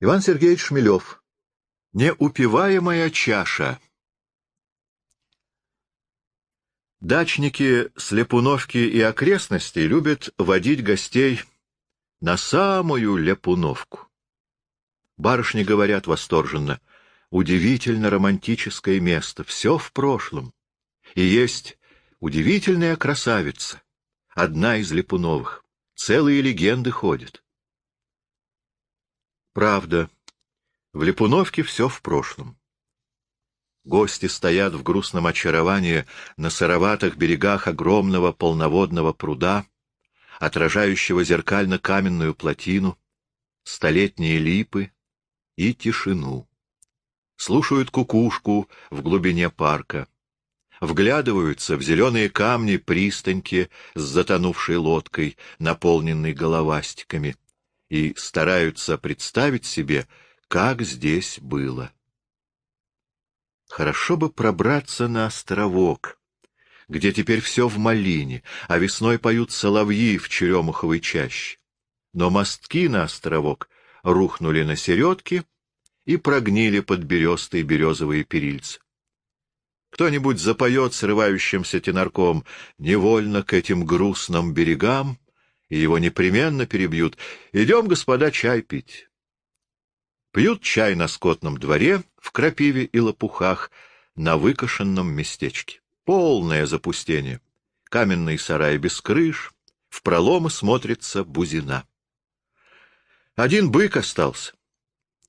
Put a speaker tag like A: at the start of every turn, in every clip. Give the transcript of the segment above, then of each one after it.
A: Иван Сергеевич Шмелев. Неупиваемая чаша. Дачники Слепуновки и окрестностей любят водить гостей на самую Лепуновку. Барышни говорят восторженно, удивительно романтическое место, все в прошлом. И есть удивительная красавица, одна из Лепуновых, целые легенды ходят. Правда, в Липуновке все в прошлом. Гости стоят в грустном очаровании на сыроватых берегах огромного полноводного пруда, отражающего зеркально-каменную плотину, столетние липы и тишину. Слушают кукушку в глубине парка. Вглядываются в зеленые камни пристаньки с затонувшей лодкой, наполненной головастиками — и стараются представить себе, как здесь было. Хорошо бы пробраться на островок, где теперь все в малине, а весной поют соловьи в черемуховой чаще. Но мостки на островок рухнули на середке и прогнили под берестой березовые перильцы. Кто-нибудь запоет срывающимся тенарком «Невольно к этим грустным берегам» и его непременно перебьют. Идем, господа, чай пить. Пьют чай на скотном дворе, в крапиве и лопухах, на выкошенном местечке. Полное запустение. Каменный сарай без крыш, в проломы смотрится бузина. Один бык остался.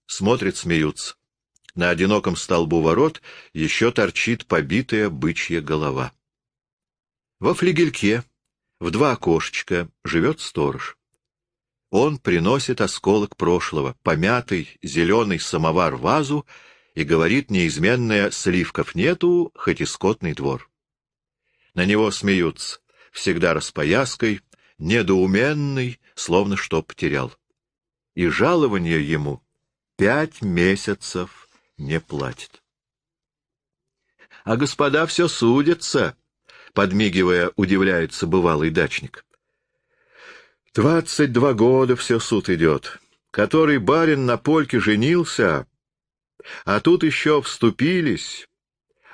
A: Смотрят, смеются. На одиноком столбу ворот еще торчит побитая бычья голова. Во флигельке в два окошечка живет сторож. Он приносит осколок прошлого, помятый зеленый самовар вазу, и говорит неизменное «сливков нету, хоть и скотный двор». На него смеются, всегда распояской, недоуменный, словно что потерял. И жалование ему пять месяцев не платит. А господа все судятся, — подмигивая, удивляется бывалый дачник. «Двадцать два года все суд идет, который барин на польке женился, а тут еще вступились,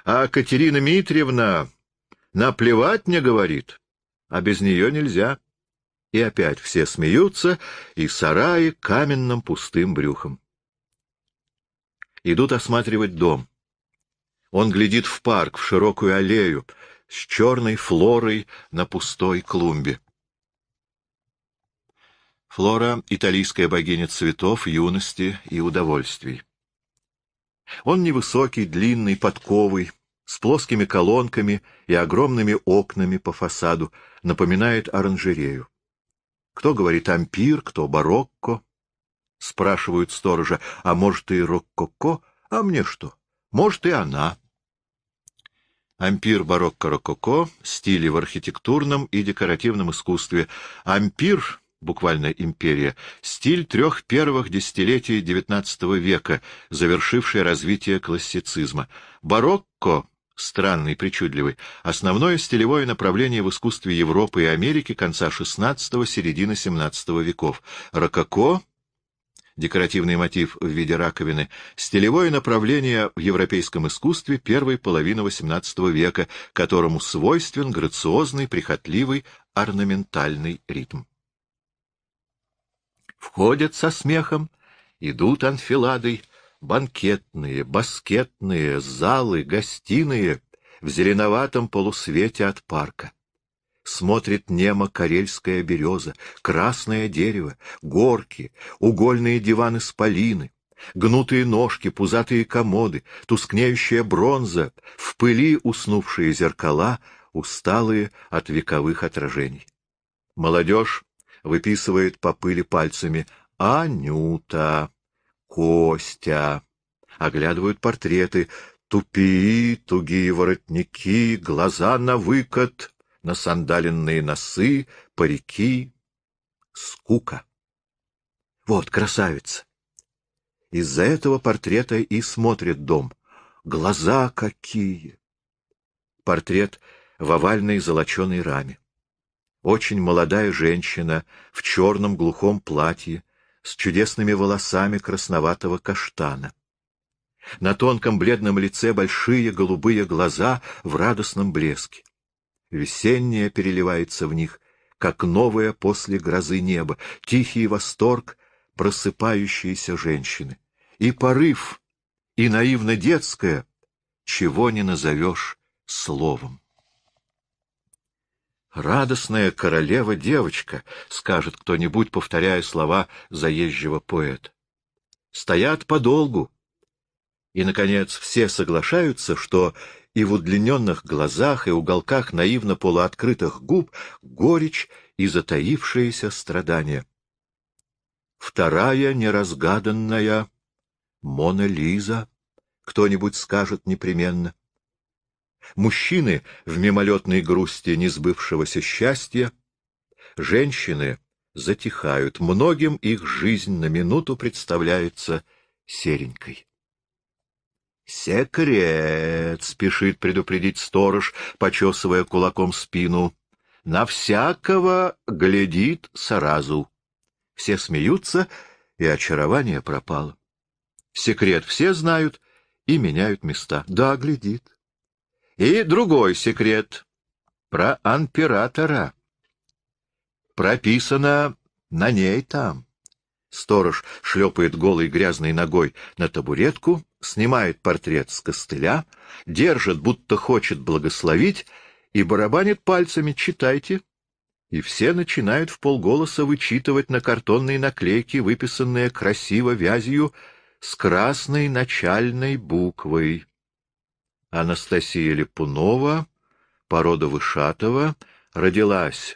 A: а Катерина Митриевна наплевать мне говорит, а без нее нельзя». И опять все смеются, и сараи каменным пустым брюхом. Идут осматривать дом. Он глядит в парк, в широкую аллею, с черной флорой на пустой клумбе. Флора — италийская богиня цветов, юности и удовольствий. Он невысокий, длинный, подковый, с плоскими колонками и огромными окнами по фасаду, напоминает оранжерею. Кто говорит ампир, кто барокко. Спрашивают сторожа, а может и рококо, а мне что? Может и она. Ампир барокко-рококо, стили в архитектурном и декоративном искусстве. Ампир, буквально империя, стиль трех первых десятилетий XIX века, завершивший развитие классицизма. Барокко, странный, причудливый, основное стилевое направление в искусстве Европы и Америки конца XVI, середины XVII веков. Рококо, декоративный мотив в виде раковины, стилевое направление в европейском искусстве первой половины XVIII века, которому свойствен грациозный, прихотливый, орнаментальный ритм. Входят со смехом, идут анфиладой, банкетные, баскетные, залы, гостиные в зеленоватом полусвете от парка смотрит немо карельская береза, красное дерево, горки, угольные диваны с полины, гнутые ножки, пузатые комоды, тускнеющая бронза, в пыли уснувшие зеркала, усталые от вековых отражений. Молодежь выписывает по пыли пальцами «Анюта», «Костя». Оглядывают портреты, тупи, тугие воротники, глаза на выкат — на насандаленные носы, парики, скука. Вот красавица. Из-за этого портрета и смотрит дом. Глаза какие! Портрет в овальной золоченой раме. Очень молодая женщина в черном глухом платье с чудесными волосами красноватого каштана. На тонком бледном лице большие голубые глаза в радостном блеске весеннее переливается в них, как новое после грозы небо, тихий восторг просыпающиеся женщины. И порыв, и наивно детское, чего не назовешь словом. «Радостная королева-девочка», — скажет кто-нибудь, повторяя слова заезжего поэта. «Стоят подолгу». И, наконец, все соглашаются, что и в удлиненных глазах и уголках наивно полуоткрытых губ горечь и затаившееся страдание. Вторая неразгаданная Мона Лиза, кто-нибудь скажет непременно. Мужчины в мимолетной грусти несбывшегося счастья, женщины затихают, многим их жизнь на минуту представляется серенькой. «Секрет!» — спешит предупредить сторож, почесывая кулаком спину. «На всякого глядит сразу». Все смеются, и очарование пропало. Секрет все знают и меняют места. Да, глядит. И другой секрет. Про императора. Прописано на ней там. Сторож шлепает голой грязной ногой на табуретку, снимает портрет с костыля, держит, будто хочет благословить, и барабанит пальцами «Читайте». И все начинают в полголоса вычитывать на картонные наклейки, выписанные красиво вязью с красной начальной буквой. Анастасия Липунова, порода Вышатова, родилась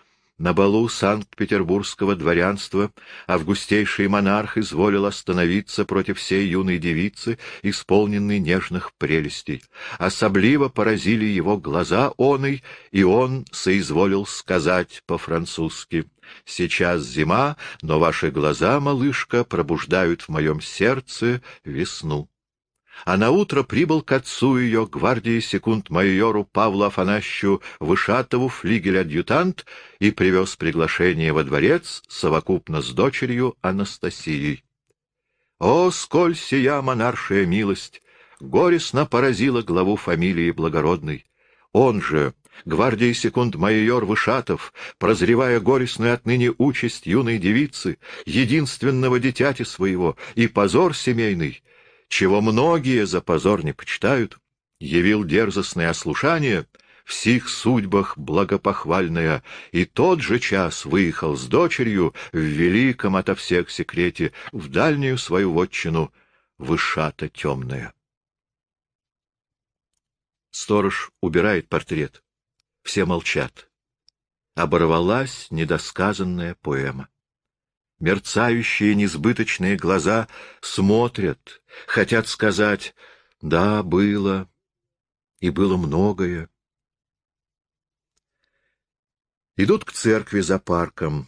A: На балу Санкт-Петербургского дворянства августейший монарх изволил остановиться против всей юной девицы, исполненной нежных прелестей. Особливо поразили его глаза оной, и он соизволил сказать по-французски «Сейчас зима, но ваши глаза, малышка, пробуждают в моем сердце весну» а на утро прибыл к отцу ее, гвардии секунд-майору Павлу Афанасьевичу Вышатову флигель-адъютант и привез приглашение во дворец совокупно с дочерью Анастасией. О, сколь сия монаршая милость! Горестно поразила главу фамилии благородной. Он же, гвардии секунд-майор Вышатов, прозревая горестную отныне участь юной девицы, единственного дитяти своего и позор семейный, чего многие за позор не почитают, явил дерзостное ослушание, в сих судьбах благопохвальное, и тот же час выехал с дочерью в великом ото всех секрете в дальнюю свою вотчину, вышата темная. Сторож убирает портрет. Все молчат. Оборвалась недосказанная поэма. Мерцающие несбыточные глаза смотрят, хотят сказать «Да, было, и было многое». Идут к церкви за парком.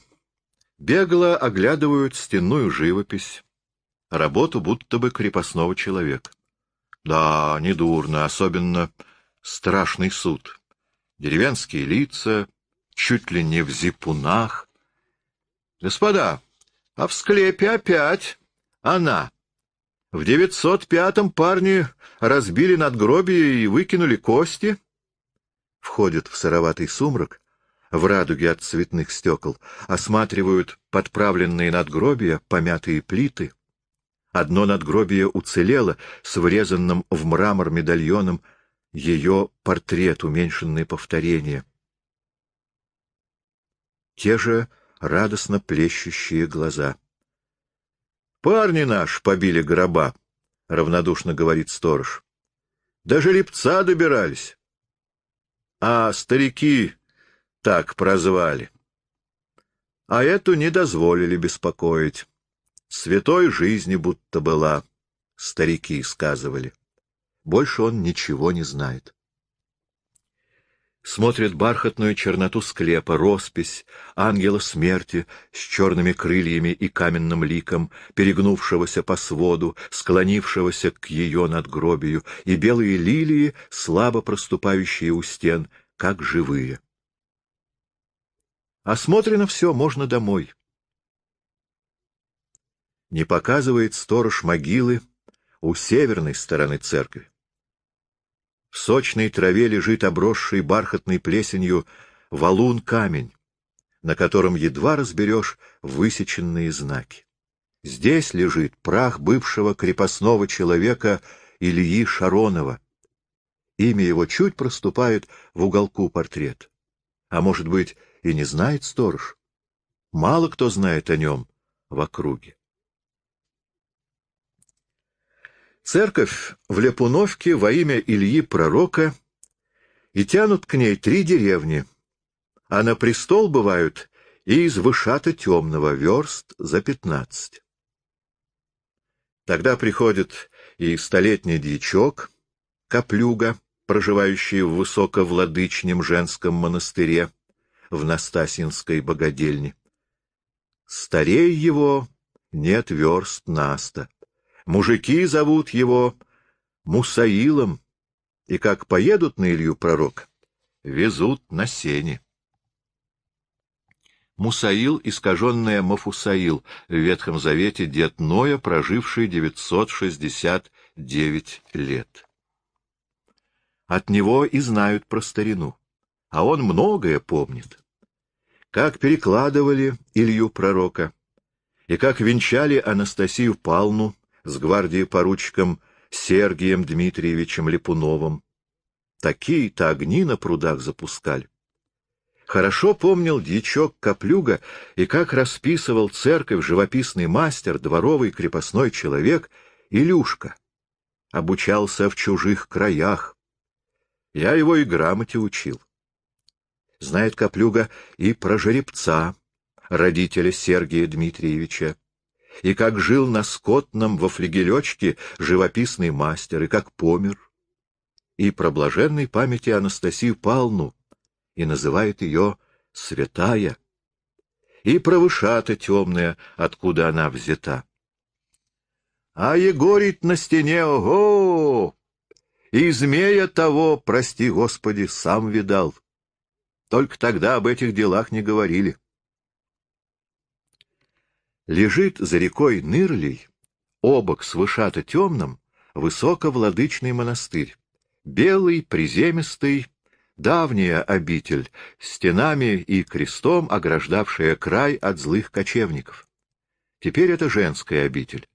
A: Бегло оглядывают стенную живопись. Работу будто бы крепостного человека. Да, недурно, особенно страшный суд. Деревенские лица, чуть ли не в зипунах. Господа, а в склепе опять она. В 905-м парни разбили надгробие и выкинули кости. Входят в сыроватый сумрак, в радуге от цветных стекол, осматривают подправленные надгробия, помятые плиты. Одно надгробие уцелело с врезанным в мрамор медальоном ее портрет, уменьшенный повторение. Те же радостно плещущие глаза. — Парни наш побили гроба, — равнодушно говорит сторож. — Даже лепца добирались. А старики так прозвали. А эту не дозволили беспокоить. Святой жизни будто была, старики сказывали. Больше он ничего не знает смотрит бархатную черноту склепа, роспись, ангела смерти с черными крыльями и каменным ликом, перегнувшегося по своду, склонившегося к ее надгробию, и белые лилии, слабо проступающие у стен, как живые. Осмотрено все, можно домой. Не показывает сторож могилы у северной стороны церкви. В сочной траве лежит обросший бархатной плесенью валун-камень, на котором едва разберешь высеченные знаки. Здесь лежит прах бывшего крепостного человека Ильи Шаронова. Имя его чуть проступает в уголку портрет. А может быть, и не знает сторож. Мало кто знает о нем в округе. Церковь в Лепуновке во имя Ильи Пророка, и тянут к ней три деревни, а на престол бывают и из вышата темного верст за пятнадцать. Тогда приходит и столетний дьячок, Каплюга, проживающий в высоковладычнем женском монастыре в Настасинской богадельне. Старей его нет верст наста. Мужики зовут его Мусаилом, и как поедут на Илью пророк, везут на сене. Мусаил, искаженное Мафусаил, в Ветхом Завете дед Ноя, проживший 969 лет. От него и знают про старину, а он многое помнит. Как перекладывали Илью пророка, и как венчали Анастасию Палну, с гвардии поручиком Сергием Дмитриевичем Липуновым. Такие-то огни на прудах запускали. Хорошо помнил дьячок Каплюга и как расписывал церковь живописный мастер, дворовый крепостной человек Илюшка. Обучался в чужих краях. Я его и грамоте учил. Знает Каплюга и про жеребца, родителя Сергия Дмитриевича и как жил на скотном во флигелечке живописный мастер, и как помер. И про блаженной памяти Анастасию Палну, и называет ее «святая», и про вышата темная, откуда она взята. А Егорит на стене, ого! И змея того, прости господи, сам видал. Только тогда об этих делах не говорили. Лежит за рекой Нырлей, обок с вышата темным, высоковладычный монастырь. Белый, приземистый, давняя обитель, стенами и крестом ограждавшая край от злых кочевников. Теперь это женская обитель.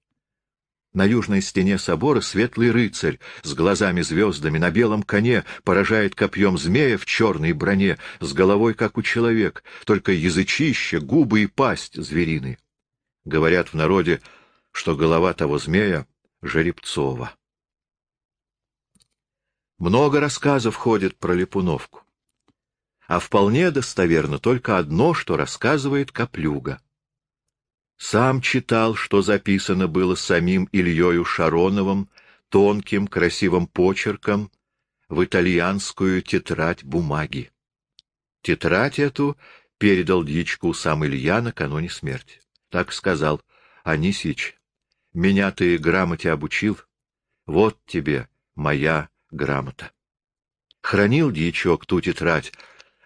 A: На южной стене собора светлый рыцарь с глазами-звездами на белом коне поражает копьем змея в черной броне, с головой, как у человек, только язычище, губы и пасть звериные. Говорят в народе, что голова того змея — Жеребцова. Много рассказов ходит про Липуновку. А вполне достоверно только одно, что рассказывает Каплюга. Сам читал, что записано было самим Ильею Шароновым тонким красивым почерком в итальянскую тетрадь бумаги. Тетрадь эту передал дьячку сам Илья накануне смерти. Так сказал Анисич, меня ты грамоте обучил, вот тебе моя грамота. Хранил дьячок ту тетрадь,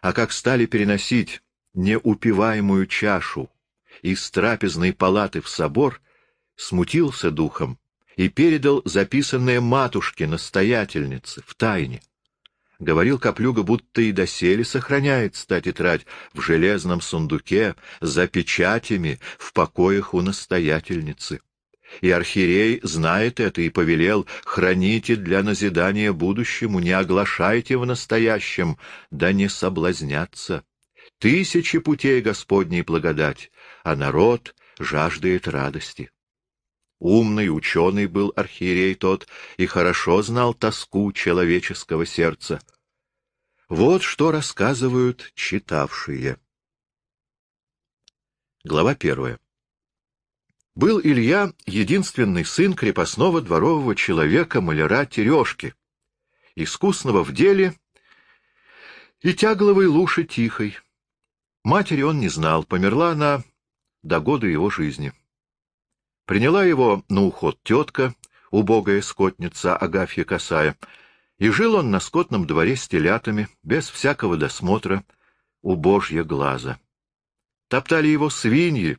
A: а как стали переносить неупиваемую чашу из трапезной палаты в собор, смутился духом и передал записанное матушке, настоятельнице, в тайне. Говорил Каплюга, будто и доселе сохраняется та тетрадь в железном сундуке, за печатями, в покоях у настоятельницы. И архиерей знает это и повелел «Храните для назидания будущему, не оглашайте в настоящем, да не соблазняться. Тысячи путей Господней благодать, а народ жаждает радости». Умный, ученый был архиерей тот и хорошо знал тоску человеческого сердца. Вот что рассказывают читавшие. Глава первая. Был Илья единственный сын крепостного дворового человека маляра Терешки, искусного в деле и тягловой луши тихой. Матери он не знал, померла она до года его жизни. Приняла его на уход тетка, убогая скотница Агафья Касая, и жил он на скотном дворе с телятами, без всякого досмотра, у божья глаза. Топтали его свиньи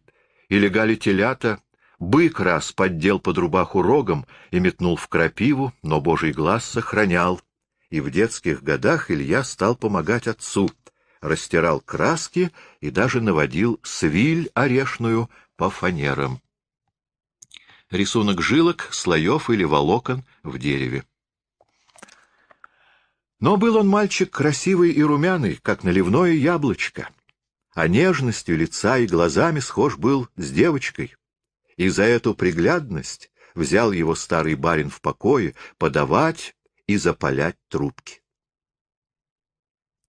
A: и легали телята, бык раз поддел под рубаху рогом и метнул в крапиву, но божий глаз сохранял, и в детских годах Илья стал помогать отцу, растирал краски и даже наводил свиль орешную по фанерам рисунок жилок, слоев или волокон в дереве. Но был он мальчик красивый и румяный, как наливное яблочко, а нежностью лица и глазами схож был с девочкой. И за эту приглядность взял его старый барин в покое подавать и запалять трубки.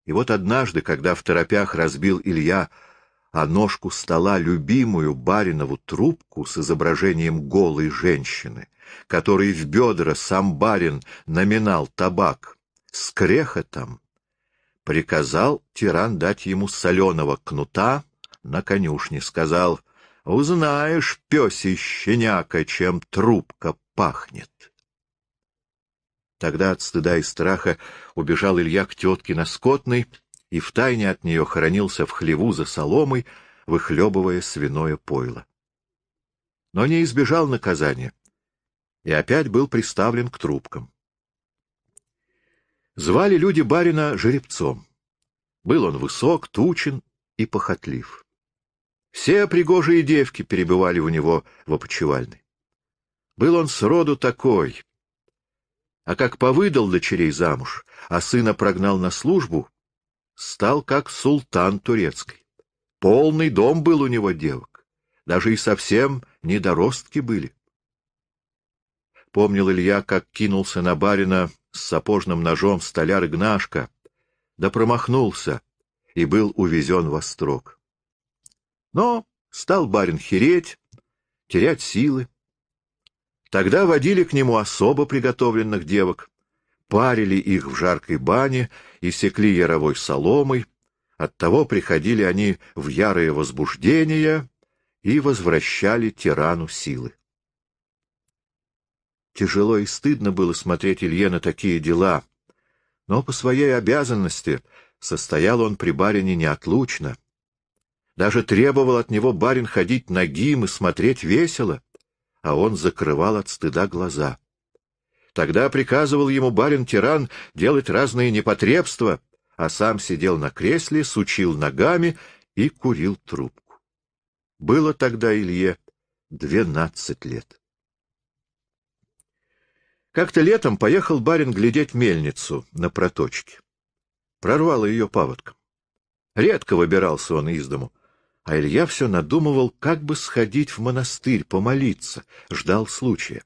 A: И вот однажды, когда в торопях разбил Илья а ножку стола любимую баринову трубку с изображением голой женщины, которой в бедра сам барин наминал табак, с крехотом, приказал тиран дать ему соленого кнута на конюшне, сказал «Узнаешь, пес и щеняка, чем трубка пахнет». Тогда от стыда и страха убежал Илья к тетке на скотный и втайне от нее хоронился в хлеву за соломой, выхлебывая свиное пойло. Но не избежал наказания и опять был приставлен к трубкам. Звали люди барина жеребцом. Был он высок, тучен и похотлив. Все пригожие девки перебывали у него в опочивальной. Был он сроду такой. А как повыдал дочерей замуж, а сына прогнал на службу, стал как султан турецкий. Полный дом был у него девок. Даже и совсем недоростки были. Помнил Илья, как кинулся на барина с сапожным ножом столяр Гнашка, да промахнулся и был увезен во строк. Но стал барин хереть, терять силы. Тогда водили к нему особо приготовленных девок, парили их в жаркой бане и секли яровой соломой, оттого приходили они в ярое возбуждение и возвращали тирану силы. Тяжело и стыдно было смотреть Илье на такие дела, но по своей обязанности состоял он при барине неотлучно. Даже требовал от него барин ходить нагим и смотреть весело, а он закрывал от стыда глаза. Тогда приказывал ему барин-тиран делать разные непотребства, а сам сидел на кресле, сучил ногами и курил трубку. Было тогда Илье двенадцать лет. Как-то летом поехал барин глядеть мельницу на проточке. Прорвало ее паводком. Редко выбирался он из дому, а Илья все надумывал, как бы сходить в монастырь, помолиться, ждал случая.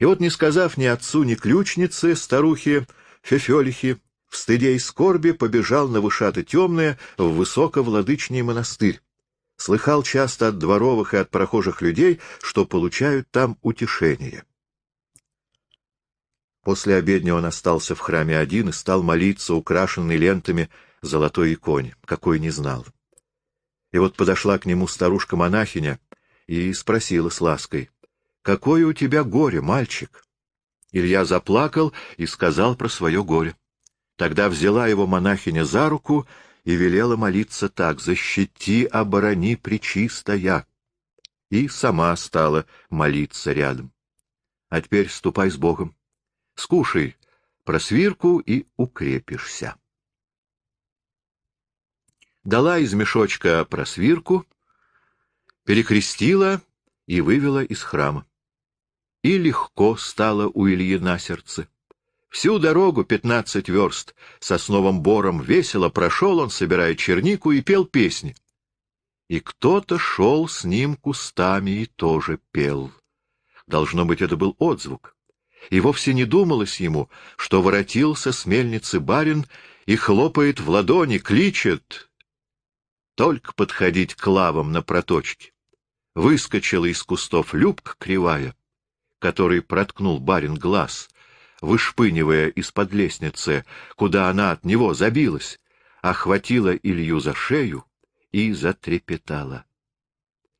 A: И вот, не сказав ни отцу, ни ключнице, старухе, фефелихе, в стыде и скорби побежал на вышаты темные в высоковладычный монастырь. Слыхал часто от дворовых и от прохожих людей, что получают там утешение. После обедня он остался в храме один и стал молиться, украшенный лентами, золотой иконе, какой не знал. И вот подошла к нему старушка-монахиня и спросила с лаской, Какое у тебя горе, мальчик? Илья заплакал и сказал про свое горе. Тогда взяла его монахиня за руку и велела молиться так «Защити, оборони, причистая!» И сама стала молиться рядом. «А теперь ступай с Богом. Скушай просвирку и укрепишься». Дала из мешочка просвирку, перекрестила и вывела из храма. И легко стало у Ильи на сердце. Всю дорогу, пятнадцать верст, сосновым бором весело прошел он, собирая чернику, и пел песни. И кто-то шел с ним кустами и тоже пел. Должно быть, это был отзвук. И вовсе не думалось ему, что воротился с мельницы барин и хлопает в ладони, кличет. Только подходить к лавам на проточке. Выскочила из кустов Любка кривая который проткнул барин глаз, вышпынивая из-под лестницы, куда она от него забилась, охватила Илью за шею и затрепетала.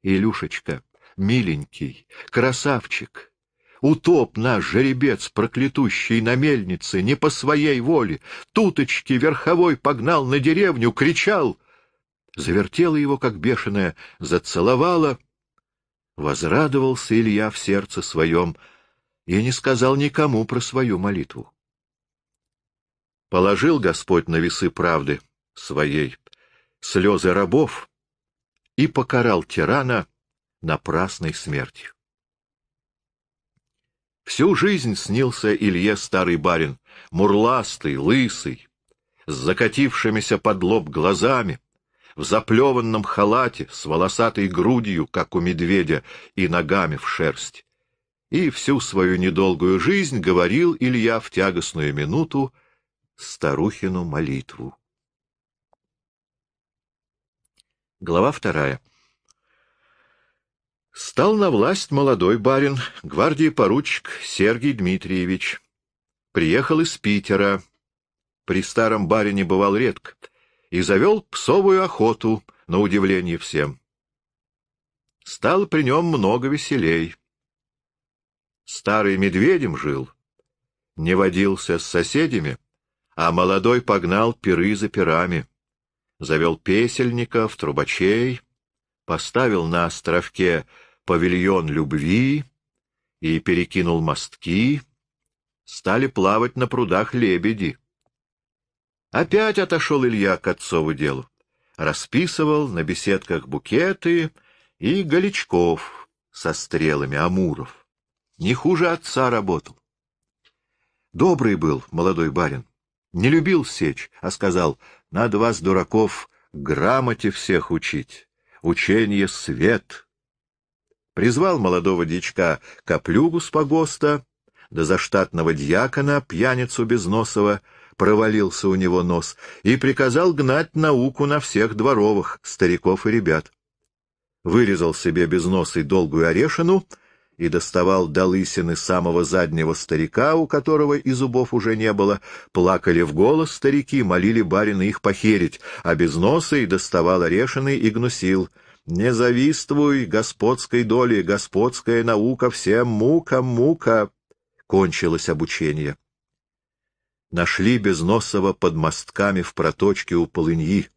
A: Илюшечка, миленький, красавчик, утоп наш жеребец, проклятущий на мельнице, не по своей воле, туточки верховой погнал на деревню, кричал. Завертела его, как бешеная, зацеловала — Возрадовался Илья в сердце своем и не сказал никому про свою молитву. Положил Господь на весы правды своей слезы рабов и покарал тирана напрасной смертью. Всю жизнь снился Илье старый барин, мурластый, лысый, с закатившимися под лоб глазами, в заплеванном халате, с волосатой грудью, как у медведя, и ногами в шерсть. И всю свою недолгую жизнь говорил Илья в тягостную минуту старухину молитву. Глава вторая. Стал на власть молодой барин, гвардии поручик Сергий Дмитриевич. Приехал из Питера. При старом барине бывал редко и завел псовую охоту, на удивление всем. Стало при нем много веселей. Старый медведем жил, не водился с соседями, а молодой погнал пиры за пирами, завел песельников, трубачей, поставил на островке павильон любви и перекинул мостки, стали плавать на прудах лебеди. Опять отошел Илья к отцову делу. Расписывал на беседках букеты и голичков со стрелами, амуров. Не хуже отца работал. Добрый был молодой барин. Не любил сечь, а сказал, надо вас, дураков, грамоте всех учить. Учение — свет. Призвал молодого дичка коплюгу с погоста, да заштатного дьякона, пьяницу Безносова, провалился у него нос, и приказал гнать науку на всех дворовых, стариков и ребят. Вырезал себе без носа долгую орешину и доставал до лысины самого заднего старика, у которого и зубов уже не было, плакали в голос старики, молили барина их похерить, а без носа и доставал орешины и гнусил — не завиствуй господской доли, господская наука всем мука, мука. Кончилось обучение нашли Безносова под мостками в проточке у полыньи.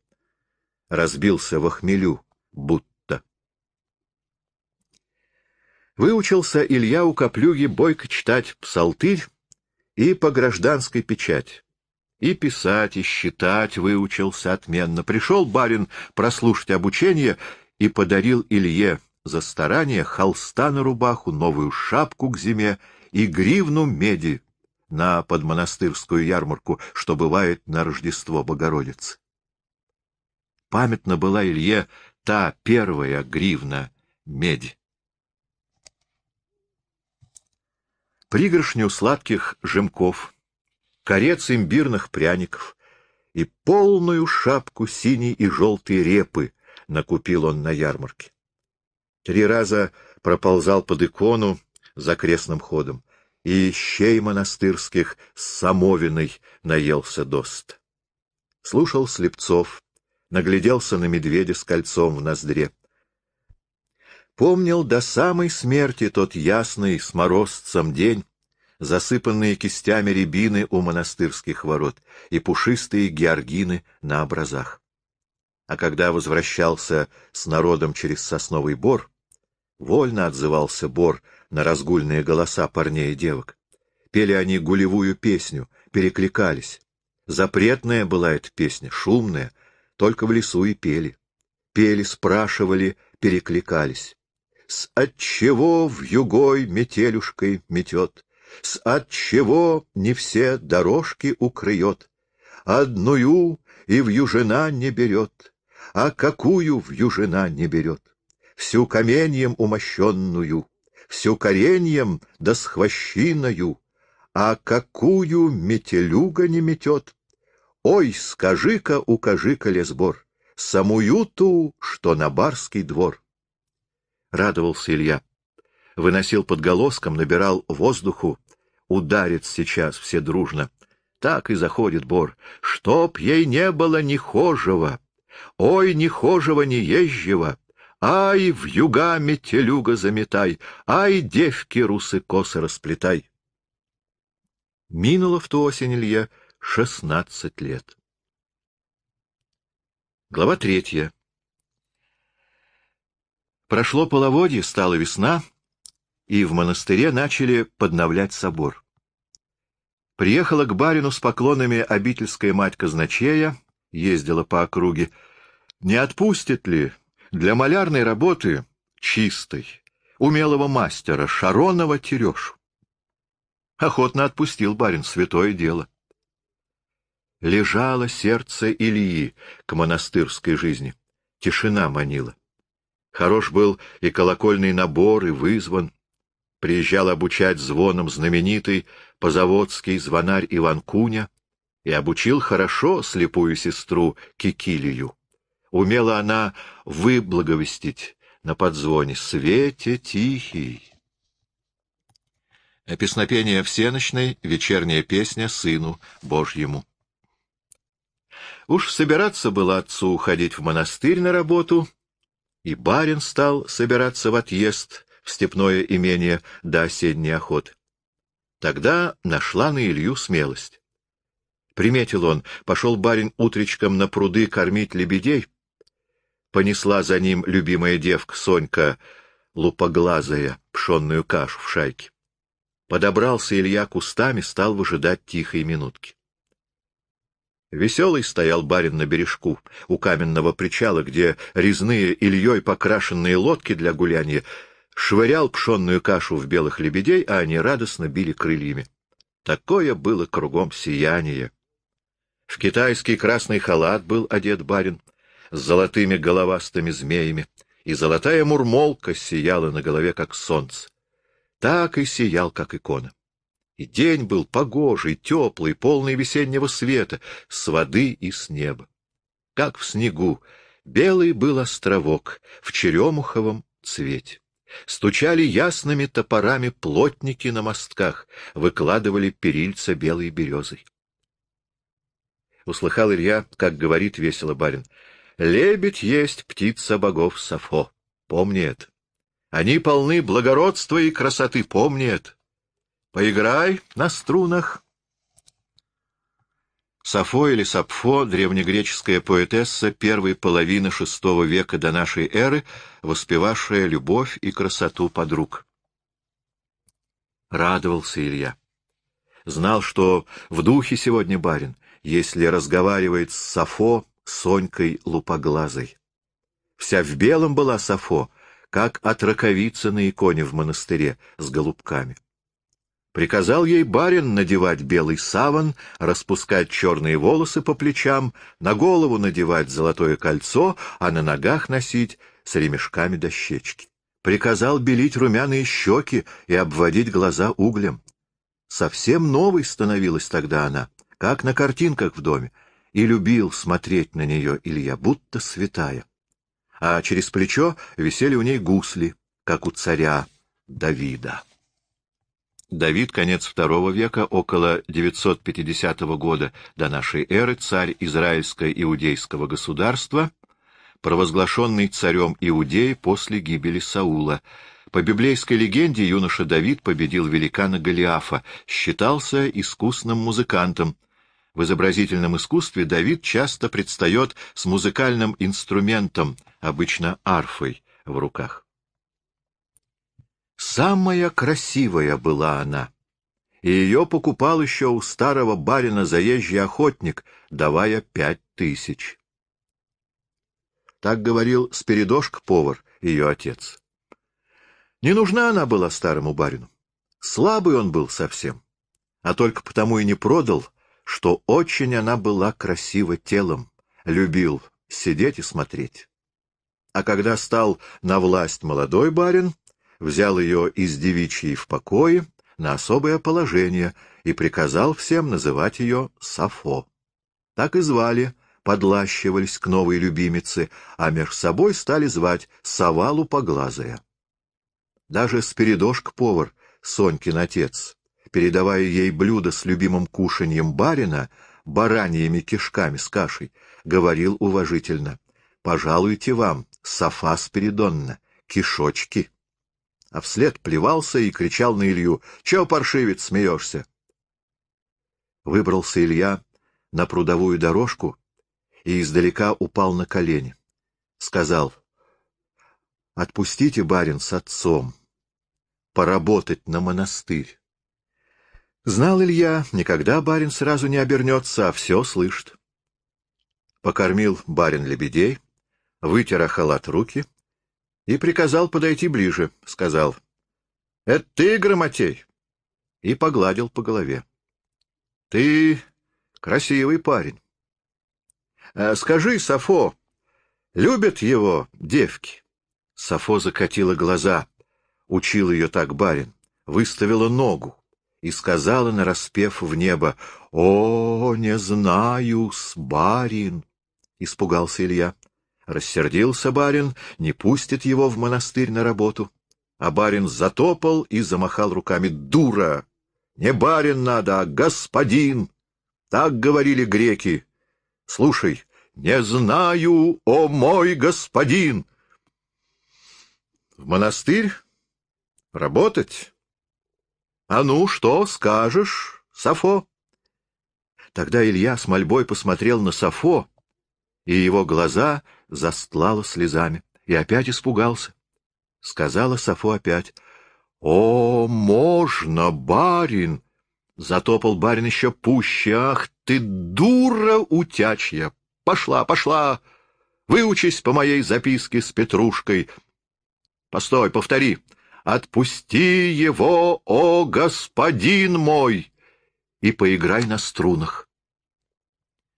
A: Разбился в охмелю, будто. Выучился Илья у Коплюги бойко читать псалтырь и по гражданской печать, И писать, и считать выучился отменно. Пришел барин прослушать обучение и подарил Илье за старание холста на рубаху, новую шапку к зиме и гривну меди на подмонастырскую ярмарку, что бывает на Рождество Богородицы. Памятна была Илье та первая гривна медь. Пригоршню сладких жемков, корец имбирных пряников и полную шапку синей и желтой репы накупил он на ярмарке. Три раза проползал под икону за крестным ходом, и щей монастырских с Самовиной наелся дост. Слушал Слепцов, нагляделся на медведя с кольцом в ноздре. Помнил до самой смерти тот ясный с морозцем день, засыпанные кистями рябины у монастырских ворот и пушистые георгины на образах. А когда возвращался с народом через сосновый бор, вольно отзывался бор на разгульные голоса парней и девок. Пели они гулевую песню, перекликались. Запретная была эта песня, шумная, только в лесу и пели. Пели, спрашивали, перекликались. С отчего в югой метелюшкой метет, С отчего не все дорожки укрыет, Одную и в южина не берет, А какую в южина не берет, Всю каменьем умощенную, всю кореньем да с хвощиною, а какую метелюга не метет. Ой, скажи-ка, укажи-ка ли самую ту, что на барский двор. Радовался Илья. Выносил под голоском, набирал воздуху. Ударит сейчас все дружно. Так и заходит бор. Чтоб ей не было нехожего. Ой, нехожего, неезжего. Ай, в югаме телюга заметай, Ай, девки русы косы расплетай. Минуло в ту осень Илье шестнадцать лет. Глава третья. Прошло половодье, стала весна, и в монастыре начали подновлять собор. Приехала к барину с поклонами обительская мать казначея, ездила по округе. Не отпустит ли, для малярной работы чистой, умелого мастера Шаронова Терешу. Охотно отпустил барин святое дело. Лежало сердце Ильи к монастырской жизни. Тишина манила. Хорош был и колокольный набор, и вызван. Приезжал обучать звоном знаменитый позаводский звонарь Иван Куня и обучил хорошо слепую сестру Кикилию умела она выблаговестить на подзвоне «Свете тихий». Песнопение всеночной, вечерняя песня сыну Божьему. Уж собираться было отцу уходить в монастырь на работу, и барин стал собираться в отъезд в степное имение до осенней охоты. Тогда нашла на Илью смелость. Приметил он, пошел барин утречком на пруды кормить лебедей, понесла за ним любимая девка Сонька лупоглазая пшенную кашу в шайке. Подобрался Илья кустами, стал выжидать тихой минутки. Веселый стоял барин на бережку, у каменного причала, где резные Ильей покрашенные лодки для гуляния швырял пшенную кашу в белых лебедей, а они радостно били крыльями. Такое было кругом сияние. В китайский красный халат был одет барин, с золотыми головастыми змеями, и золотая мурмолка сияла на голове, как солнце. Так и сиял, как икона. И день был погожий, теплый, полный весеннего света, с воды и с неба. Как в снегу, белый был островок в черемуховом цвете. Стучали ясными топорами плотники на мостках, выкладывали перильца белой березой. Услыхал Илья, как говорит весело барин, Лебедь есть птица богов Сафо. Помни это. Они полны благородства и красоты. Помни это. Поиграй на струнах. Сафо или Сапфо, древнегреческая поэтесса первой половины VI века до нашей эры, воспевавшая любовь и красоту подруг. Радовался Илья. Знал, что в духе сегодня барин, если разговаривает с Сафо, Сонькой Лупоглазой. Вся в белом была Сафо, как от раковицы на иконе в монастыре с голубками. Приказал ей барин надевать белый саван, распускать черные волосы по плечам, на голову надевать золотое кольцо, а на ногах носить с ремешками дощечки. Приказал белить румяные щеки и обводить глаза углем. Совсем новой становилась тогда она, как на картинках в доме, и любил смотреть на нее Илья, будто святая. А через плечо висели у ней гусли, как у царя Давида. Давид, конец II века, около 950 года до нашей эры, царь Израильско-Иудейского государства, провозглашенный царем Иудеи после гибели Саула. По библейской легенде юноша Давид победил великана Голиафа, считался искусным музыкантом, в изобразительном искусстве Давид часто предстает с музыкальным инструментом, обычно арфой, в руках. Самая красивая была она, и ее покупал еще у старого барина заезжий охотник, давая пять тысяч. Так говорил Спиридошка-повар, ее отец. Не нужна она была старому барину. Слабый он был совсем, а только потому и не продал, что очень она была красива телом, любил сидеть и смотреть. А когда стал на власть молодой барин, взял ее из девичьей в покое на особое положение и приказал всем называть ее Сафо. Так и звали, подлащивались к новой любимице, а меж собой стали звать Савалу Поглазая. Даже Спиридошка-повар, Сонькин отец, передавая ей блюдо с любимым кушаньем барина, бараньими кишками с кашей, говорил уважительно. — Пожалуйте вам, Софа Спиридонна, кишочки. А вслед плевался и кричал на Илью. — Че, паршивец, смеешься? Выбрался Илья на прудовую дорожку и издалека упал на колени. Сказал. — Отпустите барин с отцом поработать на монастырь. Знал Илья, никогда барин сразу не обернется, а все слышит. Покормил барин лебедей, вытер о халат руки и приказал подойти ближе, сказал. — Это ты, Громотей? И погладил по голове. — Ты красивый парень. Э, — Скажи, Сафо, любят его девки? Сафо закатила глаза. Учил ее так барин. Выставила ногу и сказала, нараспев в небо, «О, не знаю-с, барин!» Испугался Илья. Рассердился барин, не пустит его в монастырь на работу. А барин затопал и замахал руками. «Дура! Не барин надо, а господин!» Так говорили греки. «Слушай, не знаю, о мой господин!» «В монастырь? Работать?» А ну, что скажешь, Сафо? Тогда Илья с мольбой посмотрел на Сафо, и его глаза застлало слезами, и опять испугался. Сказала Сафо опять. — О, можно, барин! Затопал барин еще пуще. Ах, ты дура утячья! Пошла, пошла! Выучись по моей записке с Петрушкой. — Постой, повтори. «Отпусти его, о господин мой!» и поиграй на струнах.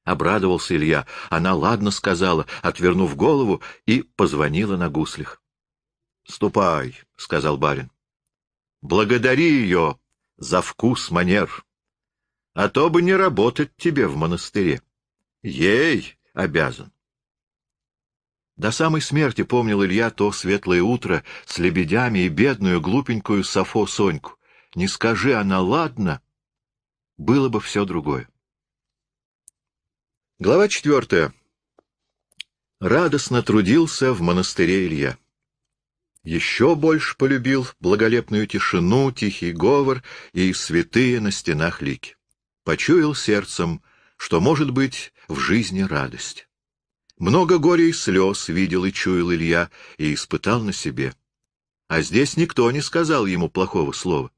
A: Обрадовался Илья. Она ладно сказала, отвернув голову, и позвонила на гуслях. — Ступай, — сказал барин. — Благодари ее за вкус манер. А то бы не работать тебе в монастыре. Ей обязан. До самой смерти помнил Илья то светлое утро с лебедями и бедную, глупенькую Сафо Соньку. Не скажи она, ладно, было бы все другое. Глава четвертая. Радостно трудился в монастыре Илья. Еще больше полюбил благолепную тишину, тихий говор и святые на стенах лики. Почуял сердцем, что может быть в жизни радость. Много горя и слез видел и чуял Илья, и испытал на себе. А здесь никто не сказал ему плохого слова.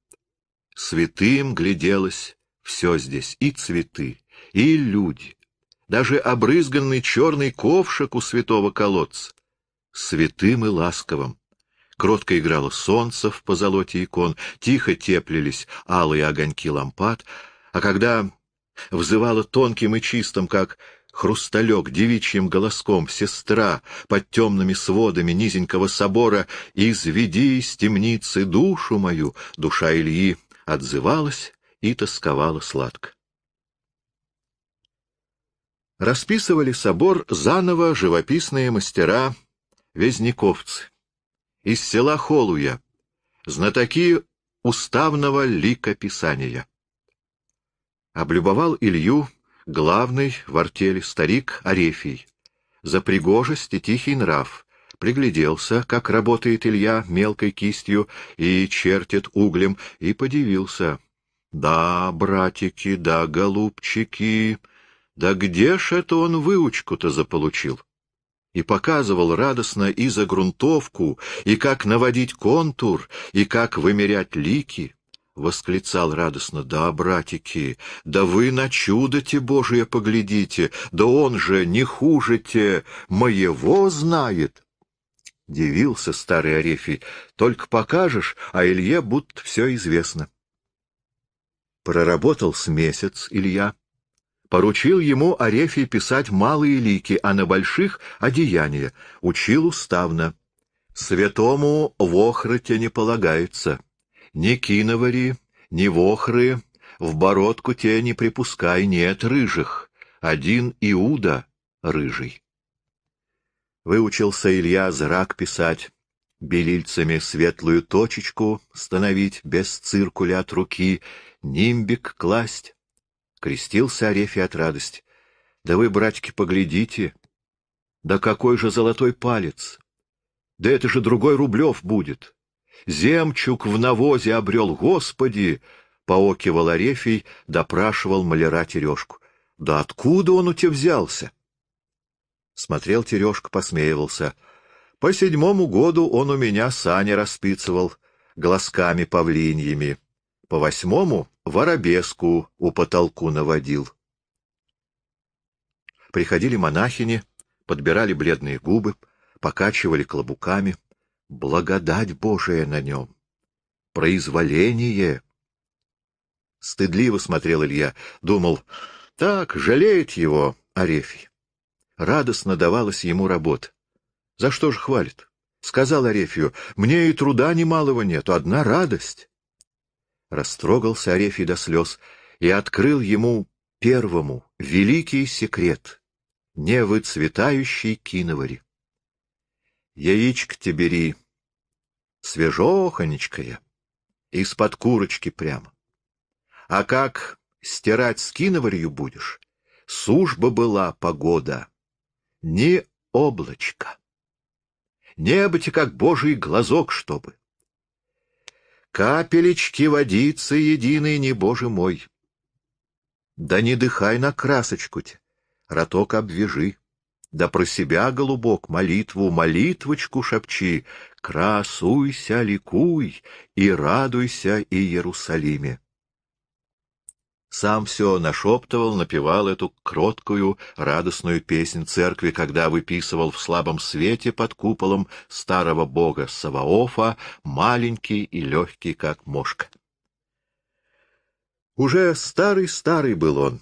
A: Святым гляделось все здесь, и цветы, и люди, даже обрызганный черный ковшик у святого колодца. Святым и ласковым. Кротко играло солнце в позолоте икон, тихо теплились алые огоньки лампад, а когда взывало тонким и чистым, как хрусталек девичьим голоском, сестра, под темными сводами низенького собора, «Изведи из темницы душу мою», душа Ильи отзывалась и тосковала сладко. Расписывали собор заново живописные мастера Везняковцы из села Холуя, знатоки уставного ликописания. Облюбовал Илью главный в артели старик Арефий. За пригожесть и тихий нрав. Пригляделся, как работает Илья мелкой кистью и чертит углем, и подивился. «Да, братики, да, голубчики, да где ж это он выучку-то заполучил?» и показывал радостно и за грунтовку, и как наводить контур, и как вымерять лики восклицал радостно. «Да, братики, да вы на чудо-те Божие поглядите, да он же не хуже-те моего знает!» Дивился старый Арефий. «Только покажешь, а Илье будто все известно». Проработал с месяц Илья. Поручил ему Арефий писать малые лики, а на больших — одеяния. Учил уставно. «Святому в охроте не полагается». Ни киновари, ни вохры, в бородку те не припускай, нет рыжих. Один Иуда рыжий. Выучился Илья зрак писать, белильцами светлую точечку становить без циркуля от руки, нимбик класть. Крестился Арефий от радости. Да вы, братики, поглядите. Да какой же золотой палец! Да это же другой Рублев будет! Земчук в навозе обрел, Господи! — поокивал Арефий, допрашивал маляра Терешку. — Да откуда он у тебя взялся? Смотрел Терешка, посмеивался. — По седьмому году он у меня сани распицывал, глазками павлиньями. По восьмому — воробеску у потолку наводил. Приходили монахини, подбирали бледные губы, покачивали клобуками — благодать Божия на нем, произволение. Стыдливо смотрел Илья, думал, так, жалеет его Арефий. Радостно давалась ему работа. За что же хвалит? Сказал Арефию, мне и труда немалого нет, одна радость. Растрогался Арефий до слез и открыл ему первому великий секрет — невыцветающий киновари. Яичко-то бери. Свежохонечкое. Из-под курочки прямо. А как стирать скиноварью будешь? Служба была погода. Ни облачка. Небо-те как божий глазок, чтобы. Капелечки водицы единой, не боже мой. Да не дыхай на красочку-те, роток обвяжи. Да про себя, голубок, молитву, молитвочку шепчи, красуйся, ликуй и радуйся Иерусалиме. Сам все нашептывал, напевал эту кроткую, радостную песнь церкви, когда выписывал в слабом свете под куполом старого бога Саваофа, маленький и легкий, как мошка. Уже старый-старый был он,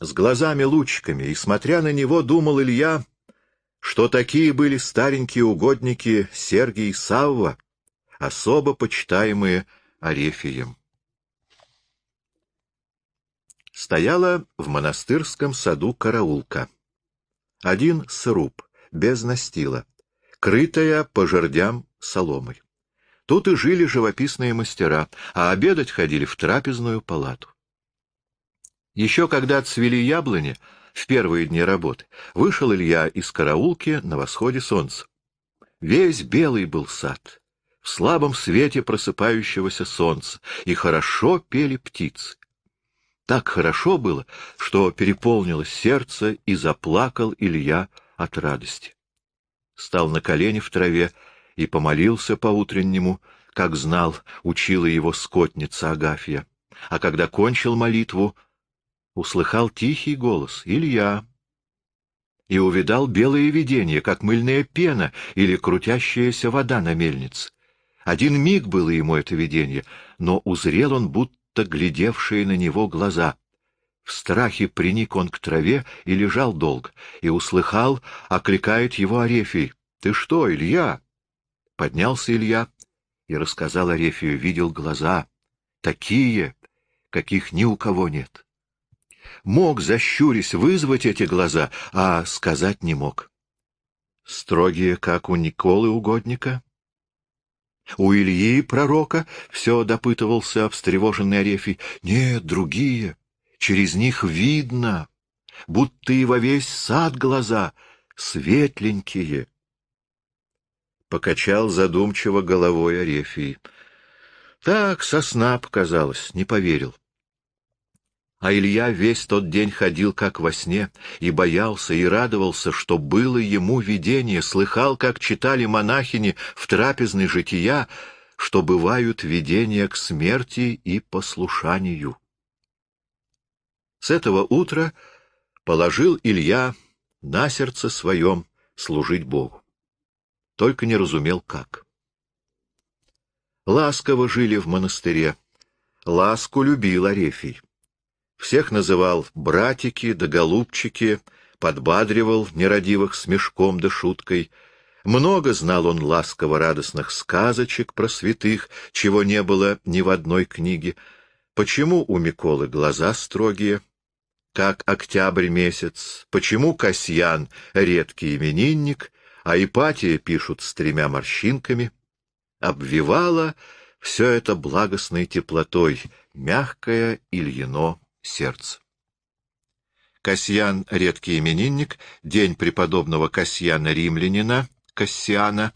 A: с глазами-лучками, и, смотря на него, думал Илья, что такие были старенькие угодники Сергий и Савва, особо почитаемые Арефием. Стояла в монастырском саду караулка. Один сруб, без настила, крытая по жердям соломой. Тут и жили живописные мастера, а обедать ходили в трапезную палату. Еще когда цвели яблони, в первые дни работы, вышел Илья из караулки на восходе солнца. Весь белый был сад, в слабом свете просыпающегося солнца, и хорошо пели птицы. Так хорошо было, что переполнилось сердце, и заплакал Илья от радости. Стал на колени в траве и помолился по-утреннему, как знал, учила его скотница Агафья. А когда кончил молитву, услыхал тихий голос «Илья!» и увидал белое видение, как мыльная пена или крутящаяся вода на мельнице. Один миг было ему это видение, но узрел он будто глядевшие на него глаза. В страхе приник он к траве и лежал долг. и услыхал, окликает его Арефий. — Ты что, Илья? Поднялся Илья и рассказал Арефию, видел глаза, такие, каких ни у кого нет мог, защурясь, вызвать эти глаза, а сказать не мог. Строгие, как у Николы угодника. У Ильи пророка все допытывался обстревоженный Арефий. Нет, другие. Через них видно, будто и во весь сад глаза, светленькие. Покачал задумчиво головой Арефий. Так, сосна показалась, не поверил. А Илья весь тот день ходил как во сне, и боялся, и радовался, что было ему видение, слыхал, как читали монахини в трапезной жития, что бывают видения к смерти и послушанию. С этого утра положил Илья на сердце своем служить Богу. Только не разумел, как. Ласково жили в монастыре. Ласку любил Арефий. Всех называл братики да голубчики, подбадривал нерадивых мешком да шуткой. Много знал он ласково-радостных сказочек про святых, чего не было ни в одной книге. Почему у Миколы глаза строгие, как октябрь месяц? Почему Касьян — редкий именинник, а Ипатия пишут с тремя морщинками? Обвивала все это благостной теплотой, мягкое Ильино сердце. Касьян — редкий именинник, день преподобного Касьяна Римлянина, Кассиана,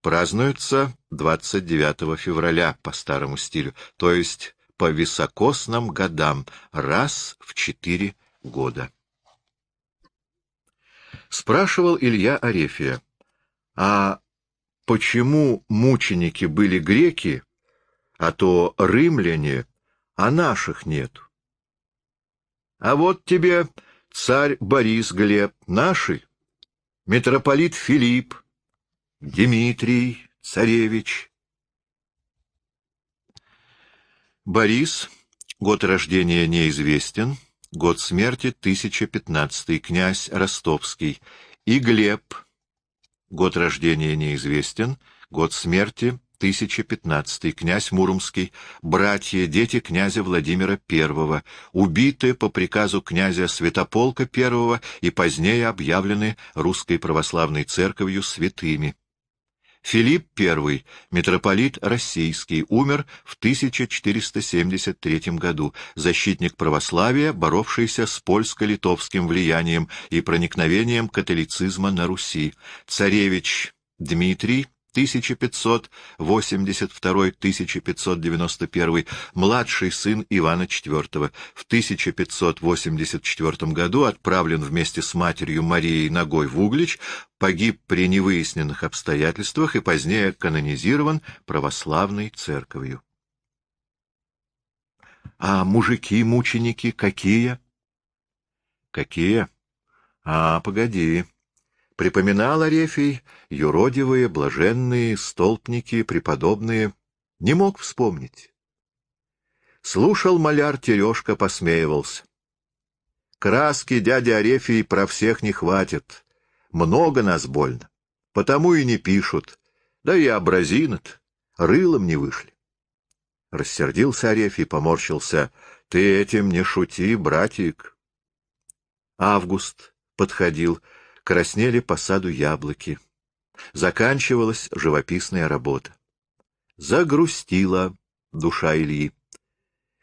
A: празднуется 29 февраля по старому стилю, то есть по високосным годам, раз в четыре года. Спрашивал Илья Арефия, а почему мученики были греки, а то римляне, а наших нету? А вот тебе царь Борис Глеб, наши, митрополит Филипп, Дмитрий царевич. Борис, год рождения неизвестен, год смерти 1015, князь Ростовский. И Глеб, год рождения неизвестен, год смерти 1015, князь Муромский, братья, дети князя Владимира I, убиты по приказу князя Святополка I и позднее объявлены Русской Православной Церковью святыми. Филипп I, митрополит российский, умер в 1473 году, защитник православия, боровшийся с польско-литовским влиянием и проникновением католицизма на Руси. Царевич Дмитрий, 1582-1591, младший сын Ивана IV, в 1584 году отправлен вместе с матерью Марией Ногой в Углич, погиб при невыясненных обстоятельствах и позднее канонизирован православной церковью. А мужики-мученики какие? Какие? А, погоди. Припоминал Арефий юродивые, блаженные, столпники, преподобные. Не мог вспомнить. Слушал маляр Терешка, посмеивался. Краски дяди Арефий про всех не хватит. Много нас больно. Потому и не пишут. Да и образинат. Рылом не вышли. Рассердился Арефий, поморщился. Ты этим не шути, братик. Август подходил, — краснели по саду яблоки. Заканчивалась живописная работа. Загрустила душа Ильи.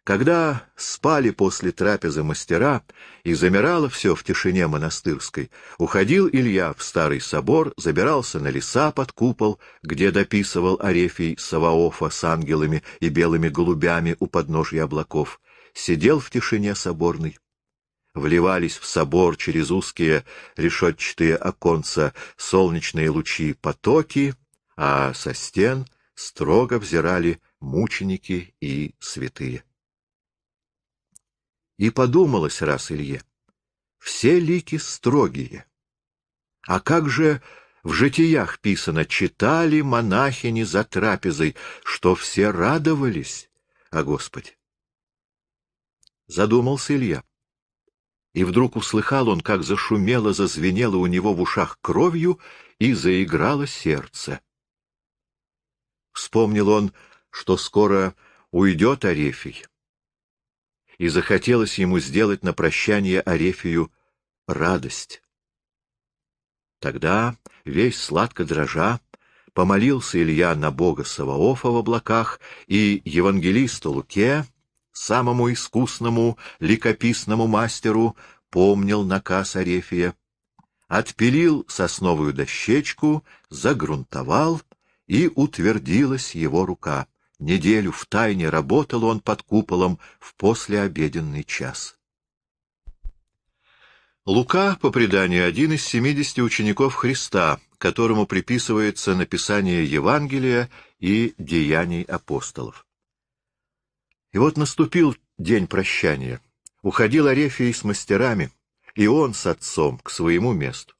A: Когда спали после трапезы мастера и замирало все в тишине монастырской, уходил Илья в старый собор, забирался на леса под купол, где дописывал Арефий Саваофа с ангелами и белыми голубями у подножья облаков, сидел в тишине соборной вливались в собор через узкие решетчатые оконца солнечные лучи потоки, а со стен строго взирали мученики и святые. И подумалось раз Илье, все лики строгие. А как же в житиях писано, читали монахини за трапезой, что все радовались а Господь? Задумался Илья и вдруг услыхал он, как зашумело, зазвенело у него в ушах кровью и заиграло сердце. Вспомнил он, что скоро уйдет Арефий, и захотелось ему сделать на прощание Арефию радость. Тогда, весь сладко дрожа, помолился Илья на бога Саваофа в облаках и евангелисту Луке, самому искусному ликописному мастеру, помнил наказ Арефия. Отпилил сосновую дощечку, загрунтовал, и утвердилась его рука. Неделю в тайне работал он под куполом в послеобеденный час. Лука, по преданию, один из семидесяти учеников Христа, которому приписывается написание Евангелия и деяний апостолов. И вот наступил день прощания. Уходил Арефий с мастерами, и он с отцом к своему месту.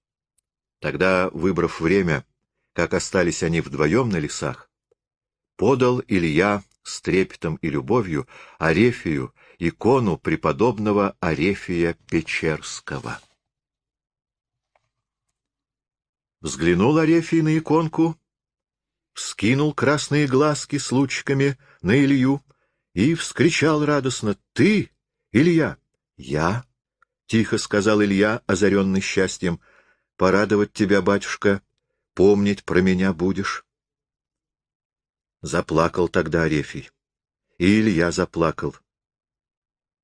A: Тогда, выбрав время, как остались они вдвоем на лесах, подал Илья с трепетом и любовью Арефию икону преподобного Арефия Печерского. Взглянул Арефий на иконку, вскинул красные глазки с лучиками на Илью, и вскричал радостно «Ты, Илья?» «Я?» — тихо сказал Илья, озаренный счастьем. «Порадовать тебя, батюшка, помнить про меня будешь». Заплакал тогда Арефий. И Илья заплакал.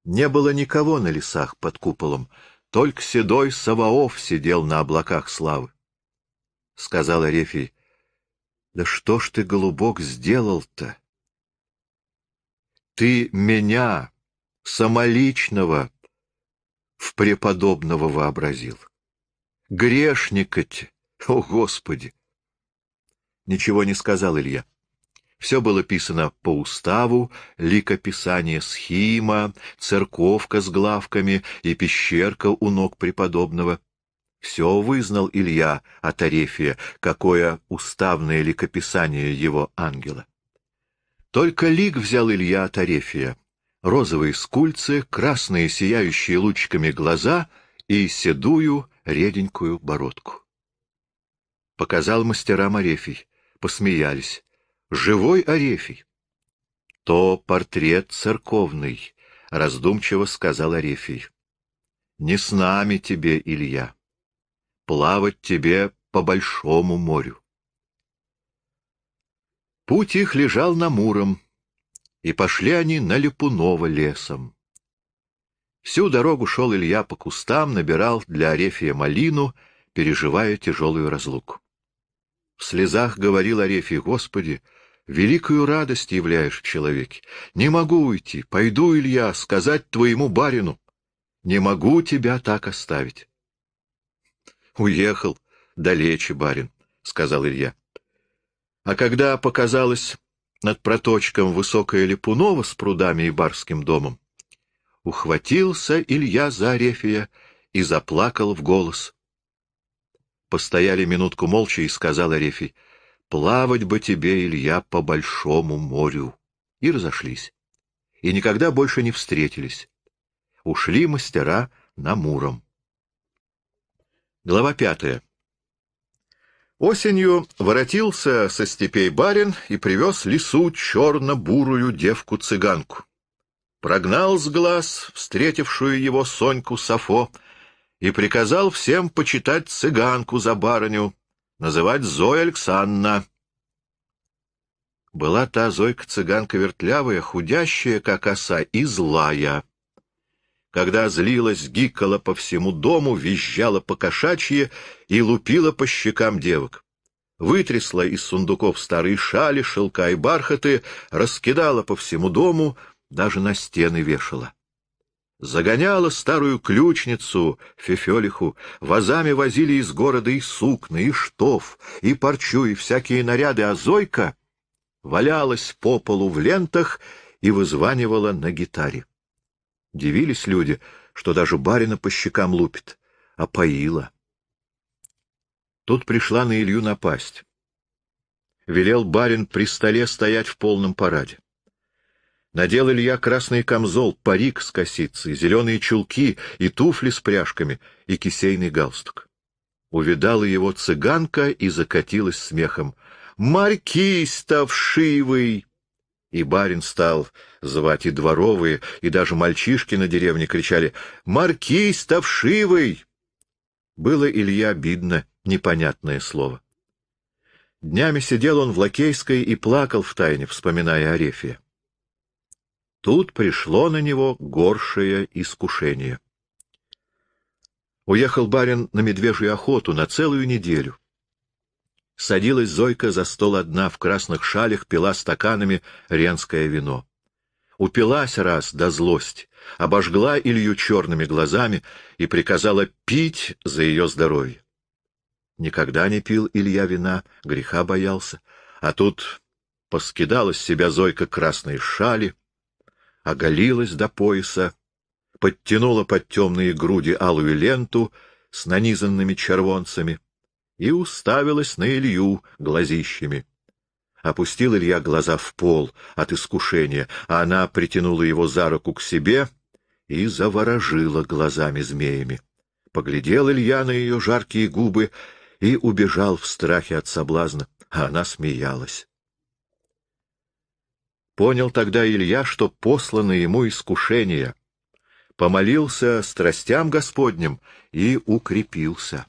A: Не было никого на лесах под куполом, только седой Саваоф сидел на облаках славы. Сказал Арефий, — Да что ж ты, голубок, сделал-то? ты меня, самоличного, в преподобного вообразил. Грешника-ть, о Господи! Ничего не сказал Илья. Все было писано по уставу, ликописание схима, церковка с главками и пещерка у ног преподобного. Все вызнал Илья от Арефия, какое уставное ликописание его ангела. Только лик взял Илья от Арефия. Розовые скульцы, красные сияющие лучиками глаза и седую реденькую бородку. Показал мастерам Арефий. Посмеялись. Живой Арефий. То портрет церковный, раздумчиво сказал Арефий. Не с нами тебе, Илья. Плавать тебе по большому морю. Путь их лежал на Муром, и пошли они на липуново лесом. Всю дорогу шел Илья по кустам, набирал для Арефия малину, переживая тяжелую разлуку. В слезах говорил Арефий, «Господи, великую радость являешь в человеке. Не могу уйти, пойду, Илья, сказать твоему барину. Не могу тебя так оставить». «Уехал, далече, барин», — сказал Илья. А когда показалось над проточком высокая Липунова с прудами и барским домом, ухватился Илья за Арефия и заплакал в голос. Постояли минутку молча и сказал Арефий, «Плавать бы тебе, Илья, по большому морю». И разошлись. И никогда больше не встретились. Ушли мастера на Муром. Глава пятая. Осенью воротился со степей барин и привез лису черно-бурую девку-цыганку. Прогнал с глаз встретившую его Соньку Сафо и приказал всем почитать цыганку за барыню, называть Зоя Александровна. Была та Зойка-цыганка вертлявая, худящая, как оса, и злая когда злилась, гикала по всему дому, визжала по кошачье и лупила по щекам девок. Вытрясла из сундуков старые шали, шелка и бархаты, раскидала по всему дому, даже на стены вешала. Загоняла старую ключницу, фефелиху, вазами возили из города и сукны, и штоф, и парчу, и всякие наряды, а Зойка валялась по полу в лентах и вызванивала на гитаре. Дивились люди, что даже барина по щекам лупит, а поила. Тут пришла на Илью напасть. Велел барин при столе стоять в полном параде. Надел Илья красный камзол, парик с косицей, зеленые чулки и туфли с пряжками и кисейный галстук. Увидала его цыганка и закатилась смехом. «Маркистов шивый!» И барин стал звать и дворовые, и даже мальчишки на деревне кричали «Маркий Ставшивый!» Было Илья обидно непонятное слово. Днями сидел он в Лакейской и плакал втайне, вспоминая Арефия. Тут пришло на него горшее искушение. Уехал барин на медвежью охоту на целую неделю. Садилась Зойка за стол одна, в красных шалях пила стаканами ренское вино. Упилась раз до злость обожгла Илью черными глазами и приказала пить за ее здоровье. Никогда не пил Илья вина, греха боялся, а тут поскидала с себя Зойка красные шали, оголилась до пояса, подтянула под темные груди алую ленту с нанизанными червонцами — и уставилась на Илью глазищами. Опустил Илья глаза в пол от искушения, а она притянула его за руку к себе и заворожила глазами змеями. Поглядел Илья на ее жаркие губы и убежал в страхе от соблазна, а она смеялась. Понял тогда Илья, что послано ему искушение, помолился страстям Господним и укрепился.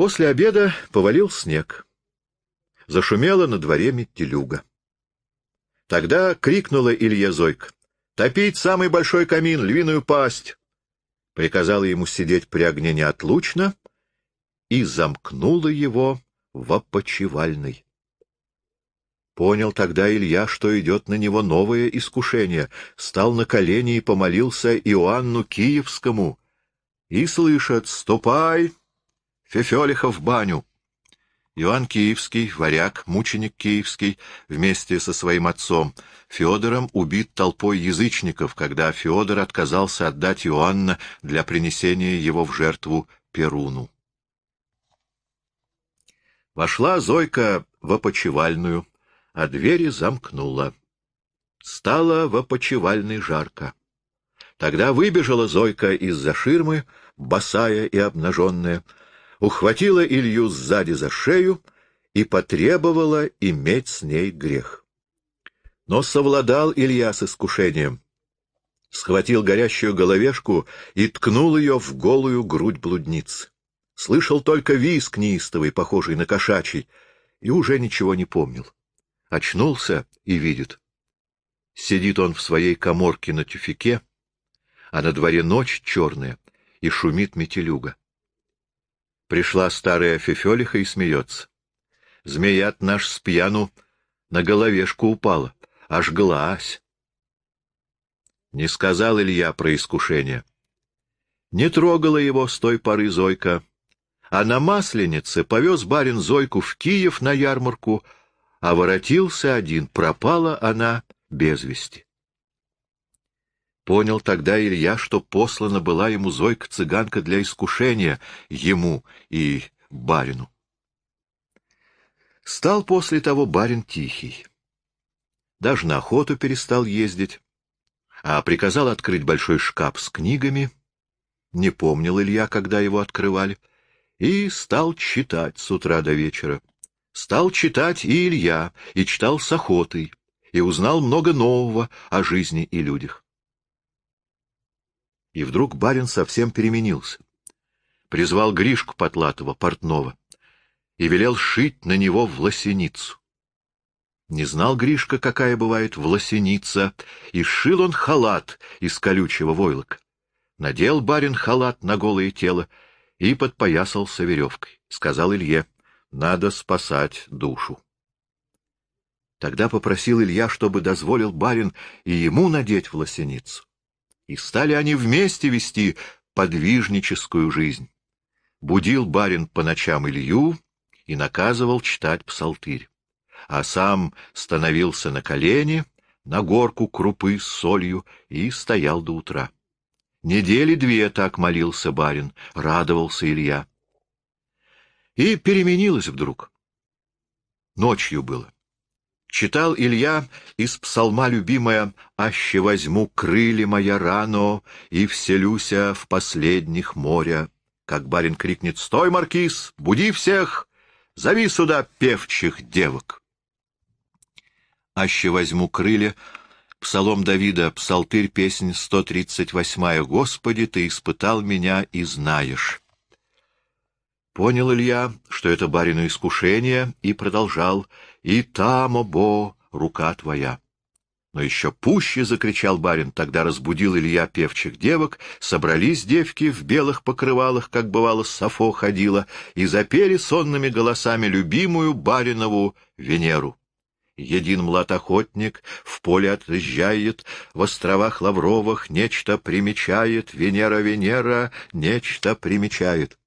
A: После обеда повалил снег. зашумело на дворе метелюга. Тогда крикнула Илья Зойка. «Топить самый большой камин, львиную пасть!» Приказала ему сидеть при огне неотлучно и замкнула его в опочивальной. Понял тогда Илья, что идет на него новое искушение, стал на колени и помолился Иоанну Киевскому. И слышат: «Ступай, Фефелиха в баню! Иоанн Киевский, варяг, мученик Киевский, вместе со своим отцом Федором, убит толпой язычников, когда Федор отказался отдать Иоанна для принесения его в жертву Перуну. Вошла Зойка в опочивальную, а двери замкнула. Стало в опочивальной жарко. Тогда выбежала Зойка из-за ширмы, босая и обнаженная, ухватила Илью сзади за шею и потребовала иметь с ней грех. Но совладал Илья с искушением. Схватил горящую головешку и ткнул ее в голую грудь блудниц. Слышал только визг неистовый, похожий на кошачий, и уже ничего не помнил. Очнулся и видит. Сидит он в своей коморке на тюфике, а на дворе ночь черная, и шумит метелюга. Пришла старая фефелиха и смеется. Змеят наш с пьяну на головешку упала, аж глазь. Не сказал Илья про искушение. Не трогала его с той поры Зойка. А на Масленице повез барин Зойку в Киев на ярмарку, а воротился один, пропала она без вести. Понял тогда Илья, что послана была ему Зойка-цыганка для искушения ему и барину. Стал после того барин тихий. Даже на охоту перестал ездить, а приказал открыть большой шкаф с книгами. Не помнил Илья, когда его открывали. И стал читать с утра до вечера. Стал читать и Илья, и читал с охотой, и узнал много нового о жизни и людях. И вдруг барин совсем переменился. Призвал Гришку Потлатова, портного, и велел шить на него власеницу. Не знал Гришка, какая бывает власеница, и шил он халат из колючего войлока. Надел барин халат на голое тело и подпоясался веревкой. Сказал Илье, надо спасать душу. Тогда попросил Илья, чтобы дозволил барин и ему надеть власеницу и стали они вместе вести подвижническую жизнь. Будил барин по ночам Илью и наказывал читать псалтырь, а сам становился на колени, на горку крупы с солью и стоял до утра. Недели две так молился барин, радовался Илья. И переменилось вдруг. Ночью было. Читал Илья из псалма любимая «Аще возьму крылья моя рано и вселюся в последних моря». Как барин крикнет «Стой, маркиз! Буди всех! Зови сюда певчих девок!» «Аще возьму крылья» Псалом Давида, Псалтырь, песнь 138 «Господи, Ты испытал меня и знаешь». Понял Илья, что это барину искушение, и продолжал — и там, обо, рука твоя. Но еще пуще закричал барин, тогда разбудил Илья певчих девок, собрались девки в белых покрывалах, как бывало Сафо ходила, и запели сонными голосами любимую баринову Венеру. Един млад в поле отъезжает, в островах лавровых нечто примечает, Венера, Венера, нечто примечает.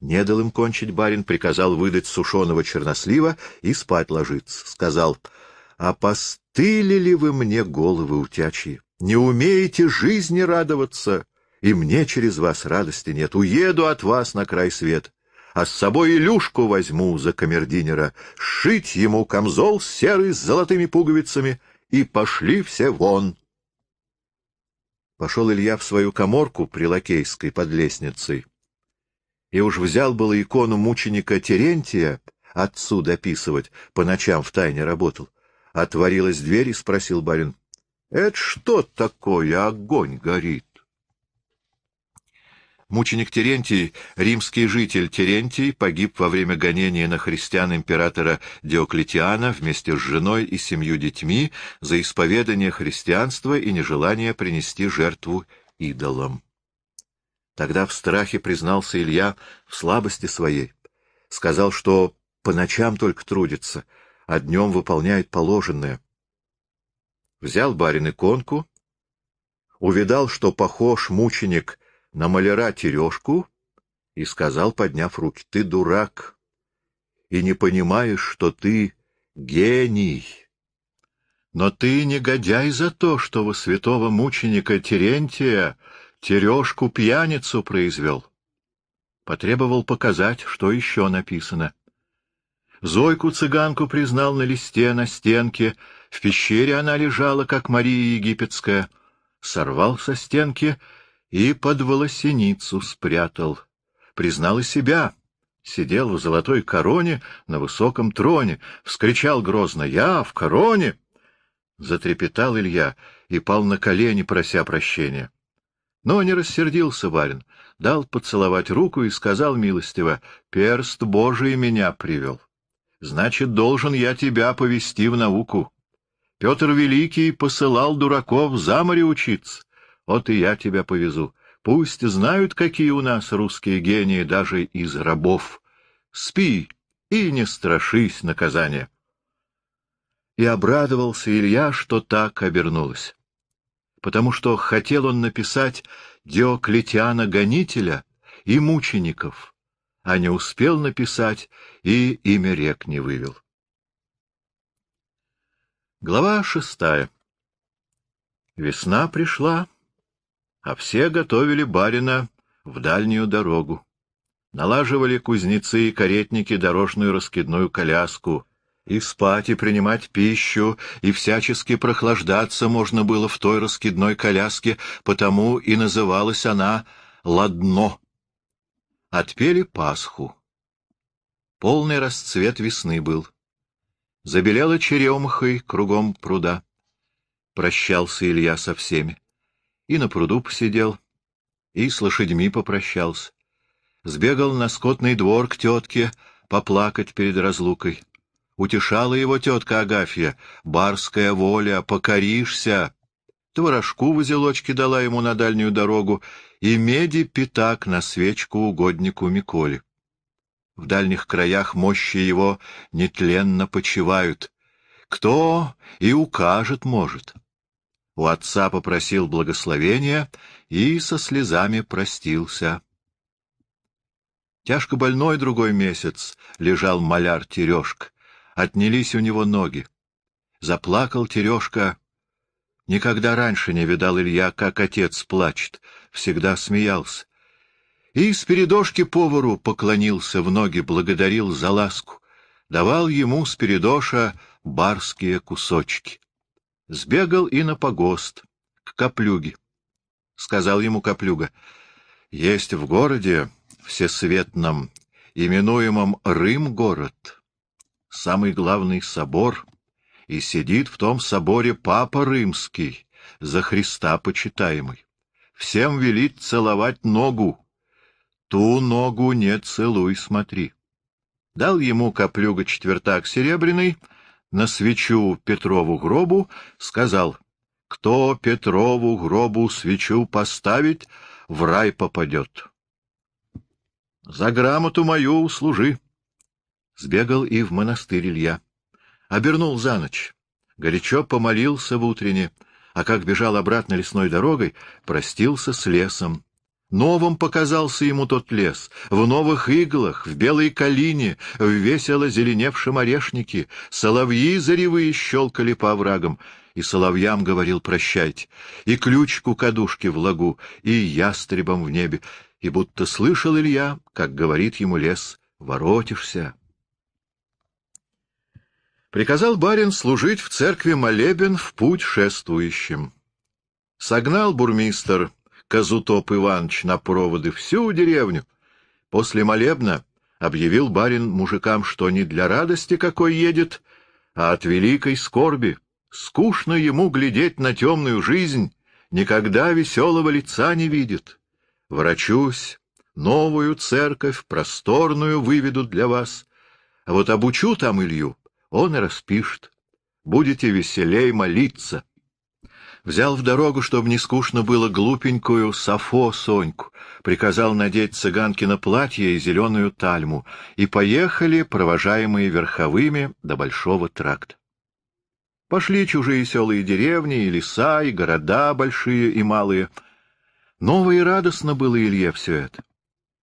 A: Не дал им кончить барин, приказал выдать сушеного чернослива и спать ложиться. Сказал, а постыли ли вы мне головы утячьи, не умеете жизни радоваться, и мне через вас радости нет, уеду от вас на край свет, А с собой Илюшку возьму за камердинера, шить ему камзол серый с золотыми пуговицами, и пошли все вон. Пошел Илья в свою коморку при Лакейской под лестницей и уж взял было икону мученика Терентия отцу дописывать, по ночам в тайне работал. Отворилась дверь и спросил барин, — Это что такое огонь горит? Мученик Терентий, римский житель Терентий, погиб во время гонения на христиан императора Диоклетиана вместе с женой и семью детьми за исповедание христианства и нежелание принести жертву идолам. Тогда в страхе признался Илья в слабости своей. Сказал, что по ночам только трудится, а днем выполняет положенное. Взял барин иконку, увидал, что похож мученик на маляра Терешку, и сказал, подняв руки, — Ты дурак и не понимаешь, что ты гений. Но ты негодяй за то, что во святого мученика Терентия Терешку пьяницу произвел. Потребовал показать, что еще написано. Зойку-цыганку признал на листе, на стенке. В пещере она лежала, как Мария Египетская. Сорвал со стенки и под волосеницу спрятал. Признал и себя. Сидел в золотой короне на высоком троне. Вскричал грозно «Я в короне!» Затрепетал Илья и пал на колени, прося прощения. Но не рассердился барин, дал поцеловать руку и сказал милостиво, «Перст Божий меня привел. Значит, должен я тебя повести в науку. Петр Великий посылал дураков за море учиться. Вот и я тебя повезу. Пусть знают, какие у нас русские гении даже из рабов. Спи и не страшись наказания». И обрадовался Илья, что так обернулось потому что хотел он написать Диоклетиана-гонителя и мучеников, а не успел написать и имя рек не вывел. Глава шестая. Весна пришла, а все готовили барина в дальнюю дорогу. Налаживали кузнецы и каретники дорожную раскидную коляску, и спать, и принимать пищу, и всячески прохлаждаться можно было в той раскидной коляске, потому и называлась она «Ладно». Отпели Пасху. Полный расцвет весны был. Забелела черемхой кругом пруда. Прощался Илья со всеми. И на пруду посидел, и с лошадьми попрощался. Сбегал на скотный двор к тетке поплакать перед разлукой. Утешала его тетка Агафья. «Барская воля, покоришься!» Творожку в узелочке дала ему на дальнюю дорогу и меди пятак на свечку угоднику Миколе. В дальних краях мощи его нетленно почивают. Кто и укажет может. У отца попросил благословения и со слезами простился. Тяжко больной другой месяц лежал маляр Терешка. Отнялись у него ноги. Заплакал Терешка. Никогда раньше не видал Илья, как отец плачет. Всегда смеялся. И с передошки повару поклонился в ноги, благодарил за ласку. Давал ему с передоша барские кусочки. Сбегал и на погост, к Коплюге. Сказал ему Коплюга, — Есть в городе всесветном, именуемом Рым-город, самый главный собор, и сидит в том соборе Папа Римский, за Христа почитаемый. Всем велит целовать ногу. Ту ногу не целуй, смотри. Дал ему каплюга четвертак серебряный, на свечу Петрову гробу, сказал, «Кто Петрову гробу свечу поставить, в рай попадет». «За грамоту мою служи Сбегал и в монастырь Илья. Обернул за ночь. Горячо помолился в утренне, а как бежал обратно лесной дорогой, простился с лесом. Новым показался ему тот лес, в новых иглах, в белой калине, в весело зеленевшем орешнике. Соловьи заревые щелкали по оврагам, и соловьям говорил «прощайте», и ключку кадушки в лагу, и ястребом в небе. И будто слышал Илья, как говорит ему лес «воротишься». Приказал барин служить в церкви молебен в путь шествующим. Согнал бурмистр Казутоп Иванович на проводы всю деревню. После молебна объявил барин мужикам, что не для радости какой едет, а от великой скорби. Скучно ему глядеть на темную жизнь, никогда веселого лица не видит. Врачусь, новую церковь, просторную выведу для вас. А вот обучу там Илью, он и распишет. Будете веселей молиться. Взял в дорогу, чтобы не скучно было, глупенькую Сафо Соньку, приказал надеть цыганки на платье и зеленую тальму, и поехали, провожаемые верховыми, до Большого тракта. Пошли чужие села и деревни, и леса, и города большие и малые. Ново и радостно было Илье все это.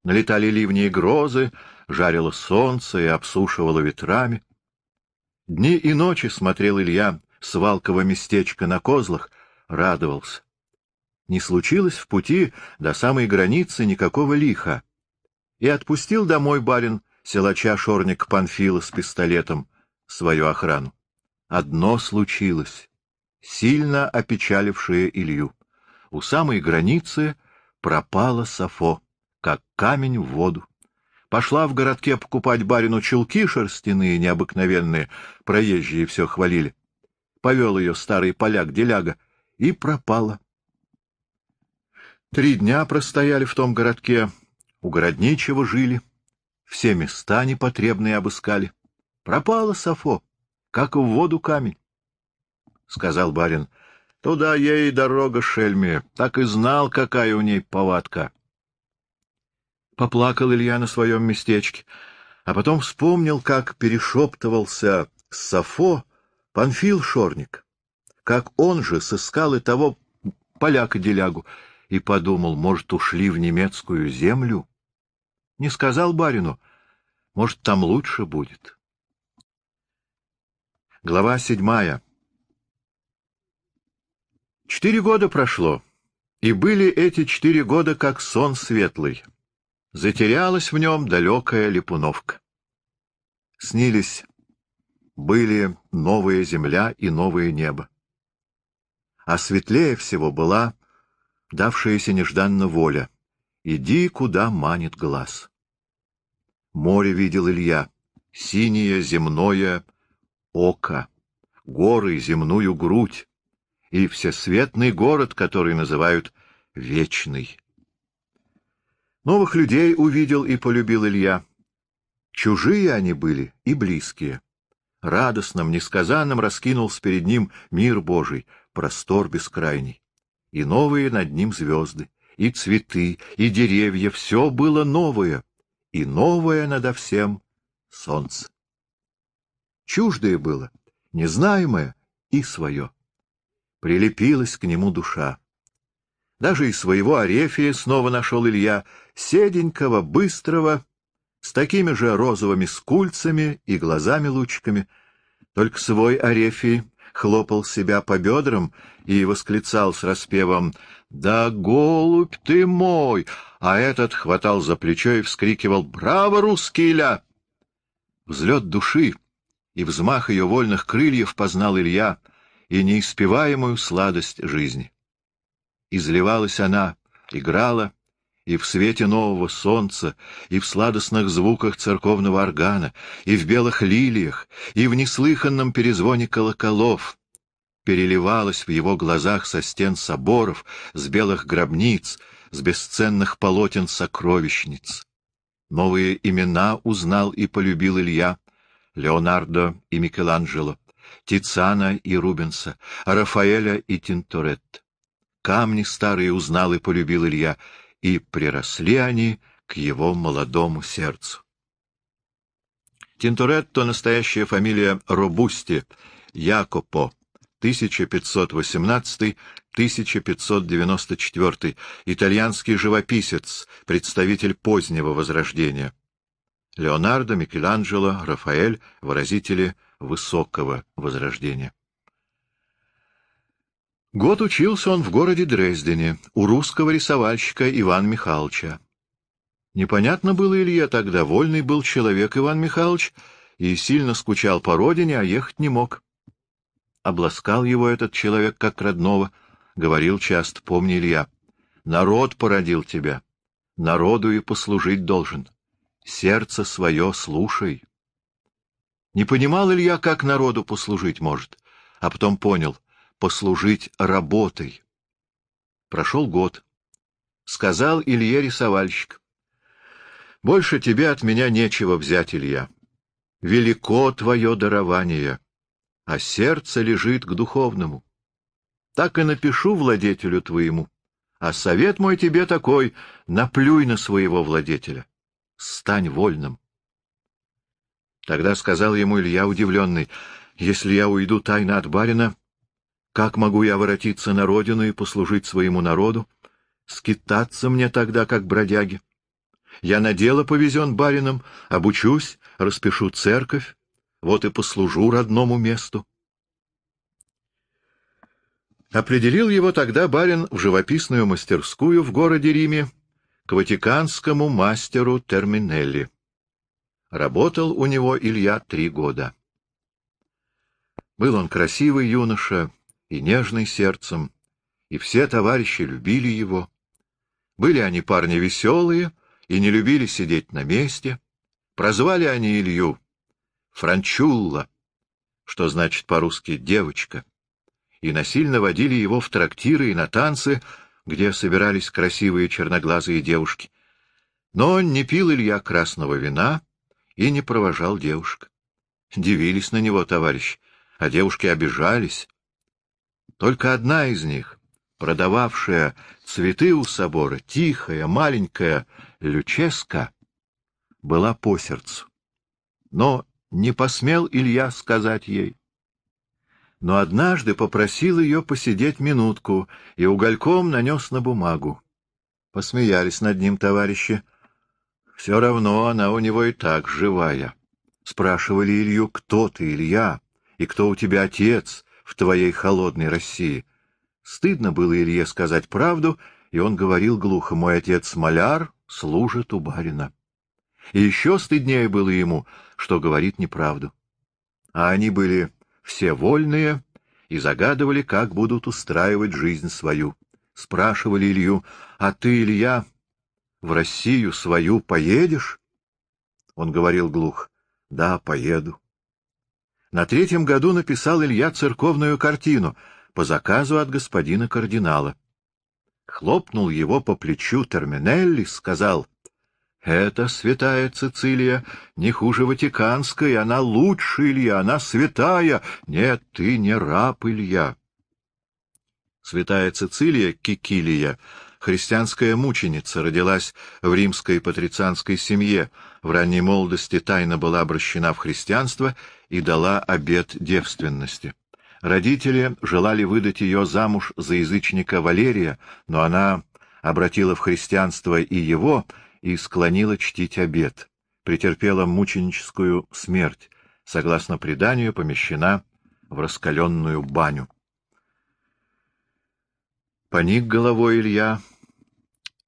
A: Налетали ливни и грозы, жарило солнце и обсушивало ветрами. Дни и ночи смотрел Илья с валково местечка на козлах, радовался. Не случилось в пути до самой границы никакого лиха. И отпустил домой барин силача Шорник Панфила с пистолетом, свою охрану. Одно случилось, сильно опечалившее Илью. У самой границы пропала Сафо, как камень в воду. Пошла в городке покупать барину чулки шерстяные, необыкновенные, проезжие все хвалили. Повел ее старый поляк-деляга и пропала. Три дня простояли в том городке, у городничего жили, все места непотребные обыскали. Пропала Сафо, как в воду камень. Сказал барин, — Туда ей дорога, шельме, так и знал, какая у ней повадка. — поплакал Илья на своем местечке, а потом вспомнил, как перешептывался с Сафо Панфил Шорник, как он же сыскал и того поляка-делягу, и подумал, может, ушли в немецкую землю. Не сказал барину, может, там лучше будет. Глава седьмая Четыре года прошло, и были эти четыре года как сон светлый — Затерялась в нем далекая липуновка. Снились, были новая земля и новое небо. А светлее всего была давшаяся нежданно воля. Иди, куда манит глаз. Море видел Илья, синее земное око, горы земную грудь и всесветный город, который называют Вечный. Новых людей увидел и полюбил Илья. Чужие они были и близкие. Радостным, несказанным раскинулся перед ним мир Божий, простор бескрайний. И новые над ним звезды, и цветы, и деревья — все было новое, и новое надо всем — солнце. Чуждое было, незнаемое и свое. Прилепилась к нему душа. Даже и своего Арефия снова нашел Илья, седенького, быстрого, с такими же розовыми скульцами и глазами-лучиками. Только свой Арефий хлопал себя по бедрам и восклицал с распевом «Да голубь ты мой!» А этот хватал за плечо и вскрикивал «Браво, русский ля!» Взлет души и взмах ее вольных крыльев познал Илья и неиспеваемую сладость жизни. Изливалась она, играла, и в свете нового солнца, и в сладостных звуках церковного органа, и в белых лилиях, и в неслыханном перезвоне колоколов, переливалась в его глазах со стен соборов, с белых гробниц, с бесценных полотен сокровищниц. Новые имена узнал и полюбил Илья, Леонардо и Микеланджело, Тициана и Рубенса, Рафаэля и Тинторетто камни старые узнал и полюбил Илья, и приросли они к его молодому сердцу. Тинторетто — настоящая фамилия Робусти, Якопо, 1518-1594, итальянский живописец, представитель позднего Возрождения. Леонардо, Микеланджело, Рафаэль — выразители высокого Возрождения. Год учился он в городе Дрездене у русского рисовальщика Ивана Михайловича. Непонятно было Илье тогда, вольный был человек Иван Михайлович и сильно скучал по родине, а ехать не мог. Обласкал его этот человек как родного, говорил часто, помни, Илья, «Народ породил тебя, народу и послужить должен, сердце свое слушай». Не понимал Илья, как народу послужить может, а потом понял — послужить работой. Прошел год. Сказал Илье рисовальщик. Больше тебе от меня нечего взять, Илья. Велико твое дарование, а сердце лежит к духовному. Так и напишу владетелю твоему. А совет мой тебе такой — наплюй на своего владетеля. Стань вольным. Тогда сказал ему Илья удивленный, — Если я уйду тайно от барина, как могу я воротиться на родину и послужить своему народу? Скитаться мне тогда, как бродяги. Я на дело повезен барином, обучусь, распишу церковь, вот и послужу родному месту. Определил его тогда барин в живописную мастерскую в городе Риме к ватиканскому мастеру Терминелли. Работал у него Илья три года. Был он красивый юноша, и нежный сердцем, и все товарищи любили его. Были они парни веселые и не любили сидеть на месте. Прозвали они Илью Франчулла, что значит по-русски «девочка», и насильно водили его в трактиры и на танцы, где собирались красивые черноглазые девушки. Но не пил Илья красного вина и не провожал девушек. Дивились на него товарищ а девушки обижались. Только одна из них, продававшая цветы у собора, тихая, маленькая Люческа, была по сердцу. Но не посмел Илья сказать ей. Но однажды попросил ее посидеть минутку и угольком нанес на бумагу. Посмеялись над ним товарищи. Все равно она у него и так живая. Спрашивали Илью, кто ты, Илья, и кто у тебя отец, в твоей холодной России. Стыдно было Илье сказать правду, и он говорил глухо, «Мой отец маляр, служит у барина». И еще стыднее было ему, что говорит неправду. А они были все вольные и загадывали, как будут устраивать жизнь свою. Спрашивали Илью, «А ты, Илья, в Россию свою поедешь?» Он говорил глух, «Да, поеду». На третьем году написал Илья церковную картину по заказу от господина кардинала. Хлопнул его по плечу Терминелли, сказал, — Это святая Цицилия, не хуже Ватиканской, она лучше, Илья, она святая. Нет, ты не раб, Илья. Святая Цицилия, Кикилия, христианская мученица, родилась в римской патрицианской семье, в ранней молодости тайно была обращена в христианство и дала обет девственности. Родители желали выдать ее замуж за язычника Валерия, но она обратила в христианство и его, и склонила чтить обет. Претерпела мученическую смерть, согласно преданию, помещена в раскаленную баню. Поник головой Илья.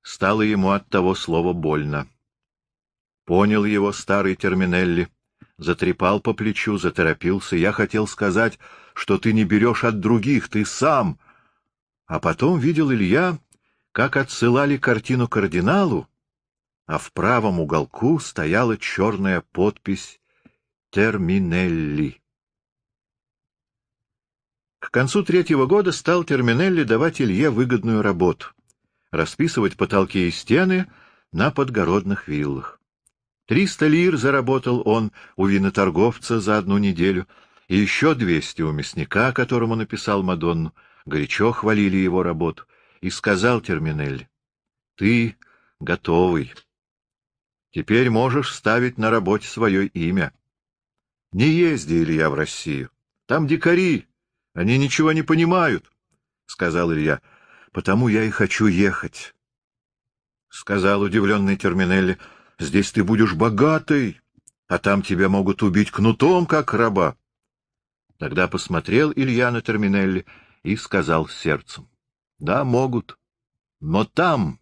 A: Стало ему от того слова больно. Понял его старый Терминелли — затрепал по плечу, заторопился. Я хотел сказать, что ты не берешь от других, ты сам. А потом видел Илья, как отсылали картину кардиналу, а в правом уголку стояла черная подпись «Терминелли». К концу третьего года стал Терминелли давать Илье выгодную работу — расписывать потолки и стены на подгородных виллах. Триста лир заработал он у виноторговца за одну неделю, и еще двести у мясника, которому написал Мадонну. Горячо хвалили его работу. И сказал Терминель, — Ты готовый. Теперь можешь ставить на работе свое имя. Не езди, Илья, в Россию. Там дикари, они ничего не понимают, — сказал Илья. — Потому я и хочу ехать, — сказал удивленный Терминелли. Здесь ты будешь богатый, а там тебя могут убить кнутом, как раба. Тогда посмотрел Илья на Терминелли и сказал сердцем. — Да, могут. Но там,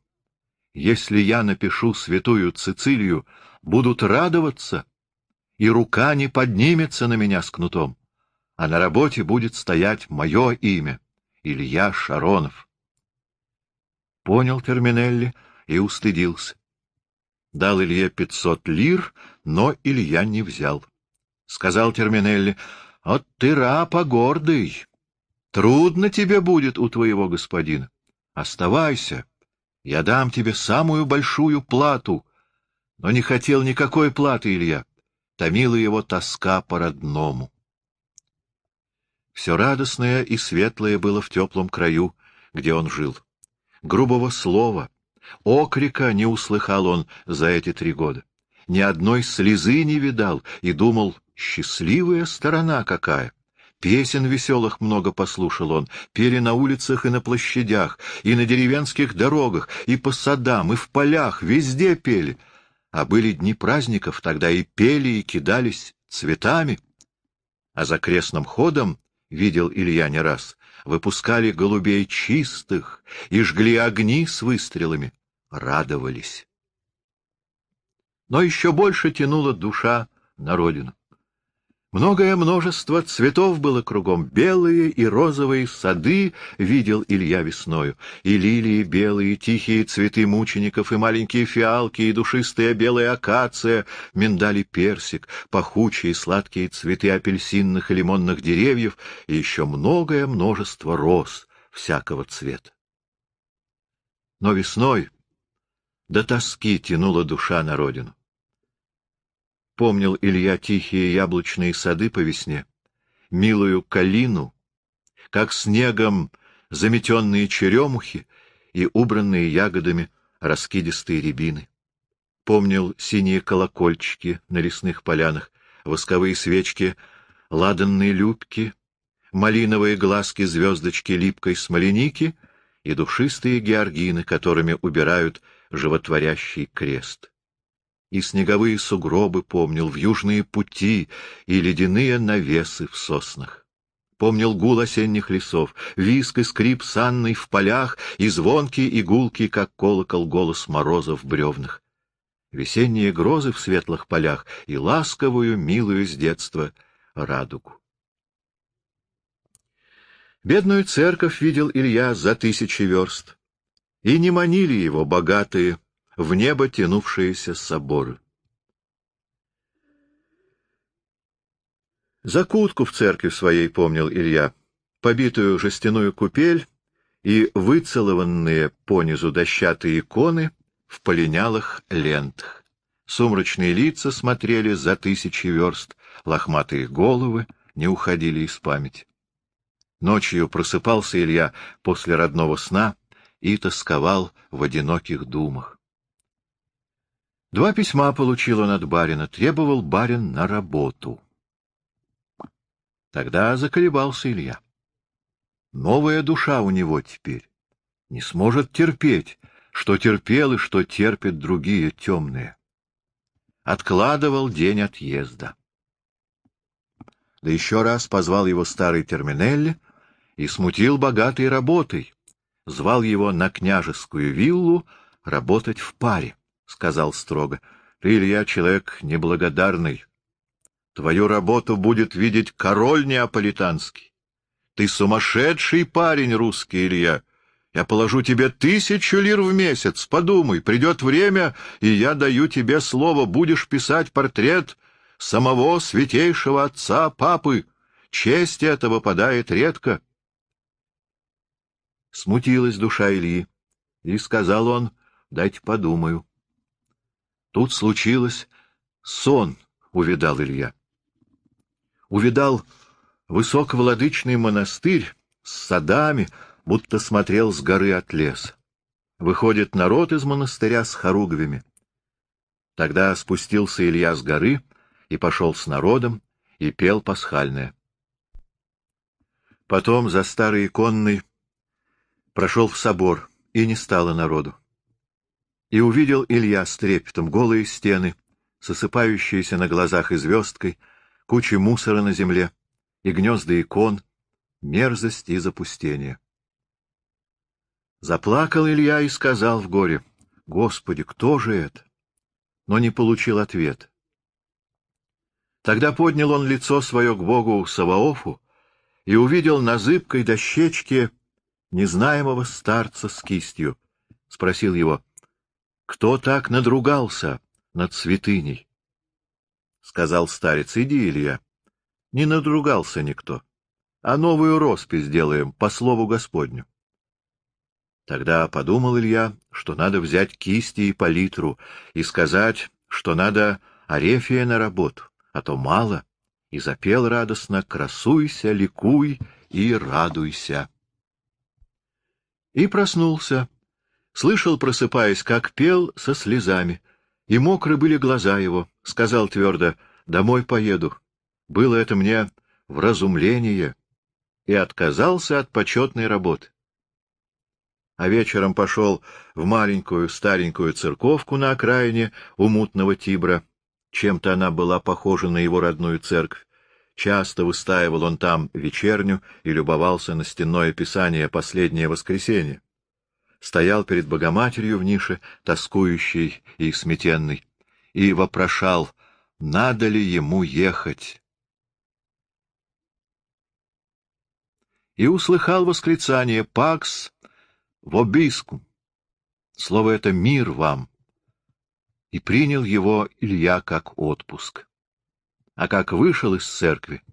A: если я напишу святую Цицилию, будут радоваться, и рука не поднимется на меня с кнутом, а на работе будет стоять мое имя — Илья Шаронов. Понял Терминелли и устыдился дал Илье пятьсот лир, но Илья не взял. Сказал Терминелли, — От ты рапа гордый. Трудно тебе будет у твоего господина. Оставайся, я дам тебе самую большую плату. Но не хотел никакой платы Илья. Томила его тоска по родному. Все радостное и светлое было в теплом краю, где он жил. Грубого слова, Окрика не услыхал он за эти три года. Ни одной слезы не видал и думал, счастливая сторона какая. Песен веселых много послушал он, пели на улицах и на площадях, и на деревенских дорогах, и по садам, и в полях, везде пели. А были дни праздников, тогда и пели, и кидались цветами. А за крестным ходом, видел Илья не раз, выпускали голубей чистых и жгли огни с выстрелами, радовались. Но еще больше тянула душа на родину. Многое множество цветов было кругом, белые и розовые сады видел Илья весною, и лилии белые, тихие цветы мучеников, и маленькие фиалки, и душистая белая акация, миндали персик, пахучие сладкие цветы апельсинных и лимонных деревьев, и еще многое множество роз всякого цвета. Но весной до тоски тянула душа на родину помнил Илья тихие яблочные сады по весне, милую калину, как снегом заметенные черемухи и убранные ягодами раскидистые рябины. Помнил синие колокольчики на лесных полянах, восковые свечки, ладанные любки, малиновые глазки звездочки липкой смоленики и душистые георгины, которыми убирают животворящий крест и снеговые сугробы помнил, в южные пути и ледяные навесы в соснах. Помнил гул осенних лесов, виск и скрип санной в полях и звонкий и гулкий, как колокол, голос мороза в бревнах. Весенние грозы в светлых полях и ласковую, милую с детства радугу. Бедную церковь видел Илья за тысячи верст. И не манили его богатые, в небо тянувшиеся соборы. Закутку в церкви своей помнил Илья, побитую жестяную купель и выцелованные понизу дощатые иконы в полинялых лентах. Сумрачные лица смотрели за тысячи верст, лохматые головы не уходили из памяти. Ночью просыпался Илья после родного сна и тосковал в одиноких думах. Два письма получил он от барина, требовал барин на работу. Тогда заколебался Илья. Новая душа у него теперь. Не сможет терпеть, что терпел и что терпят другие темные. Откладывал день отъезда. Да еще раз позвал его старый Терминелли и смутил богатой работой. Звал его на княжескую виллу работать в паре. — сказал строго. — Ты, Илья, человек неблагодарный. Твою работу будет видеть король неаполитанский. Ты сумасшедший парень русский, Илья. Я положу тебе тысячу лир в месяц. Подумай, придет время, и я даю тебе слово. Будешь писать портрет самого святейшего отца, папы. Честь это выпадает редко. Смутилась душа Ильи, и сказал он, дайте подумаю. Тут случилось сон, увидал Илья. Увидал высоковладычный монастырь с садами, будто смотрел с горы от леса. Выходит народ из монастыря с хоругвями. Тогда спустился Илья с горы и пошел с народом и пел пасхальное. Потом за старой иконной прошел в собор, и не стало народу и увидел Илья с трепетом голые стены, сосыпающиеся на глазах и звездкой, кучи мусора на земле, и гнезда икон, мерзость и запустение. Заплакал Илья и сказал в горе, «Господи, кто же это?» Но не получил ответ. Тогда поднял он лицо свое к Богу Саваофу и увидел на зыбкой дощечке незнаемого старца с кистью. Спросил его, — кто так надругался над святыней? — сказал старец. — Иди, Илья. Не надругался никто. А новую роспись делаем, по слову Господню. Тогда подумал Илья, что надо взять кисти и палитру и сказать, что надо Арефия на работу, а то мало, и запел радостно «Красуйся, ликуй и радуйся». И проснулся. Слышал, просыпаясь, как пел со слезами. И мокры были глаза его. Сказал твердо, «Домой поеду». Было это мне в разумление. И отказался от почетной работы. А вечером пошел в маленькую старенькую церковку на окраине у мутного Тибра. Чем-то она была похожа на его родную церковь. Часто выстаивал он там вечерню и любовался на стенное писание «Последнее воскресенье» стоял перед Богоматерью в нише, тоскующий и сметенный, и вопрошал, надо ли ему ехать. И услыхал восклицание «Пакс в обискум!» Слово это «Мир вам!» И принял его Илья как отпуск. А как вышел из церкви,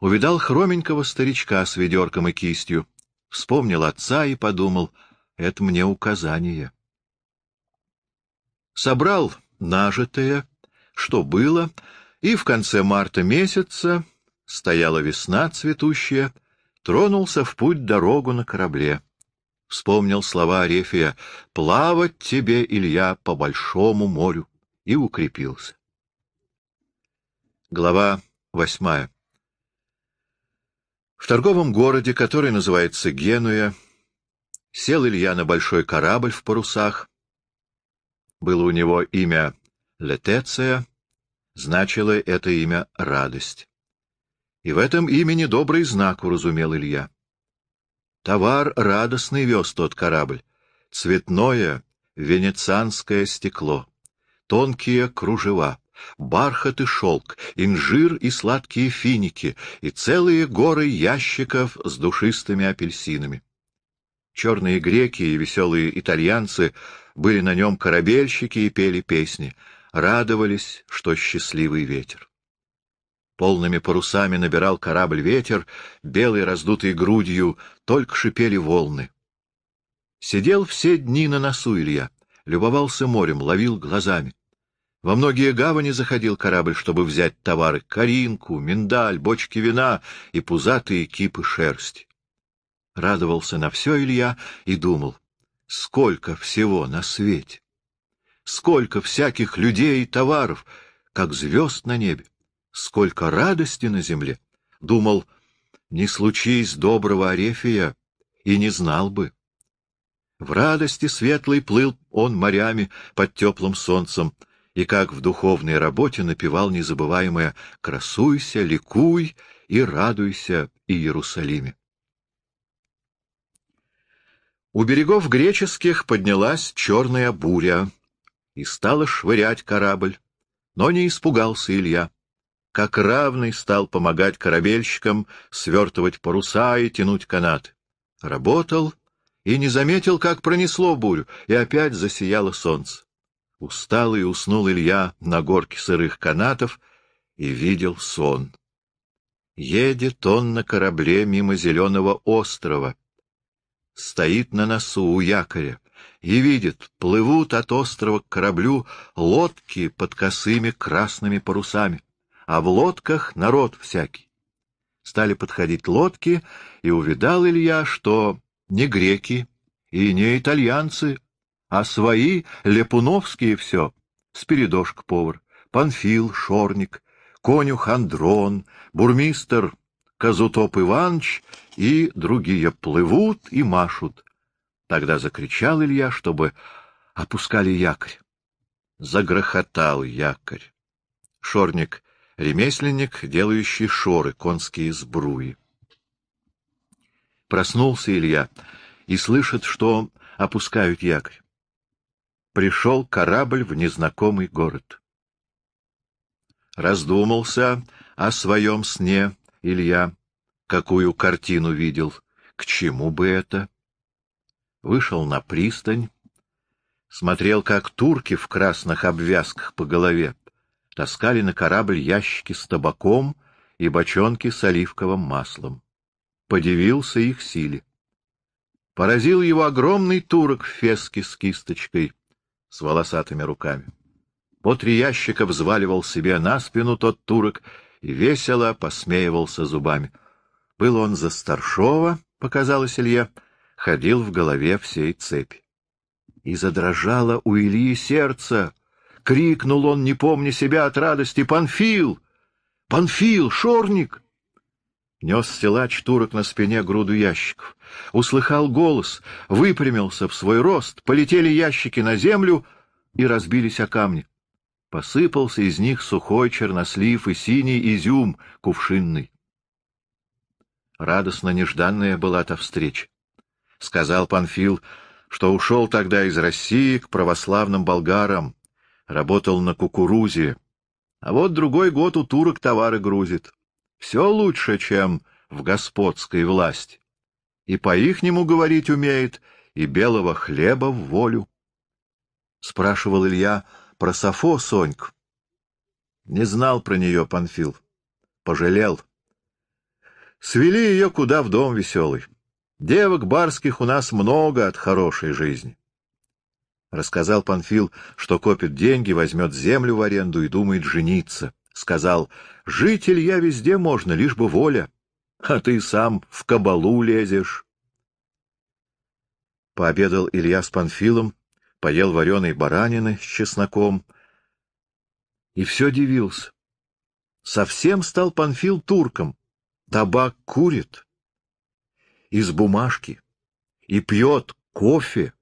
A: увидал хроменького старичка с ведерком и кистью, вспомнил отца и подумал — это мне указание. Собрал нажитое, что было, и в конце марта месяца, стояла весна цветущая, тронулся в путь дорогу на корабле. Вспомнил слова Арефия «Плавать тебе, Илья, по большому морю» и укрепился. Глава восьмая В торговом городе, который называется Генуя, Сел Илья на большой корабль в парусах. Было у него имя Летеция, значило это имя «радость». И в этом имени добрый знак уразумел Илья. Товар радостный вез тот корабль. Цветное венецианское стекло, тонкие кружева, бархат и шелк, инжир и сладкие финики, и целые горы ящиков с душистыми апельсинами. Черные греки и веселые итальянцы были на нем корабельщики и пели песни, радовались, что счастливый ветер. Полными парусами набирал корабль ветер, белой раздутой грудью, только шипели волны. Сидел все дни на носу Илья, любовался морем, ловил глазами. Во многие гавани заходил корабль, чтобы взять товары — коринку, миндаль, бочки вина и пузатые кипы шерсти. Радовался на все Илья и думал, сколько всего на свете, сколько всяких людей и товаров, как звезд на небе, сколько радости на земле. Думал, не случись доброго Арефия, и не знал бы. В радости светлой плыл он морями под теплым солнцем, и как в духовной работе напевал незабываемое «Красуйся, ликуй и радуйся Иерусалиме». У берегов греческих поднялась черная буря и стала швырять корабль. Но не испугался Илья. Как равный стал помогать корабельщикам свертывать паруса и тянуть канат. Работал и не заметил, как пронесло бурю, и опять засияло солнце. Устал и уснул Илья на горке сырых канатов и видел сон. Едет он на корабле мимо зеленого острова — стоит на носу у якоря и видит, плывут от острова к кораблю лодки под косыми красными парусами, а в лодках народ всякий. Стали подходить лодки, и увидал Илья, что не греки и не итальянцы, а свои, лепуновские все, Спиридошка-повар, Панфил, Шорник, конюх Андрон, бурмистер Казутоп Иванович и другие плывут и машут. Тогда закричал Илья, чтобы опускали якорь. Загрохотал якорь. Шорник — ремесленник, делающий шоры, конские сбруи. Проснулся Илья и слышит, что опускают якорь. Пришел корабль в незнакомый город. Раздумался о своем сне Илья какую картину видел, к чему бы это. Вышел на пристань, смотрел, как турки в красных обвязках по голове таскали на корабль ящики с табаком и бочонки с оливковым маслом. Подивился их силе. Поразил его огромный турок в феске с кисточкой, с волосатыми руками. По три ящика взваливал себе на спину тот турок и весело посмеивался зубами. Был он за старшова, показалось Илье, ходил в голове всей цепи. И задрожало у Ильи сердце. Крикнул он, не помня себя от радости, «Панфил! Панфил! Шорник!» Нес силач турок на спине груду ящиков. Услыхал голос, выпрямился в свой рост, полетели ящики на землю и разбились о камни. Посыпался из них сухой чернослив и синий изюм кувшинный радостно нежданная была та встреча. Сказал Панфил, что ушел тогда из России к православным болгарам, работал на кукурузе, а вот другой год у турок товары грузит. Все лучше, чем в господской власти. И по-ихнему говорить умеет, и белого хлеба в волю. Спрашивал Илья про Сафо Соньку. Не знал про нее Панфил. Пожалел. — Свели ее куда в дом веселый. Девок барских у нас много от хорошей жизни. Рассказал Панфил, что копит деньги, возьмет землю в аренду и думает жениться. Сказал, житель я везде можно, лишь бы воля. А ты сам в кабалу лезешь. Пообедал Илья с Панфилом, поел вареной баранины с чесноком. И все дивился. Совсем стал Панфил турком. Табак курит из бумажки и пьет кофе,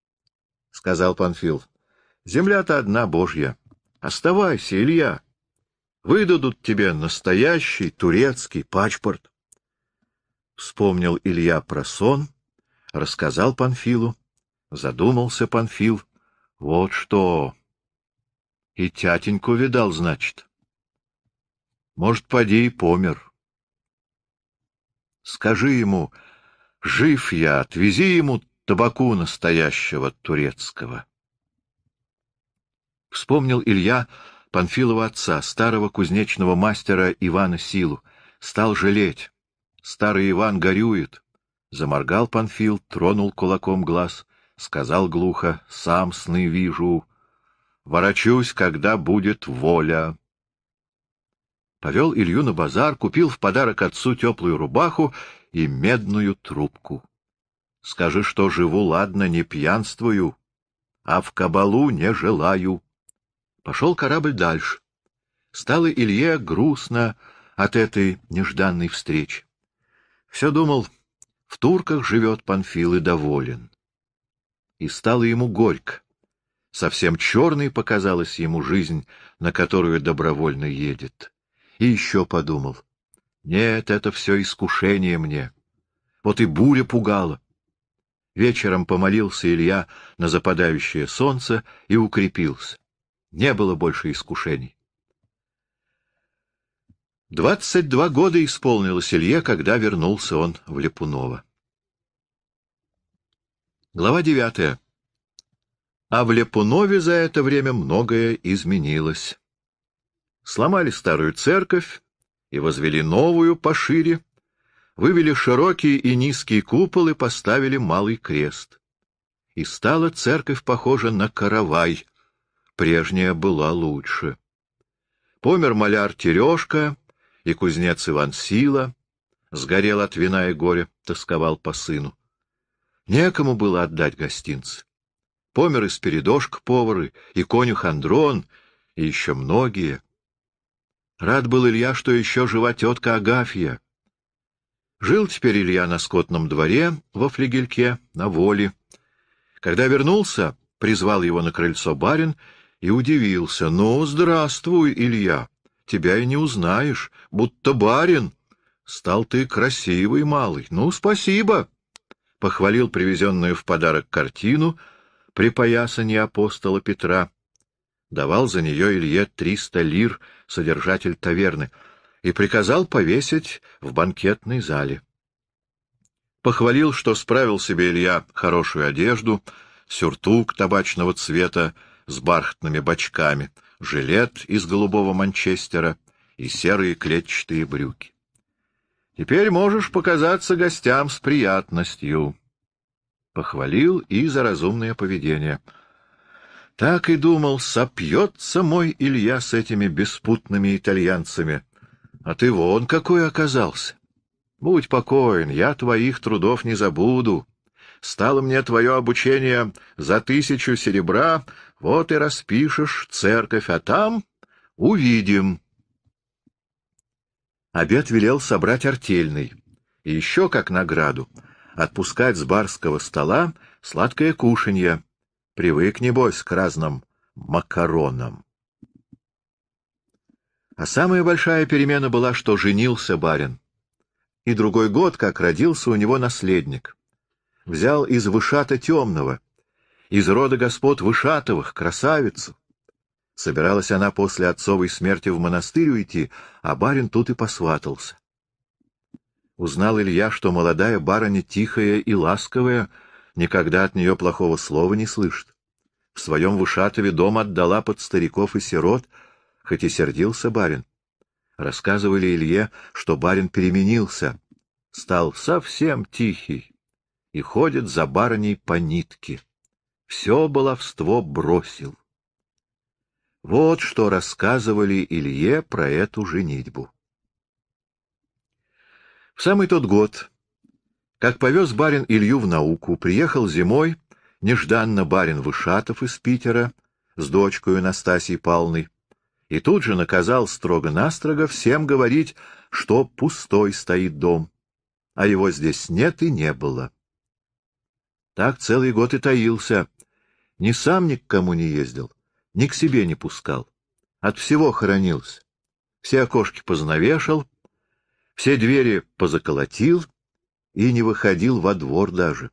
A: — сказал Панфил. — Земля-то одна божья. Оставайся, Илья. Выдадут тебе настоящий турецкий пачпорт. Вспомнил Илья про сон, рассказал Панфилу. Задумался Панфил. Вот что! И тятеньку видал, значит. Может, поди и помер. — Скажи ему, жив я, отвези ему табаку настоящего турецкого. Вспомнил Илья Панфилова отца, старого кузнечного мастера Ивана Силу. Стал жалеть. Старый Иван горюет. Заморгал Панфил, тронул кулаком глаз. Сказал глухо, сам сны вижу. Ворочусь, когда будет воля повел Илью на базар, купил в подарок отцу теплую рубаху и медную трубку. Скажи, что живу, ладно, не пьянствую, а в кабалу не желаю. Пошел корабль дальше. Стало Илье грустно от этой нежданной встречи. Все думал, в турках живет Панфил и доволен. И стало ему горько. Совсем черной показалась ему жизнь, на которую добровольно едет. И еще подумал. Нет, это все искушение мне. Вот и буря пугала. Вечером помолился Илья на западающее солнце и укрепился. Не было больше искушений. Двадцать два года исполнилось Илье, когда вернулся он в Лепунова. Глава девятая. А в Лепунове за это время многое изменилось. Сломали старую церковь и возвели новую пошире, вывели широкий и низкий купол и поставили малый крест. И стала церковь похожа на каравай, прежняя была лучше. Помер маляр Терешка и кузнец Иван Сила, сгорел от вина и горя, тосковал по сыну. Некому было отдать гостинцы. Помер и Спиридошка повары, и конюх Андрон, и еще многие — Рад был Илья, что еще жива тетка Агафья. Жил теперь Илья на скотном дворе во флигельке, на воле. Когда вернулся, призвал его на крыльцо барин и удивился. — Ну, здравствуй, Илья! Тебя и не узнаешь, будто барин. Стал ты красивый малый. Ну, спасибо! Похвалил привезенную в подарок картину припоясанье апостола Петра давал за нее Илье триста лир, содержатель таверны, и приказал повесить в банкетной зале. Похвалил, что справил себе Илья хорошую одежду, сюртук табачного цвета с бархатными бочками, жилет из голубого манчестера и серые клетчатые брюки. Теперь можешь показаться гостям с приятностью. Похвалил и за разумное поведение — так и думал, сопьется мой Илья с этими беспутными итальянцами. А ты вон какой оказался. Будь покоен, я твоих трудов не забуду. Стало мне твое обучение за тысячу серебра, вот и распишешь церковь, а там увидим. Обед велел собрать артельный, и еще как награду — отпускать с барского стола сладкое кушанье — Привык, небось, к разным макаронам. А самая большая перемена была, что женился барин. И другой год, как родился у него наследник. Взял из Вышата Темного, из рода господ Вышатовых, красавицу. Собиралась она после отцовой смерти в монастырь уйти, а барин тут и посватался. Узнал Илья, что молодая барыня тихая и ласковая — никогда от нее плохого слова не слышит. В своем Вышатове дом отдала под стариков и сирот, хоть и сердился барин. Рассказывали Илье, что барин переменился, стал совсем тихий и ходит за барыней по нитке. Все баловство бросил. Вот что рассказывали Илье про эту женитьбу. В самый тот год как повез барин Илью в науку, приехал зимой, нежданно барин Вышатов из Питера с дочкой Настасьей Павловной, и тут же наказал строго-настрого всем говорить, что пустой стоит дом, а его здесь нет и не было. Так целый год и таился, ни сам ни к кому не ездил, ни к себе не пускал, от всего хоронился, все окошки позанавешал, все двери позаколотил — и не выходил во двор даже.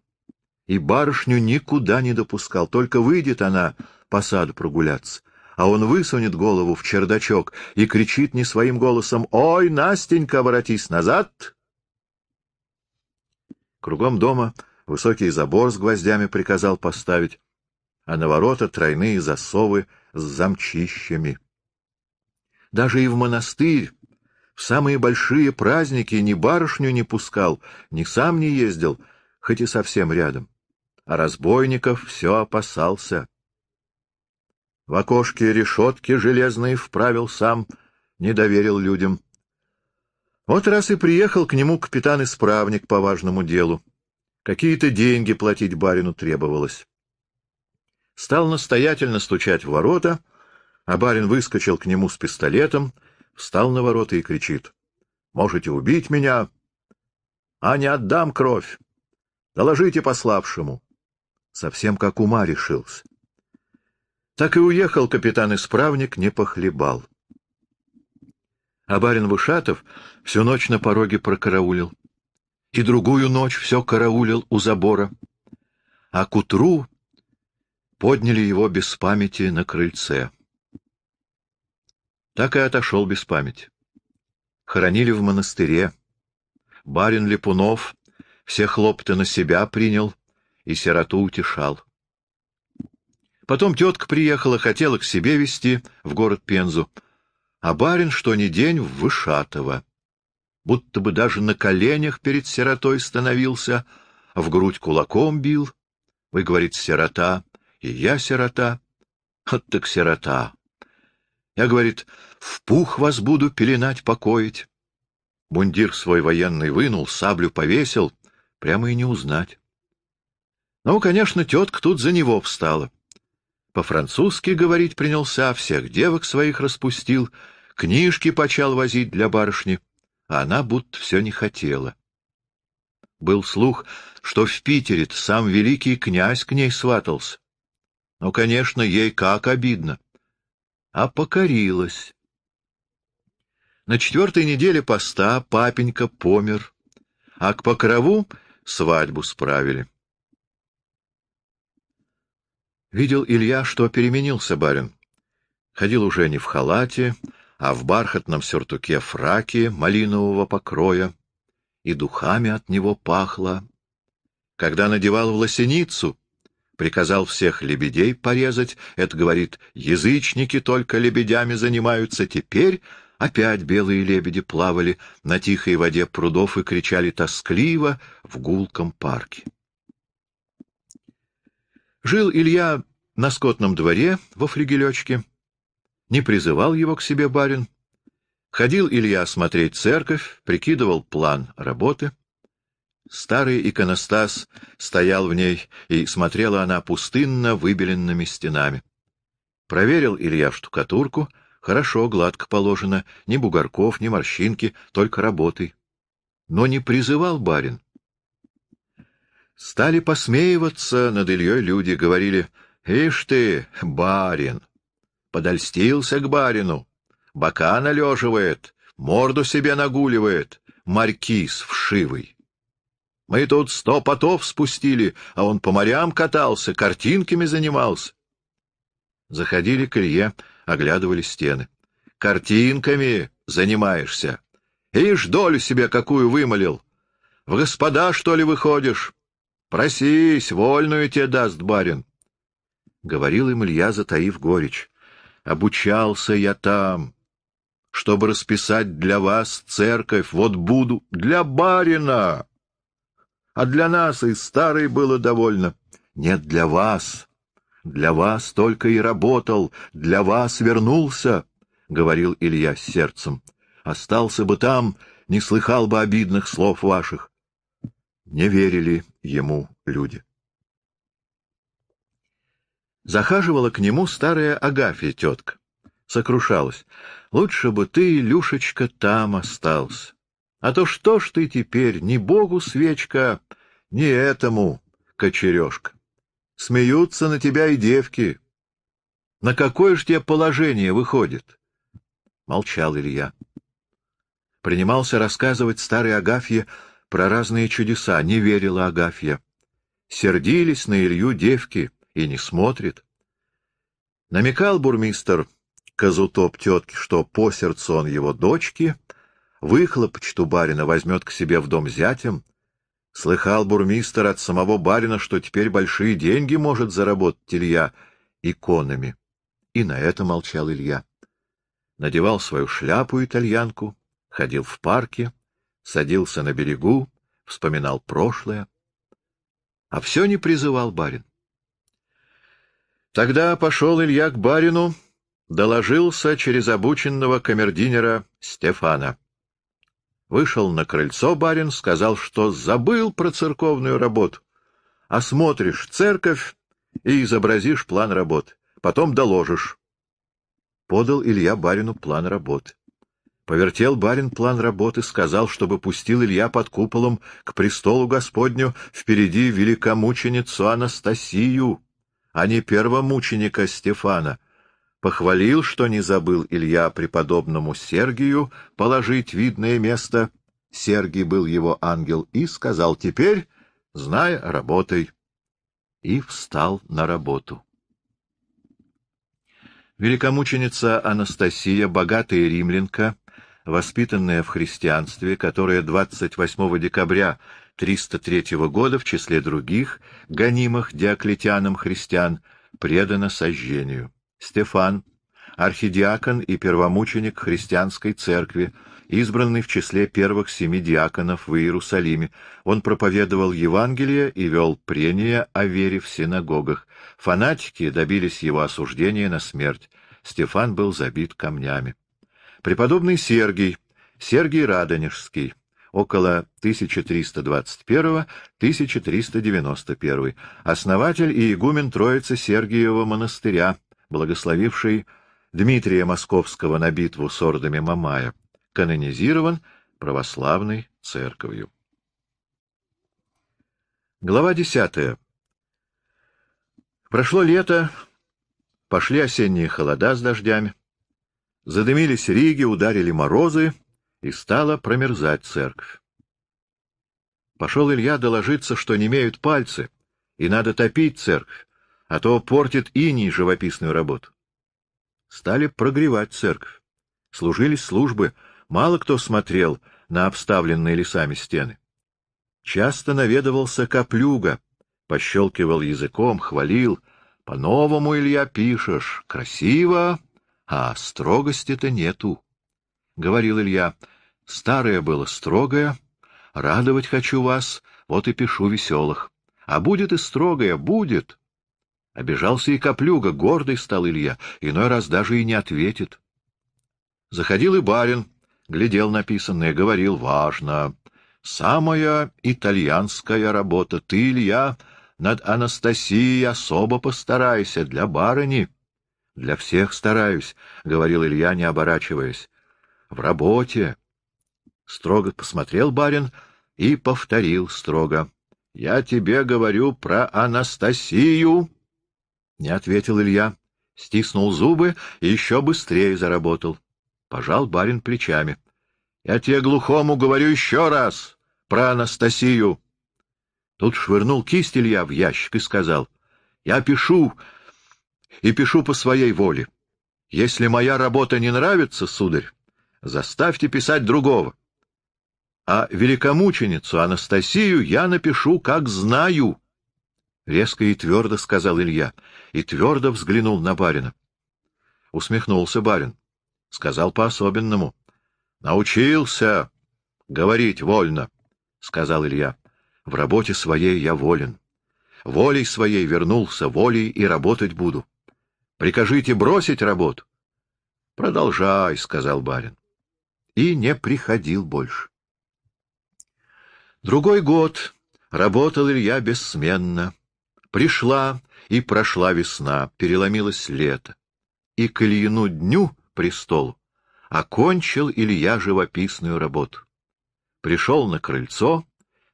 A: И барышню никуда не допускал, только выйдет она по саду прогуляться. А он высунет голову в чердачок и кричит не своим голосом «Ой, Настенька, воротись назад!» Кругом дома высокий забор с гвоздями приказал поставить, а на ворота тройные засовы с замчищами. Даже и в монастырь в самые большие праздники ни барышню не пускал, ни сам не ездил, хоть и совсем рядом. А разбойников все опасался. В окошке решетки железные вправил сам, не доверил людям. Вот раз и приехал к нему капитан-исправник по важному делу. Какие-то деньги платить барину требовалось. Стал настоятельно стучать в ворота, а барин выскочил к нему с пистолетом — встал на ворота и кричит. — Можете убить меня, а не отдам кровь. Доложите пославшему. Совсем как ума решился. Так и уехал капитан-исправник, не похлебал. А барин Вышатов всю ночь на пороге прокараулил. И другую ночь все караулил у забора. А к утру подняли его без памяти на крыльце. Так и отошел без памяти. Хоронили в монастыре. Барин Липунов все хлопты на себя принял и сироту утешал. Потом тетка приехала, хотела к себе везти в город Пензу, а барин что ни день в Вышатово. Будто бы даже на коленях перед сиротой становился, в грудь кулаком бил. Вы, говорит, сирота, и я сирота. Вот так сирота. Я, говорит, в пух вас буду пеленать, покоить. Бундир свой военный вынул, саблю повесил, прямо и не узнать. Ну, конечно, тетка тут за него встала. По-французски говорить принялся, всех девок своих распустил, книжки почал возить для барышни, а она будто все не хотела. Был слух, что в Питере сам великий князь к ней сватался. Ну, конечно, ей как обидно. А покорилась. На четвертой неделе поста папенька помер, а к покрову свадьбу справили. Видел Илья, что переменился барин. Ходил уже не в халате, а в бархатном сюртуке фраке малинового покроя, и духами от него пахло. Когда надевал в лосиницу, приказал всех лебедей порезать, это, говорит, язычники только лебедями занимаются, теперь Опять белые лебеди плавали на тихой воде прудов и кричали тоскливо в гулком парке. Жил Илья на скотном дворе во флигелечке. Не призывал его к себе барин. Ходил Илья смотреть церковь, прикидывал план работы. Старый иконостас стоял в ней, и смотрела она пустынно выбеленными стенами. Проверил Илья штукатурку — Хорошо, гладко положено, ни бугорков, ни морщинки, только работы. Но не призывал барин. Стали посмеиваться над Ильей люди, говорили, «Ишь ты, барин!» Подольстился к барину, бока належивает, морду себе нагуливает, маркиз вшивый. Мы тут сто потов спустили, а он по морям катался, картинками занимался. Заходили к Илье, — оглядывали стены. — Картинками занимаешься. Ишь, долю себе какую вымолил. В господа, что ли, выходишь? Просись, вольную тебе даст барин. Говорил им Илья, затаив горечь. Обучался я там, чтобы расписать для вас церковь. Вот буду для барина. А для нас и старой было довольно. Нет, для вас для вас только и работал, для вас вернулся, — говорил Илья с сердцем. Остался бы там, не слыхал бы обидных слов ваших. Не верили ему люди. Захаживала к нему старая Агафья тетка. Сокрушалась. «Лучше бы ты, Люшечка, там остался. А то что ж ты теперь, ни богу свечка, ни этому кочережка?» Смеются на тебя и девки. На какое ж тебе положение выходит? Молчал Илья. Принимался рассказывать старой Агафье про разные чудеса, не верила Агафья. Сердились на Илью девки и не смотрит. Намекал бурмистр Казутоп тетке, что по сердцу он его дочки, выхлопочту барина возьмет к себе в дом зятем — Слыхал бурмистер от самого барина, что теперь большие деньги может заработать Илья иконами. И на это молчал Илья. Надевал свою шляпу-итальянку, ходил в парке, садился на берегу, вспоминал прошлое. А все не призывал барин. Тогда пошел Илья к барину, доложился через обученного камердинера Стефана. Вышел на крыльцо барин, сказал, что забыл про церковную работу. Осмотришь церковь и изобразишь план работ. Потом доложишь. Подал Илья барину план работ. Повертел барин план работы, сказал, чтобы пустил Илья под куполом к престолу Господню впереди великомученицу Анастасию, а не первомученика Стефана — похвалил, что не забыл Илья преподобному Сергию положить видное место. Сергий был его ангел и сказал, «Теперь, зная работай». И встал на работу. Великомученица Анастасия, богатая римлянка, воспитанная в христианстве, которая 28 декабря 303 года в числе других гонимых диоклетианом христиан предана сожжению. Стефан, архидиакон и первомученик христианской церкви, избранный в числе первых семи диаконов в Иерусалиме. Он проповедовал Евангелие и вел прения о вере в синагогах. Фанатики добились его осуждения на смерть. Стефан был забит камнями. Преподобный Сергий, Сергий Радонежский, около 1321-1391, основатель и игумен Троицы Сергиева монастыря, благословивший Дмитрия Московского на битву с ордами Мамая, канонизирован православной церковью. Глава 10. Прошло лето, пошли осенние холода с дождями, задымились риги, ударили морозы, и стала промерзать церковь. Пошел Илья доложиться, что не имеют пальцы, и надо топить церковь а то портит иней живописную работу. Стали прогревать церковь. Служились службы, мало кто смотрел на обставленные лесами стены. Часто наведывался каплюга, пощелкивал языком, хвалил. «По-новому, Илья, пишешь. Красиво, а строгости-то нету». Говорил Илья, «Старое было строгое, радовать хочу вас, вот и пишу веселых. А будет и строгое, будет, Обижался и Коплюга, гордый стал Илья, иной раз даже и не ответит. Заходил и барин, глядел написанное, говорил «Важно». «Самая итальянская работа. Ты, Илья, над Анастасией особо постарайся, для барыни». «Для всех стараюсь», — говорил Илья, не оборачиваясь. «В работе». Строго посмотрел барин и повторил строго. «Я тебе говорю про Анастасию». Не ответил Илья. Стиснул зубы и еще быстрее заработал. Пожал барин плечами. — Я тебе глухому говорю еще раз про Анастасию. Тут швырнул кисть Илья в ящик и сказал. — Я пишу, и пишу по своей воле. Если моя работа не нравится, сударь, заставьте писать другого. А великомученицу Анастасию я напишу, как знаю. — Резко и твердо сказал Илья и твердо взглянул на барина. Усмехнулся барин. Сказал по-особенному. — Научился говорить вольно, — сказал Илья. — В работе своей я волен. Волей своей вернулся, волей и работать буду. Прикажите бросить работу. — Продолжай, — сказал барин. И не приходил больше. Другой год работал Илья бессменно. Пришла и прошла весна, переломилось лето. И к Ильину дню престолу окончил Илья живописную работу. Пришел на крыльцо,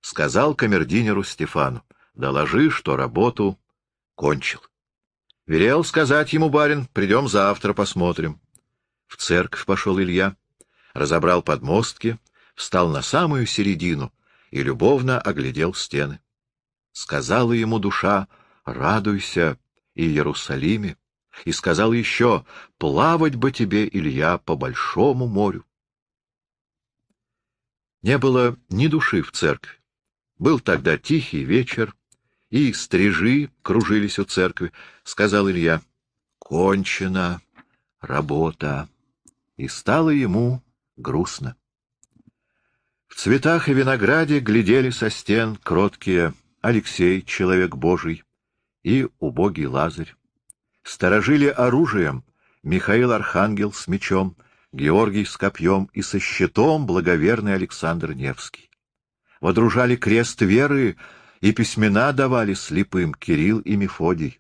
A: сказал камердинеру Стефану, доложи, что работу кончил. Велел сказать ему барин, придем завтра посмотрим. В церковь пошел Илья, разобрал подмостки, встал на самую середину и любовно оглядел стены. Сказала ему душа, «Радуйся, и Иерусалиме!» И сказал еще, «Плавать бы тебе, Илья, по большому морю!» Не было ни души в церкви. Был тогда тихий вечер, и стрижи кружились у церкви. Сказал Илья, «Кончена работа!» И стало ему грустно. В цветах и винограде глядели со стен кроткие Алексей, человек Божий, и убогий Лазарь. Сторожили оружием Михаил Архангел с мечом, Георгий с копьем и со щитом благоверный Александр Невский. Водружали крест веры и письмена давали слепым Кирилл и Мефодий.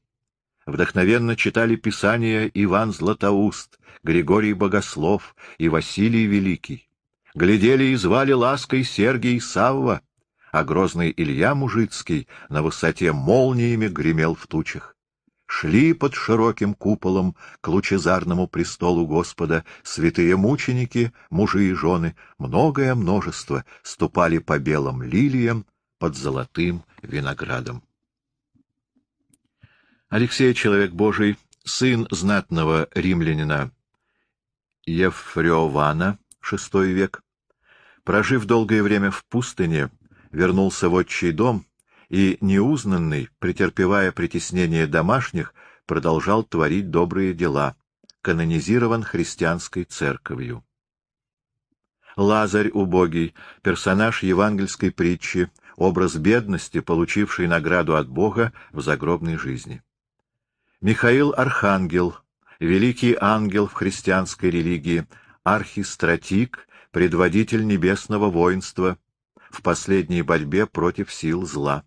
A: Вдохновенно читали Писания Иван Златоуст, Григорий Богослов и Василий Великий. Глядели и звали лаской Сергий Савва а грозный Илья Мужицкий на высоте молниями гремел в тучах. Шли под широким куполом к лучезарному престолу Господа святые мученики, мужи и жены, многое множество ступали по белым лилиям под золотым виноградом. Алексей, человек Божий, сын знатного римлянина Ефревана, VI век, прожив долгое время в пустыне, вернулся в отчий дом и, неузнанный, претерпевая притеснение домашних, продолжал творить добрые дела, канонизирован христианской церковью. Лазарь убогий, персонаж евангельской притчи, образ бедности, получивший награду от Бога в загробной жизни. Михаил Архангел, великий ангел в христианской религии, архистратик, предводитель небесного воинства, в последней борьбе против сил зла.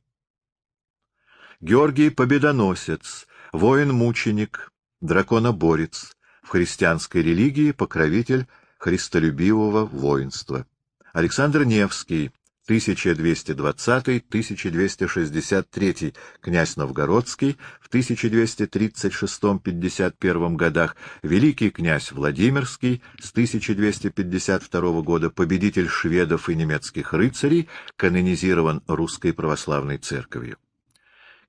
A: Георгий Победоносец, воин-мученик, драконоборец, в христианской религии покровитель христолюбивого воинства. Александр Невский, 1220-1263 князь Новгородский в 1236-51 годах, великий князь Владимирский с 1252 года, победитель шведов и немецких рыцарей, канонизирован Русской Православной Церковью.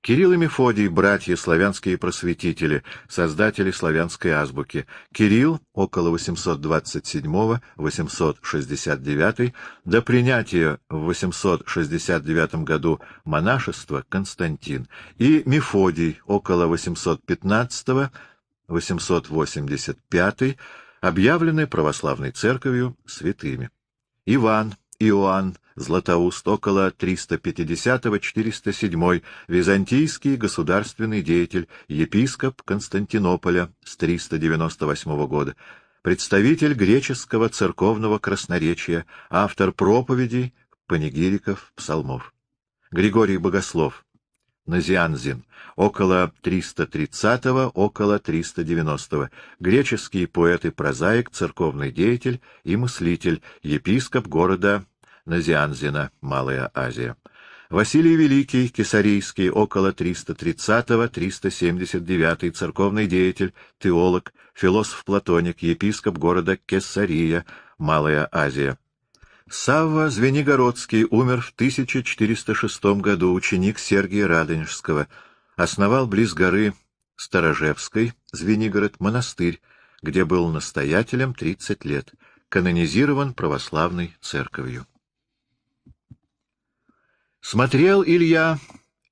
A: Кирилл и Мефодий — братья славянские просветители, создатели славянской азбуки. Кирилл — около 827-869, до принятия в 869 году монашества Константин, и Мефодий — около 815-885, объявлены православной церковью святыми. Иван — Иоанн Златоуст около 350-407, византийский государственный деятель, епископ Константинополя с 398 года, представитель греческого церковного красноречия, автор проповедей, панигириков, псалмов. Григорий Богослов, Назианзин, около 330-го, около 390-го, греческий поэт и прозаик, церковный деятель и мыслитель, епископ города Назианзина, Малая Азия. Василий Великий, Кесарийский, около 330-379, церковный деятель, теолог, философ-платоник, епископ города Кесария, Малая Азия. Савва Звенигородский умер в 1406 году, ученик Сергия Радонежского. Основал близ горы Сторожевской, Звенигород, монастырь, где был настоятелем 30 лет, канонизирован православной церковью. Смотрел Илья,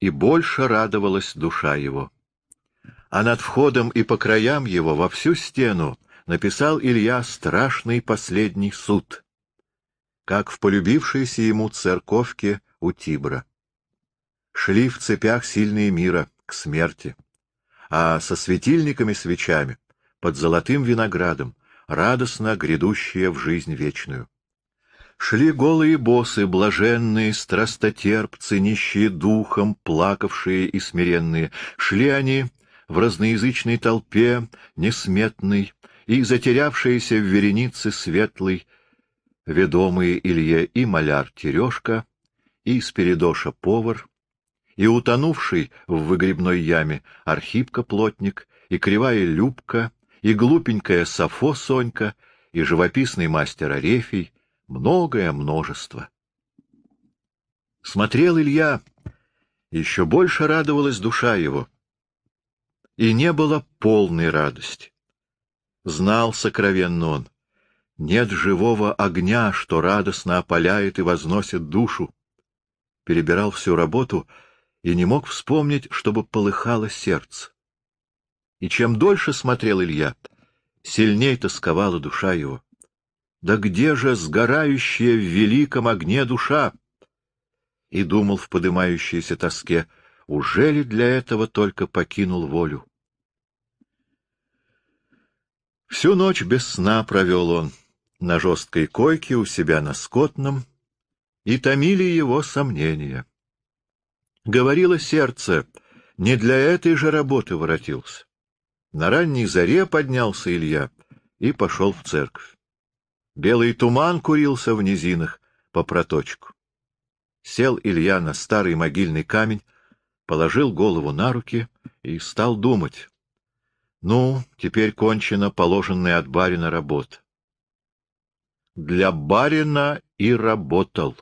A: и больше радовалась душа его. А над входом и по краям его во всю стену написал Илья страшный последний суд — как в полюбившейся ему церковке у Тибра. Шли в цепях сильные мира к смерти, а со светильниками-свечами под золотым виноградом радостно грядущая в жизнь вечную. Шли голые босы, блаженные, страстотерпцы, нищие духом, плакавшие и смиренные. Шли они в разноязычной толпе, несметной, и затерявшиеся в веренице светлой, ведомые Илье и маляр Терешка, и Спиридоша повар, и утонувший в выгребной яме Архипка плотник, и кривая Любка, и глупенькая Сафо Сонька, и живописный мастер Арефий, многое множество. Смотрел Илья, еще больше радовалась душа его. И не было полной радости. Знал сокровенно он — нет живого огня, что радостно опаляет и возносит душу. Перебирал всю работу и не мог вспомнить, чтобы полыхало сердце. И чем дольше смотрел Илья, сильней тосковала душа его. Да где же сгорающая в великом огне душа? И думал в подымающейся тоске, уже ли для этого только покинул волю? Всю ночь без сна провел он на жесткой койке у себя на скотном, и томили его сомнения. Говорило сердце, не для этой же работы воротился. На ранней заре поднялся Илья и пошел в церковь. Белый туман курился в низинах по проточку. Сел Илья на старый могильный камень, положил голову на руки и стал думать. Ну, теперь кончена положенная от барина работа для барина и работал.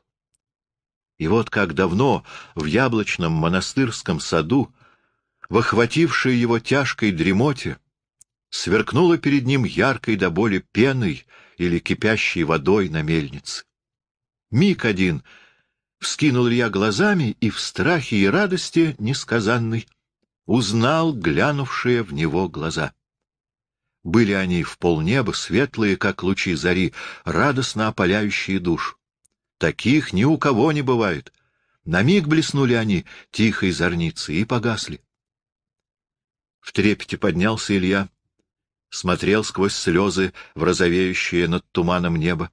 A: И вот как давно в яблочном монастырском саду, в охватившей его тяжкой дремоте, сверкнула перед ним яркой до боли пеной или кипящей водой на мельнице. Миг один вскинул Илья глазами и в страхе и радости несказанной узнал глянувшие в него глаза. Были они в полнеба, светлые, как лучи зари, радостно опаляющие душ. Таких ни у кого не бывает. На миг блеснули они тихой зорницей и погасли. В трепете поднялся Илья, смотрел сквозь слезы в розовеющее над туманом небо,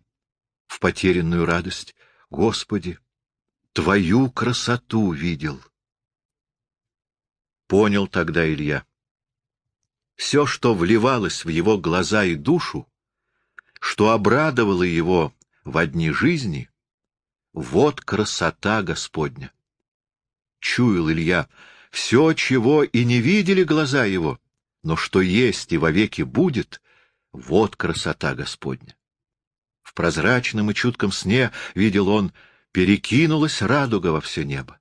A: в потерянную радость. Господи, Твою красоту видел! Понял тогда Илья все, что вливалось в его глаза и душу, что обрадовало его в одни жизни, вот красота Господня. Чуял Илья все, чего и не видели глаза его, но что есть и вовеки будет, вот красота Господня. В прозрачном и чутком сне, видел он, перекинулась радуга во все небо.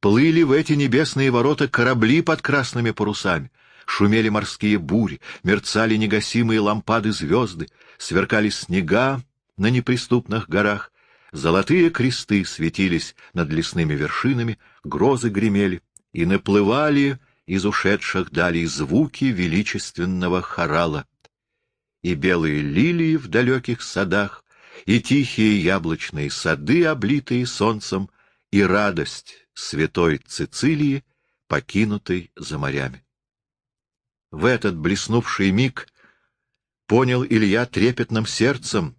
A: Плыли в эти небесные ворота корабли под красными парусами — шумели морские бури, мерцали негасимые лампады звезды, сверкали снега на неприступных горах, золотые кресты светились над лесными вершинами, грозы гремели, и наплывали из ушедших далей звуки величественного хорала. И белые лилии в далеких садах, и тихие яблочные сады, облитые солнцем, и радость святой Цицилии, покинутой за морями. В этот блеснувший миг понял Илья трепетным сердцем,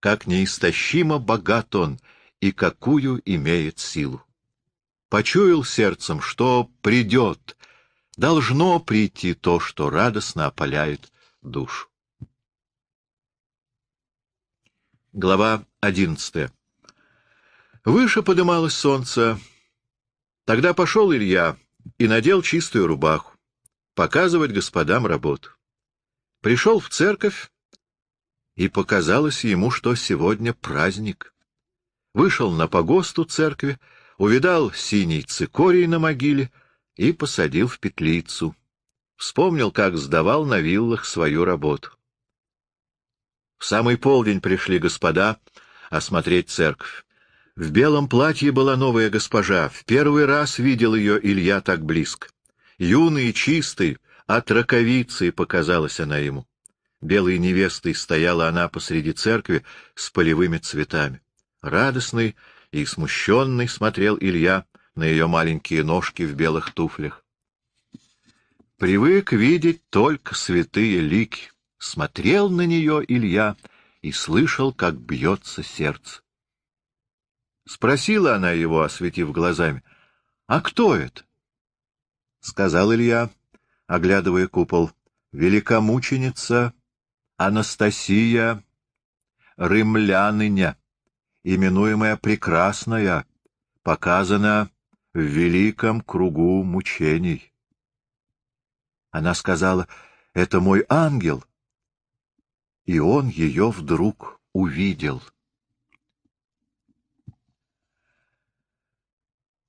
A: как неистощимо богат он и какую имеет силу. Почуял сердцем, что придет, должно прийти то, что радостно опаляет душу. Глава одиннадцатая. Выше подымалось солнце. Тогда пошел Илья и надел чистую рубаху показывать господам работу. Пришел в церковь, и показалось ему, что сегодня праздник. Вышел на погосту церкви, увидал синий цикорий на могиле и посадил в петлицу. Вспомнил, как сдавал на виллах свою работу. В самый полдень пришли господа осмотреть церковь. В белом платье была новая госпожа. В первый раз видел ее Илья так близко. Юный и чистый, от раковицы показалась она ему. Белой невестой стояла она посреди церкви с полевыми цветами. Радостный и смущенный смотрел Илья на ее маленькие ножки в белых туфлях. Привык видеть только святые лики. Смотрел на нее Илья и слышал, как бьется сердце. Спросила она его, осветив глазами, — А кто это? сказал Илья, оглядывая купол, — великомученица Анастасия Рымляныня, именуемая Прекрасная, показана в великом кругу мучений. Она сказала, — это мой ангел. И он ее вдруг увидел.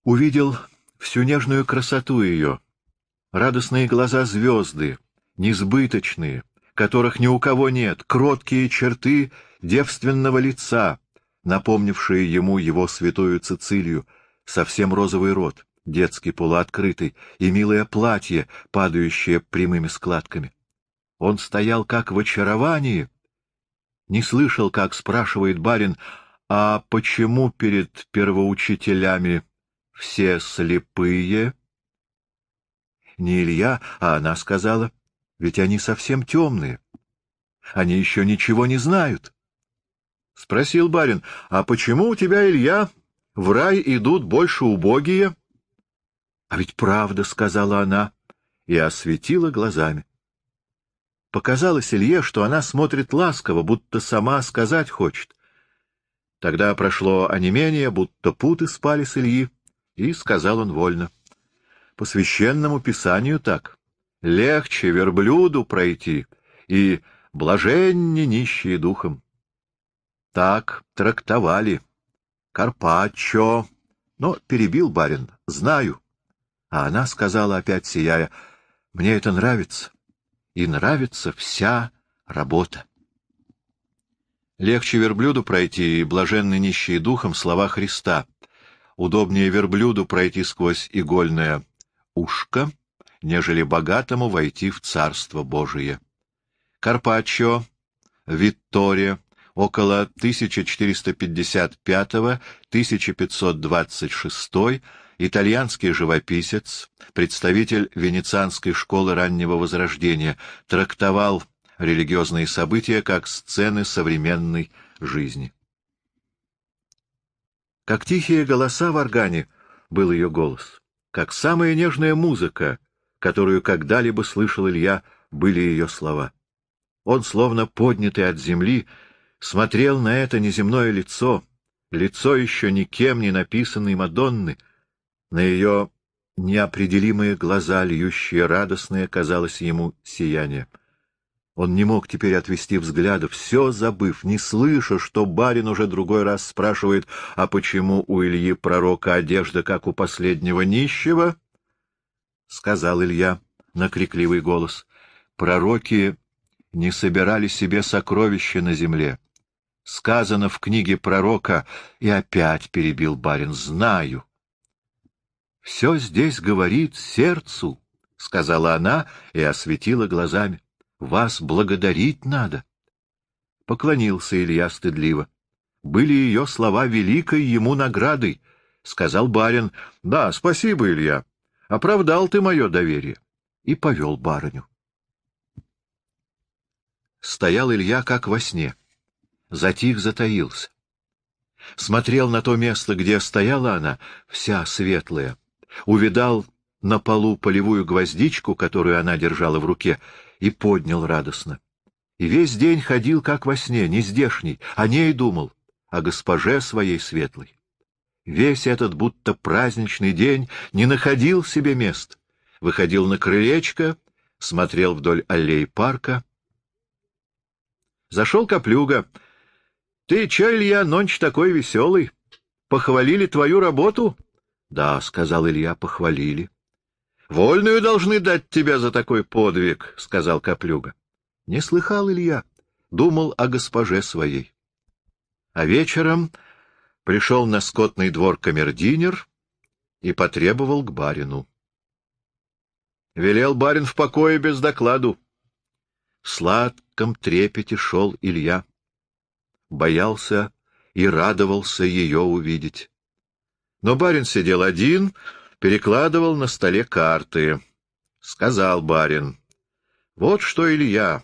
A: Увидел всю нежную красоту ее — Радостные глаза звезды, несбыточные, которых ни у кого нет, кроткие черты девственного лица, напомнившие ему его святую Цицилию, совсем розовый рот, детский полуоткрытый, и милое платье, падающее прямыми складками. Он стоял как в очаровании, не слышал, как спрашивает барин, а почему перед первоучителями все слепые? Не Илья, а она сказала. Ведь они совсем темные. Они еще ничего не знают. Спросил барин, а почему у тебя, Илья, в рай идут больше убогие? А ведь правда, — сказала она, и осветила глазами. Показалось Илье, что она смотрит ласково, будто сама сказать хочет. Тогда прошло онемение, будто путы спали с Ильи, и сказал он вольно — по священному писанию так. Легче верблюду пройти, и блаженни нищие духом. Так трактовали. Карпаччо. Но перебил барин. Знаю. А она сказала опять, сияя, — Мне это нравится. И нравится вся работа. Легче верблюду пройти и блаженны нищие духом слова Христа. Удобнее верблюду пройти сквозь игольное ушко, нежели богатому войти в Царство Божие. Карпаччо, Виттория, около 1455-1526, итальянский живописец, представитель венецианской школы раннего возрождения, трактовал религиозные события как сцены современной жизни. Как тихие голоса в органе был ее голос как самая нежная музыка, которую когда-либо слышал Илья, были ее слова. Он, словно поднятый от земли, смотрел на это неземное лицо, лицо еще никем не написанной Мадонны, на ее неопределимые глаза, льющие радостное, казалось ему, сияние. Он не мог теперь отвести взгляда, все забыв, не слыша, что барин уже другой раз спрашивает, а почему у Ильи пророка одежда, как у последнего нищего? — сказал Илья на крикливый голос. — Пророки не собирали себе сокровища на земле. Сказано в книге пророка, и опять перебил барин, — знаю. — Все здесь говорит сердцу, — сказала она и осветила глазами. Вас благодарить надо. Поклонился Илья стыдливо. Были ее слова великой ему наградой, — сказал барин. — Да, спасибо, Илья. Оправдал ты мое доверие. И повел барыню. Стоял Илья как во сне. Затих, затаился. Смотрел на то место, где стояла она, вся светлая. Увидал на полу полевую гвоздичку, которую она держала в руке, и поднял радостно. И весь день ходил, как во сне, не здешний, о ней думал, о госпоже своей светлой. Весь этот будто праздничный день не находил себе мест. Выходил на крылечко, смотрел вдоль аллей парка. Зашел Коплюга. — Ты че, Илья, нонч такой веселый? Похвалили твою работу? — Да, — сказал Илья, — похвалили. — Вольную должны дать тебя за такой подвиг, — сказал Коплюга. Не слыхал Илья, думал о госпоже своей. А вечером пришел на скотный двор камердинер и потребовал к барину. Велел барин в покое без докладу. В сладком трепете шел Илья. Боялся и радовался ее увидеть. Но барин сидел один, перекладывал на столе карты. Сказал барин, — Вот что, Илья,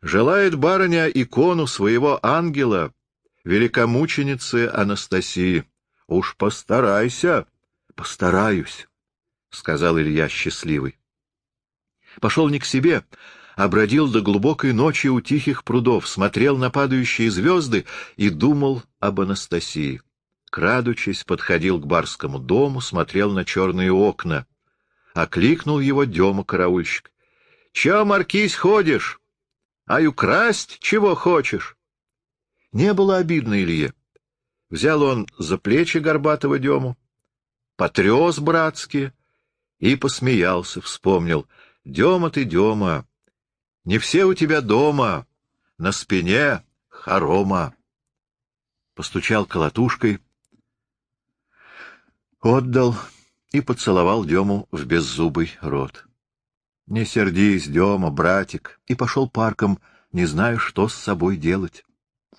A: желает барыня икону своего ангела, великомученицы Анастасии. Уж постарайся. — Постараюсь, — сказал Илья счастливый. Пошел не к себе, а бродил до глубокой ночи у тихих прудов, смотрел на падающие звезды и думал об Анастасии крадучись, подходил к барскому дому, смотрел на черные окна. Окликнул его Дема караульщик. — Че, Маркиз, ходишь? А украсть чего хочешь? Не было обидно Илье. Взял он за плечи горбатого Дему, потряс братски и посмеялся, вспомнил. — Дема ты, Дема, не все у тебя дома, на спине хорома. Постучал колотушкой — Отдал и поцеловал Дему в беззубый рот. «Не сердись, Дема, братик!» И пошел парком, не зная, что с собой делать.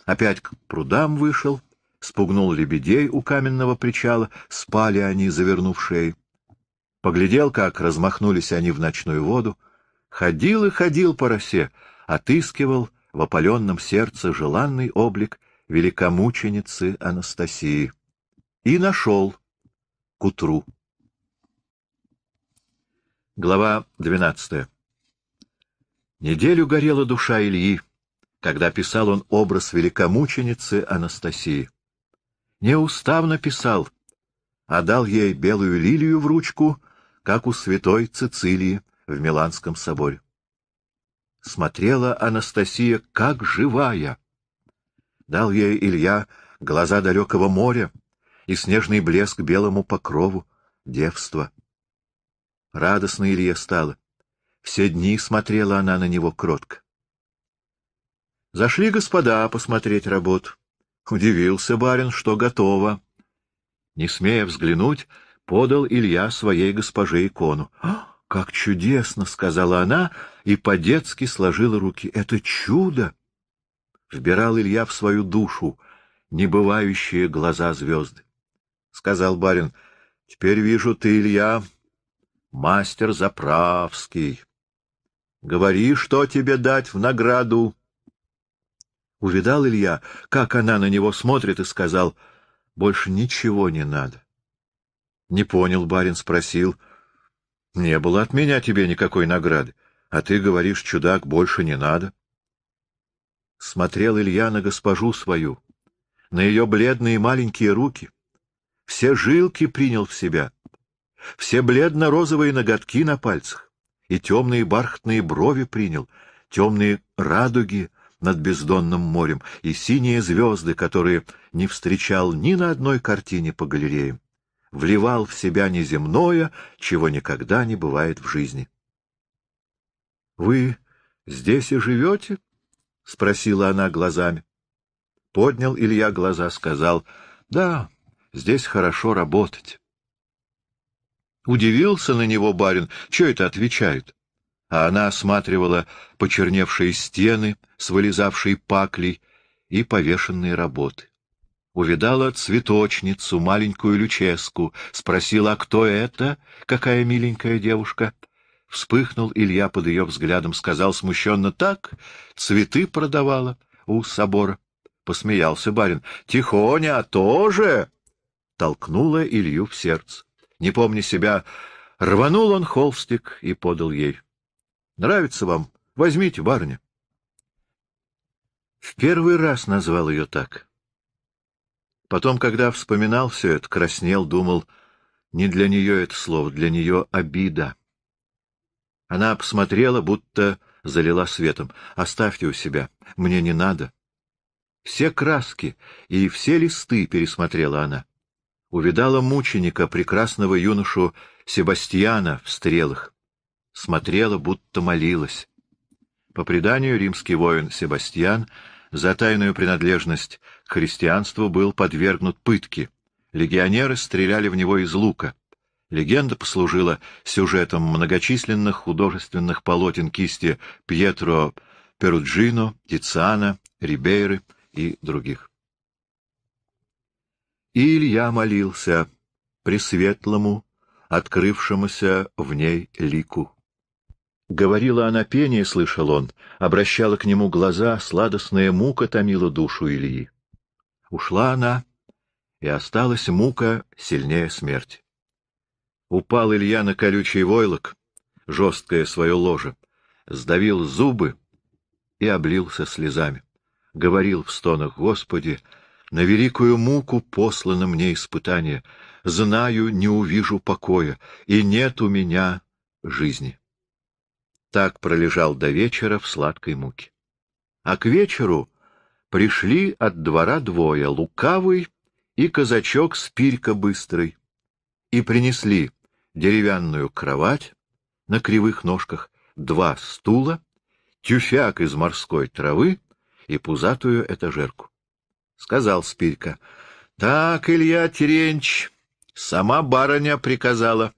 A: Опять к прудам вышел, спугнул лебедей у каменного причала, спали они, завернув шеи. Поглядел, как размахнулись они в ночную воду. Ходил и ходил по росе, отыскивал в опаленном сердце желанный облик великомученицы Анастасии. И нашел, к утру. Глава 12. Неделю горела душа Ильи, когда писал он образ великомученицы Анастасии. Неуставно писал, а дал ей белую лилию в ручку, как у святой Цицилии в Миланском соборе. Смотрела Анастасия как живая. Дал ей Илья глаза далекого моря, и снежный блеск белому покрову, девство. Радостно Илья стала. Все дни смотрела она на него кротко. Зашли господа посмотреть работу. Удивился барин, что готово. Не смея взглянуть, подал Илья своей госпоже икону. «А, «Как чудесно!» — сказала она и по-детски сложила руки. «Это чудо!» Вбирал Илья в свою душу небывающие глаза звезды. — сказал барин. — Теперь вижу ты, Илья, мастер заправский. Говори, что тебе дать в награду. Увидал Илья, как она на него смотрит, и сказал, — Больше ничего не надо. Не понял барин, спросил. — Не было от меня тебе никакой награды, а ты говоришь, чудак, больше не надо. Смотрел Илья на госпожу свою, на ее бледные маленькие руки — все жилки принял в себя, все бледно-розовые ноготки на пальцах, и темные бархатные брови принял, темные радуги над бездонным морем и синие звезды, которые не встречал ни на одной картине по галереям, вливал в себя неземное, чего никогда не бывает в жизни. — Вы здесь и живете? — спросила она глазами. Поднял Илья глаза, сказал, — да, — Здесь хорошо работать. Удивился на него барин, что это отвечает. А она осматривала почерневшие стены с вылезавшей паклей и повешенные работы. Увидала цветочницу, маленькую люческу, спросила, «А кто это, какая миленькая девушка. Вспыхнул Илья под ее взглядом, сказал смущенно, так, цветы продавала у собора. Посмеялся барин. — Тихоня тоже! толкнула Илью в сердце. Не помня себя, рванул он холстик и подал ей. — Нравится вам? Возьмите, барыня. В первый раз назвал ее так. Потом, когда вспоминал все это, краснел, думал, не для нее это слово, для нее обида. Она посмотрела, будто залила светом. «Оставьте у себя, мне не надо». Все краски и все листы пересмотрела она увидала мученика, прекрасного юношу Себастьяна в стрелах. Смотрела, будто молилась. По преданию, римский воин Себастьян за тайную принадлежность к христианству был подвергнут пытке. Легионеры стреляли в него из лука. Легенда послужила сюжетом многочисленных художественных полотен кисти Пьетро Перуджино, Тициана, Рибейры и других. И Илья молился пресветлому, открывшемуся в ней лику. Говорила она пение, слышал он, обращала к нему глаза, сладостная мука томила душу Ильи. Ушла она, и осталась мука сильнее смерти. Упал Илья на колючий войлок, жесткое свое ложе, сдавил зубы и облился слезами. Говорил в стонах «Господи, на великую муку послано мне испытание. Знаю, не увижу покоя, и нет у меня жизни. Так пролежал до вечера в сладкой муке. А к вечеру пришли от двора двое — лукавый и казачок Спирька Быстрый. И принесли деревянную кровать на кривых ножках, два стула, тюфяк из морской травы и пузатую этажерку сказал Спирька. — Так, Илья Теренч, сама барыня приказала.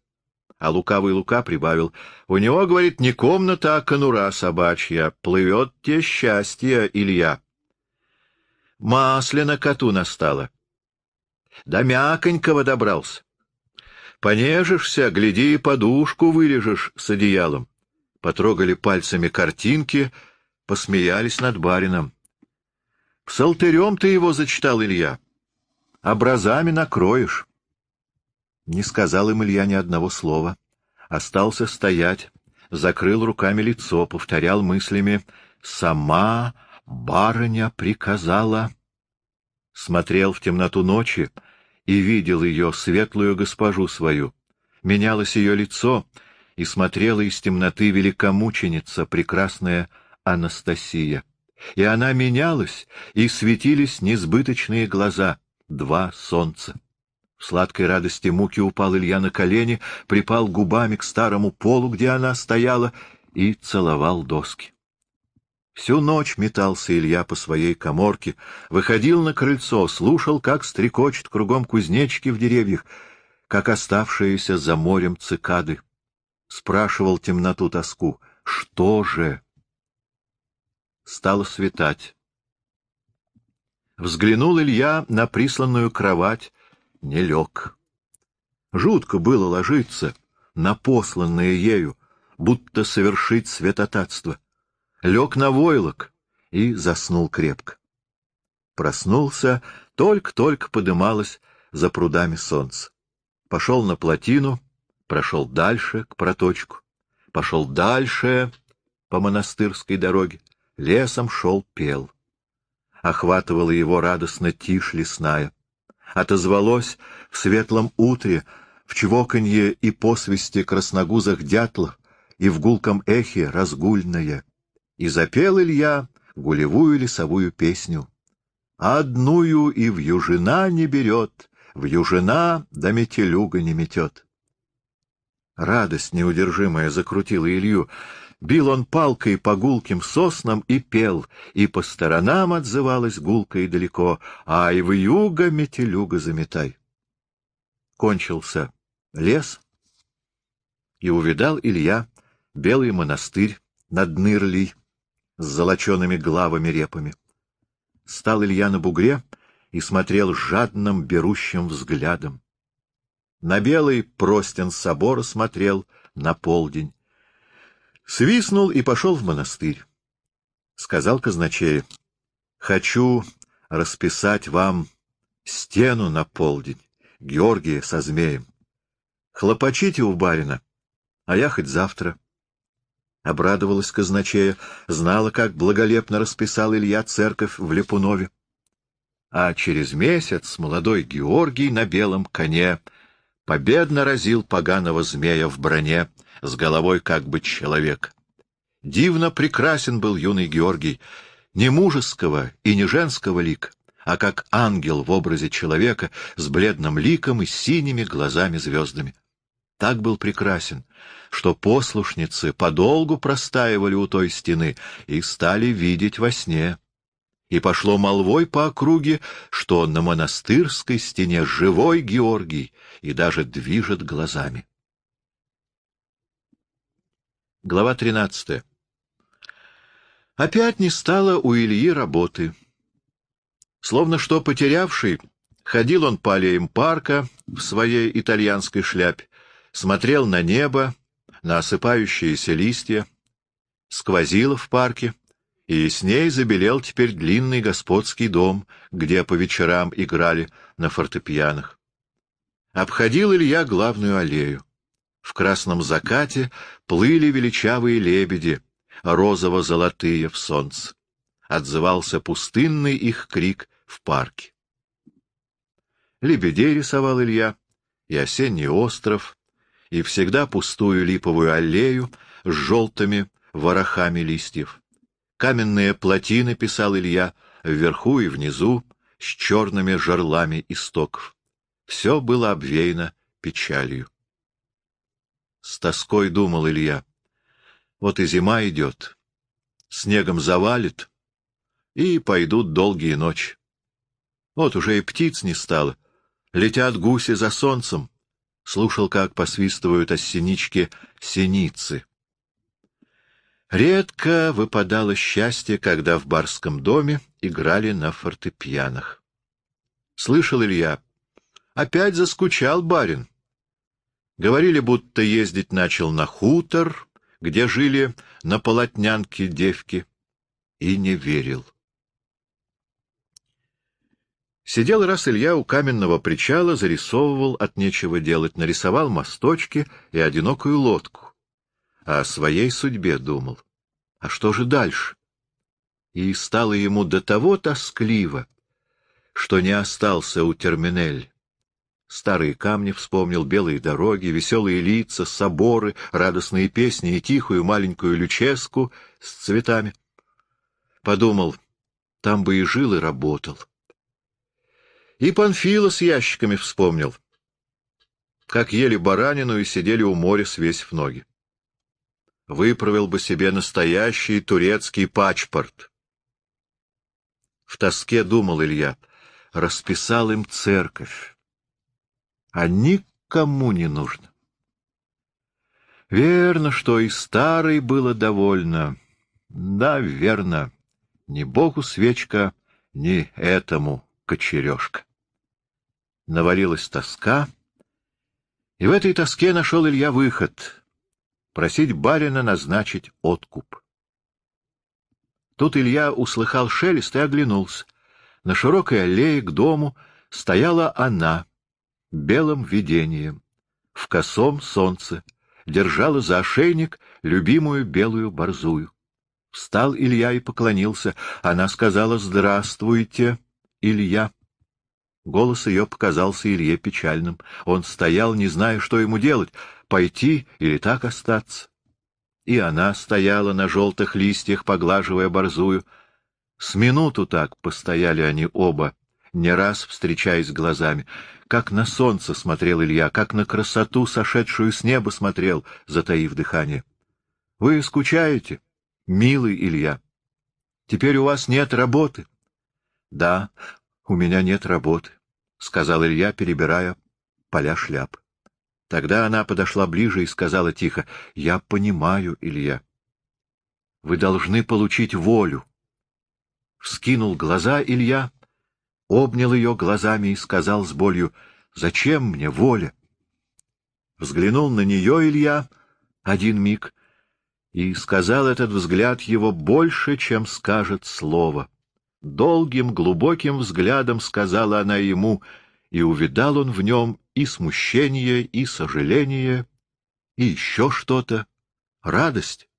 A: А лукавый Лука прибавил. — У него, говорит, не комната, а конура собачья. Плывет те счастье, Илья. Маслина коту настало. До мяконького добрался. Понежишься, гляди, и подушку вырежешь с одеялом. Потрогали пальцами картинки, посмеялись над барином. Псалтырем ты его зачитал, Илья. Образами накроешь. Не сказал им Илья ни одного слова. Остался стоять, закрыл руками лицо, повторял мыслями «Сама барыня приказала». Смотрел в темноту ночи и видел ее, светлую госпожу свою. Менялось ее лицо, и смотрела из темноты великомученица, прекрасная Анастасия и она менялась, и светились несбыточные глаза, два солнца. В сладкой радости муки упал Илья на колени, припал губами к старому полу, где она стояла, и целовал доски. Всю ночь метался Илья по своей коморке, выходил на крыльцо, слушал, как стрекочет кругом кузнечки в деревьях, как оставшиеся за морем цикады. Спрашивал темноту тоску, что же... Стало светать. Взглянул Илья на присланную кровать, не лег. Жутко было ложиться на посланное ею, будто совершить святотатство. Лег на войлок и заснул крепко. Проснулся, только-только подымалось за прудами солнце. Пошел на плотину, прошел дальше к проточку, пошел дальше по монастырской дороге, лесом шел пел. Охватывала его радостно тишь лесная. Отозвалось в светлом утре, в чвоканье и посвисте красногузах дятлов, и в гулком эхе разгульное. И запел Илья гулевую лесовую песню. Одную и в южина не берет, в южина да метелюга не метет. Радость неудержимая закрутила Илью. Бил он палкой по гулким соснам и пел, и по сторонам отзывалась гулко и далеко, «Ай, в юга метелюга заметай!» Кончился лес, и увидал Илья белый монастырь над Нырлей с золочеными главами репами. Стал Илья на бугре и смотрел жадным, берущим взглядом. На белый простен собор смотрел на полдень, Свистнул и пошел в монастырь. Сказал казначею, — Хочу расписать вам стену на полдень, Георгия со змеем. Хлопочите у барина, а я хоть завтра. Обрадовалась казначея, знала, как благолепно расписал Илья церковь в Лепунове. А через месяц молодой Георгий на белом коне победно разил поганого змея в броне, с головой как бы человек. Дивно прекрасен был юный Георгий, не мужеского и не женского лик, а как ангел в образе человека с бледным ликом и синими глазами-звездами. Так был прекрасен, что послушницы подолгу простаивали у той стены и стали видеть во сне. И пошло молвой по округе, что на монастырской стене живой Георгий и даже движет глазами. Глава 13. Опять не стало у Ильи работы. Словно что потерявший, ходил он по аллеям парка в своей итальянской шляпе, смотрел на небо, на осыпающиеся листья, сквозило в парке, и с ней забелел теперь длинный господский дом, где по вечерам играли на фортепианах. Обходил Илья главную аллею. В красном закате плыли величавые лебеди, розово-золотые в солнце. Отзывался пустынный их крик в парке. Лебедей рисовал Илья, и осенний остров, и всегда пустую липовую аллею с желтыми ворохами листьев. Каменные плотины писал Илья вверху и внизу с черными жерлами истоков. Все было обвеяно печалью. — с тоской думал Илья. «Вот и зима идет, снегом завалит, и пойдут долгие ночи. Вот уже и птиц не стало, летят гуси за солнцем». Слушал, как посвистывают осенички синицы. Редко выпадало счастье, когда в барском доме играли на фортепианах. Слышал Илья. Опять заскучал барин. Говорили, будто ездить начал на хутор, где жили на полотнянке девки, и не верил. Сидел раз Илья у каменного причала, зарисовывал от нечего делать, нарисовал мосточки и одинокую лодку. А о своей судьбе думал. А что же дальше? И стало ему до того тоскливо, что не остался у терминель Старые камни вспомнил, белые дороги, веселые лица, соборы, радостные песни и тихую маленькую люческу с цветами. Подумал, там бы и жил, и работал. И Панфила с ящиками вспомнил, как ели баранину и сидели у моря, свесив ноги. Выправил бы себе настоящий турецкий пачпорт. В тоске думал Илья, расписал им церковь а никому не нужно. Верно, что и старой было довольно. Да, верно. Ни богу свечка, ни этому кочережка. Навалилась тоска, и в этой тоске нашел Илья выход — просить барина назначить откуп. Тут Илья услыхал шелест и оглянулся. На широкой аллее к дому стояла она — белом видении, в косом солнце, держала за ошейник любимую белую борзую. Встал Илья и поклонился. Она сказала «Здравствуйте, Илья». Голос ее показался Илье печальным. Он стоял, не зная, что ему делать — пойти или так остаться. И она стояла на желтых листьях, поглаживая борзую. С минуту так постояли они оба, не раз встречаясь глазами. Как на солнце смотрел Илья, как на красоту, сошедшую с неба, смотрел, затаив дыхание. — Вы скучаете, милый Илья. Теперь у вас нет работы. — Да, у меня нет работы, — сказал Илья, перебирая поля шляп. Тогда она подошла ближе и сказала тихо, — Я понимаю, Илья. — Вы должны получить волю. Вскинул глаза Илья обнял ее глазами и сказал с болью, «Зачем мне воля?» Взглянул на нее Илья один миг, и сказал этот взгляд его больше, чем скажет слово. Долгим, глубоким взглядом сказала она ему, и увидал он в нем и смущение, и сожаление, и еще что-то, радость.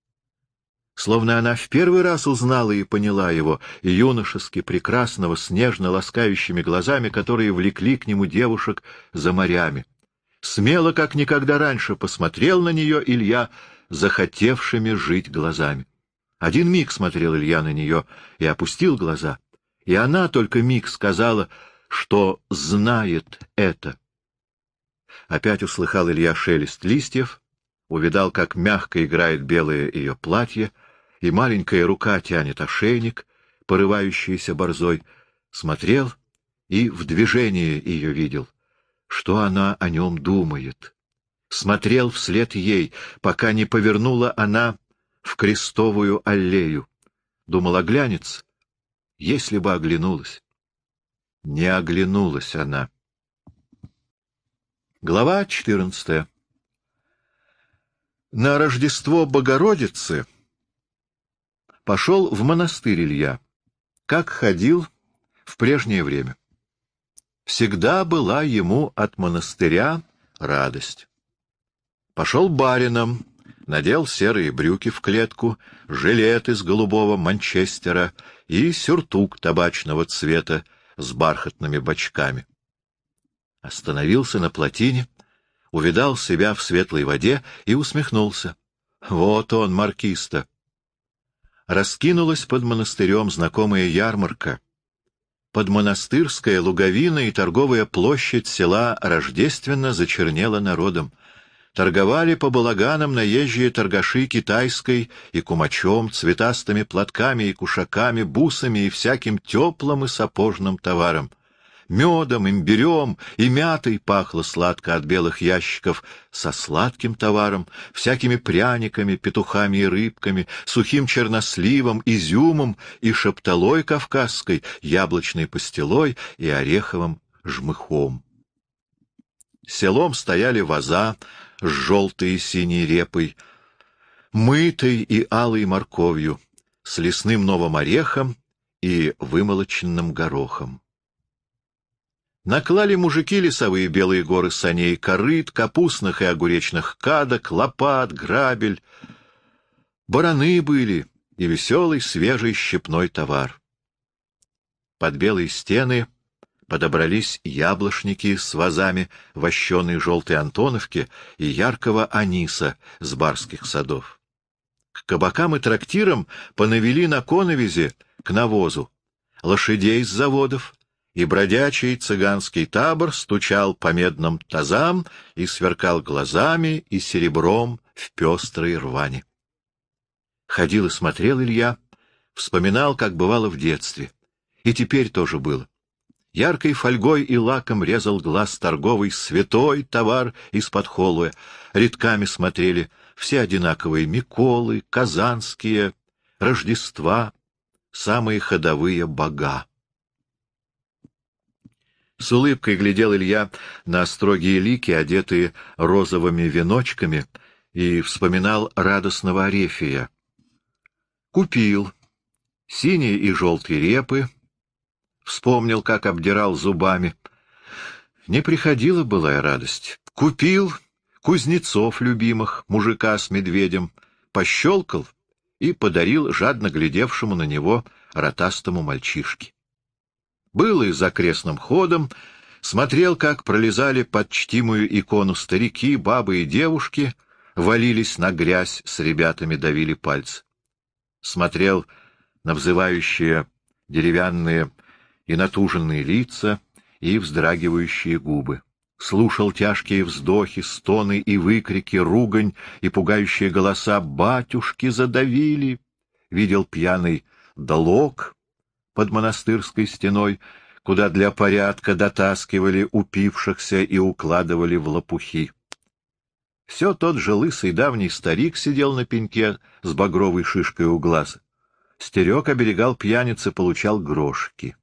A: Словно она в первый раз узнала и поняла его, юношески прекрасного, с нежно ласкающими глазами, которые влекли к нему девушек за морями. Смело, как никогда раньше, посмотрел на нее Илья захотевшими жить глазами. Один миг смотрел Илья на нее и опустил глаза, и она только миг сказала, что знает это. Опять услыхал Илья шелест листьев, увидал, как мягко играет белое ее платье — и маленькая рука тянет ошейник, порывающийся борзой, смотрел и в движении ее видел, что она о нем думает. Смотрел вслед ей, пока не повернула она в крестовую аллею. Думал, оглянется, если бы оглянулась. Не оглянулась она. Глава 14 На Рождество Богородицы пошел в монастырь Илья, как ходил в прежнее время. Всегда была ему от монастыря радость. Пошел барином, надел серые брюки в клетку, жилет из голубого манчестера и сюртук табачного цвета с бархатными бочками. Остановился на плотине, увидал себя в светлой воде и усмехнулся. Вот он, маркиста, раскинулась под монастырем знакомая ярмарка. Под монастырская луговина и торговая площадь села рождественно зачернела народом. Торговали по балаганам наезжие торгаши китайской и кумачом, цветастыми платками и кушаками, бусами и всяким теплым и сапожным товаром — Медом, имбирем и мятой пахло сладко от белых ящиков со сладким товаром, всякими пряниками, петухами и рыбками, сухим черносливом, изюмом и шепталой кавказской, яблочной пастилой и ореховым жмыхом. Селом стояли ваза с желтой и синей репой, мытой и алой морковью, с лесным новым орехом и вымолоченным горохом. Наклали мужики лесовые белые горы саней, корыт, капустных и огуречных кадок, лопат, грабель. Бараны были и веселый свежий щепной товар. Под белые стены подобрались яблочники с вазами вощеной желтой Антоновки и яркого аниса с барских садов. К кабакам и трактирам понавели на коновизе к навозу лошадей с заводов, и бродячий цыганский табор стучал по медным тазам и сверкал глазами и серебром в пестрой рване. Ходил и смотрел Илья, вспоминал, как бывало в детстве. И теперь тоже было. Яркой фольгой и лаком резал глаз торговый святой товар из-под холуя. Редками смотрели все одинаковые Миколы, Казанские, Рождества, самые ходовые бога. С улыбкой глядел Илья на строгие лики, одетые розовыми веночками, и вспоминал радостного Арефия. Купил синие и желтые репы, вспомнил, как обдирал зубами. Не приходила былая радость. Купил кузнецов любимых, мужика с медведем, пощелкал и подарил жадно глядевшему на него ротастому мальчишке был и за крестным ходом, смотрел, как пролезали под чтимую икону старики, бабы и девушки, валились на грязь, с ребятами давили пальцы. Смотрел на взывающие деревянные и натуженные лица и вздрагивающие губы. Слушал тяжкие вздохи, стоны и выкрики, ругань и пугающие голоса «Батюшки задавили!» Видел пьяный долог под монастырской стеной, куда для порядка дотаскивали упившихся и укладывали в лопухи. Все тот же лысый давний старик сидел на пеньке с багровой шишкой у глаз. Стерег оберегал пьяниц и получал грошки.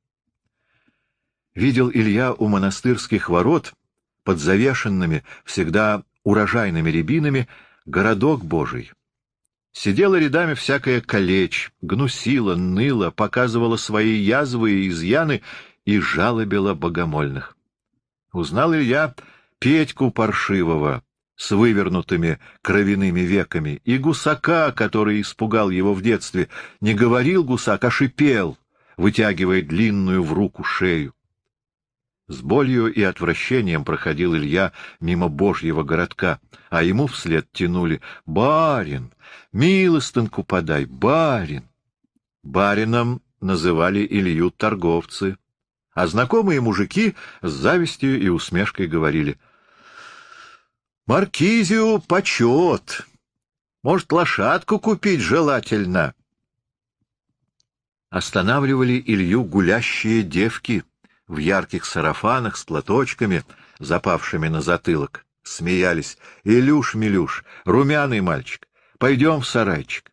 A: Видел Илья у монастырских ворот, под завешенными, всегда урожайными рябинами, городок Божий, Сидела рядами всякая калечь, гнусила, ныла, показывала свои язвы и изъяны и жалобила богомольных. Узнал Илья Петьку Паршивого с вывернутыми кровяными веками и гусака, который испугал его в детстве. Не говорил гусак, а шипел, вытягивая длинную в руку шею. С болью и отвращением проходил Илья мимо Божьего городка, а ему вслед тянули «Барин! Милостынку подай, барин!» Барином называли Илью торговцы, а знакомые мужики с завистью и усмешкой говорили «Маркизию почет! Может, лошадку купить желательно!» Останавливали Илью гулящие девки — в ярких сарафанах с платочками, запавшими на затылок. Смеялись. «Илюш, Милюш, румяный мальчик, пойдем в сарайчик».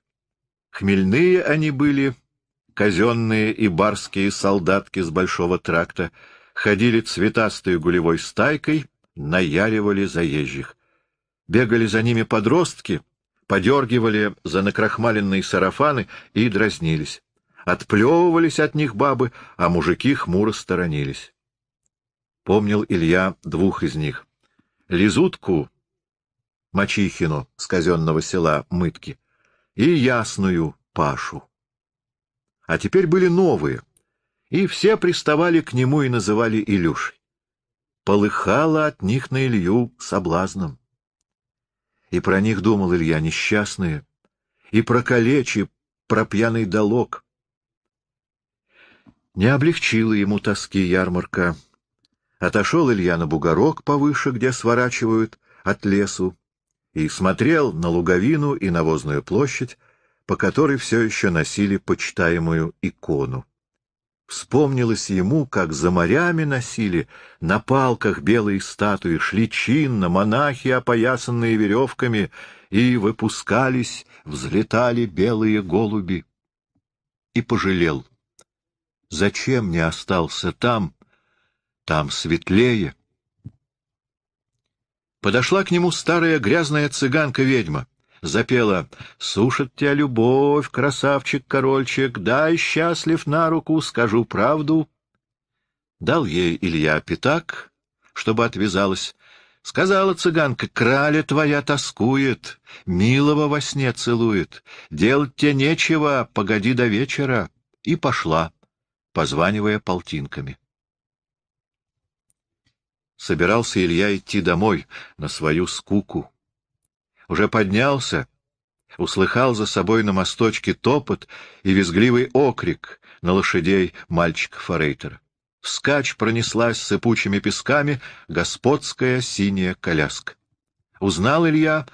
A: Хмельные они были, казенные и барские солдатки с большого тракта, ходили цветастой гулевой стайкой, наяривали заезжих. Бегали за ними подростки, подергивали за накрахмаленные сарафаны и дразнились. Отплевывались от них бабы, а мужики хмуро сторонились. Помнил Илья двух из них. Лизутку, Мачихину, с казенного села Мытки, и Ясную, Пашу. А теперь были новые, и все приставали к нему и называли Илюшей. Полыхало от них на Илью соблазном. И про них думал Илья, несчастные, и про калечи, про пьяный долог, не облегчила ему тоски ярмарка. Отошел Илья на бугорок повыше, где сворачивают от лесу, и смотрел на луговину и навозную площадь, по которой все еще носили почитаемую икону. Вспомнилось ему, как за морями носили на палках белые статуи, шли чинно, монахи, опоясанные веревками, и выпускались, взлетали белые голуби. И пожалел Зачем не остался там? Там светлее. Подошла к нему старая грязная цыганка-ведьма. Запела «Сушит тебя любовь, красавчик-корольчик, дай счастлив на руку, скажу правду». Дал ей Илья пятак, чтобы отвязалась. Сказала цыганка, краля твоя тоскует, милого во сне целует, делать тебе нечего, погоди до вечера. И пошла позванивая полтинками. Собирался Илья идти домой, на свою скуку. Уже поднялся, услыхал за собой на мосточке топот и визгливый окрик на лошадей мальчика-форейтера. Вскачь пронеслась сыпучими песками господская синяя коляска. Узнал Илья,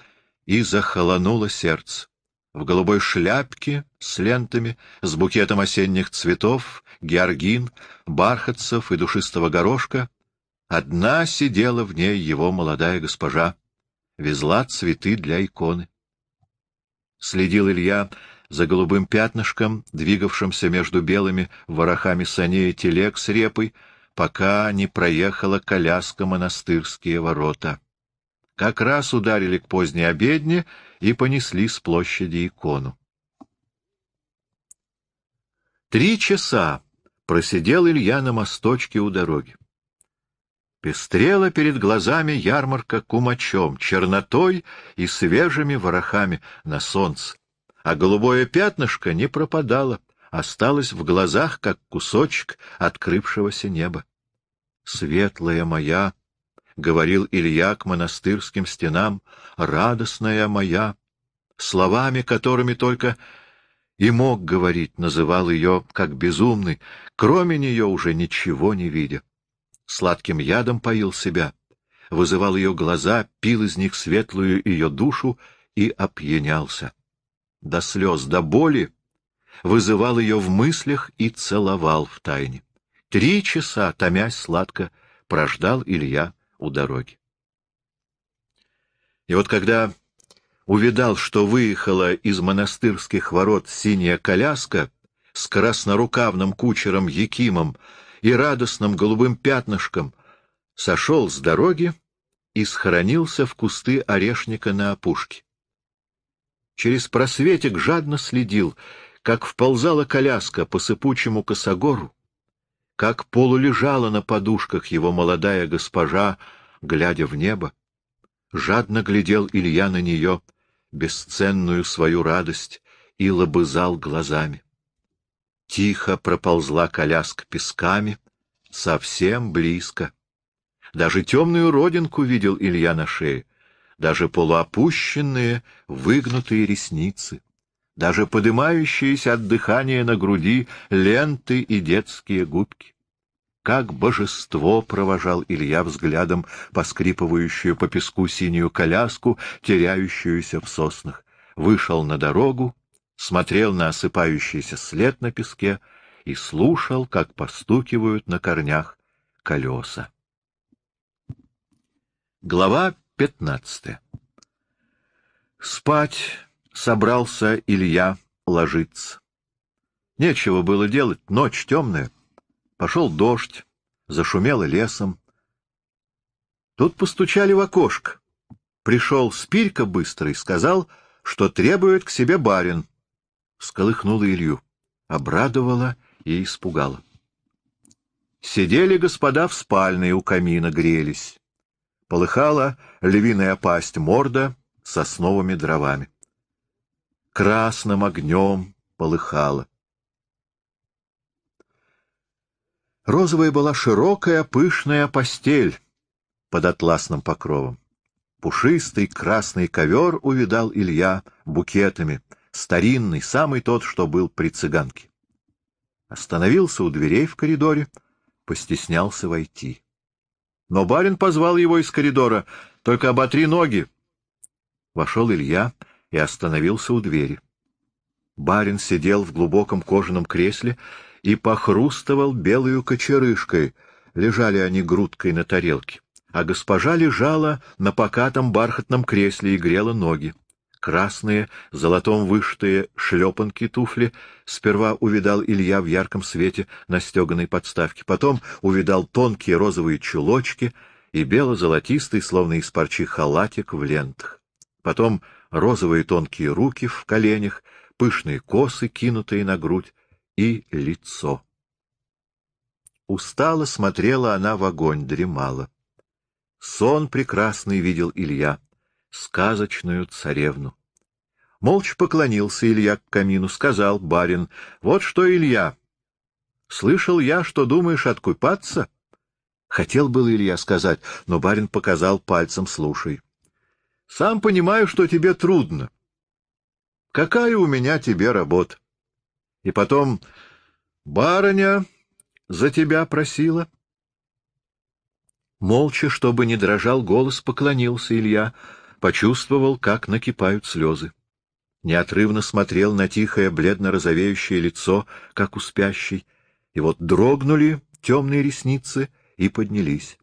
A: и захолонуло сердце. В голубой шляпке с лентами, с букетом осенних цветов, георгин, бархатцев и душистого горошка, одна сидела в ней его молодая госпожа, везла цветы для иконы. Следил Илья за голубым пятнышком, двигавшимся между белыми ворохами саней телег с репой, пока не проехала коляска монастырские ворота. Как раз ударили к поздней обедне и понесли с площади икону. Три часа Просидел Илья на мосточке у дороги. Пестрела перед глазами ярмарка кумачом, чернотой и свежими ворохами на солнце. А голубое пятнышко не пропадало, осталось в глазах, как кусочек открывшегося неба. «Светлая моя!» — говорил Илья к монастырским стенам, — «радостная моя!» Словами, которыми только и мог говорить, называл ее, как безумный, кроме нее уже ничего не видя. Сладким ядом поил себя, вызывал ее глаза, пил из них светлую ее душу и опьянялся. До слез, до боли вызывал ее в мыслях и целовал в тайне. Три часа, томясь сладко, прождал Илья у дороги. И вот когда увидал, что выехала из монастырских ворот синяя коляска с краснорукавным кучером Якимом и радостным голубым пятнышком, сошел с дороги и схоронился в кусты орешника на опушке. Через просветик жадно следил, как вползала коляска по сыпучему косогору, как полулежала на подушках его молодая госпожа, глядя в небо. Жадно глядел Илья на нее, бесценную свою радость и лобызал глазами. Тихо проползла коляска песками, совсем близко. Даже темную родинку видел Илья на шее, даже полуопущенные, выгнутые ресницы, даже подымающиеся от дыхания на груди ленты и детские губки. Как божество провожал Илья взглядом поскрипывающую по песку синюю коляску, теряющуюся в соснах. Вышел на дорогу, смотрел на осыпающийся след на песке и слушал, как постукивают на корнях колеса. Глава пятнадцатая Спать собрался Илья ложиться. Нечего было делать, ночь темная — Пошел дождь, зашумело лесом. Тут постучали в окошко. Пришел Спирька быстро и сказал, что требует к себе барин. Сколыхнула Илью, обрадовала и испугала. Сидели господа в спальне у камина, грелись. Полыхала львиная пасть морда сосновыми дровами. Красным огнем полыхала. Розовая была широкая, пышная постель под атласным покровом. Пушистый красный ковер увидал Илья букетами, старинный, самый тот, что был при цыганке. Остановился у дверей в коридоре, постеснялся войти. Но барин позвал его из коридора, «Только оботри ноги!» Вошел Илья и остановился у двери. Барин сидел в глубоком кожаном кресле и похрустывал белую кочерышкой. Лежали они грудкой на тарелке. А госпожа лежала на покатом бархатном кресле и грела ноги. Красные, золотом вышитые шлепанки туфли сперва увидал Илья в ярком свете на стеганой подставке, потом увидал тонкие розовые чулочки и бело-золотистый, словно из парчи, халатик в лентах. Потом розовые тонкие руки в коленях, пышные косы, кинутые на грудь, и лицо. Устало смотрела она в огонь, дремала. Сон прекрасный видел Илья, сказочную царевну. Молча поклонился Илья к камину, сказал барин, — Вот что, Илья, слышал я, что думаешь откупаться? Хотел был Илья сказать, но барин показал пальцем, слушай. — Сам понимаю, что тебе трудно. Какая у меня тебе работа? И потом барыня за тебя просила. Молча, чтобы не дрожал голос, поклонился Илья, почувствовал, как накипают слезы. Неотрывно смотрел на тихое, бледно-розовеющее лицо, как у спящей, и вот дрогнули темные ресницы и поднялись.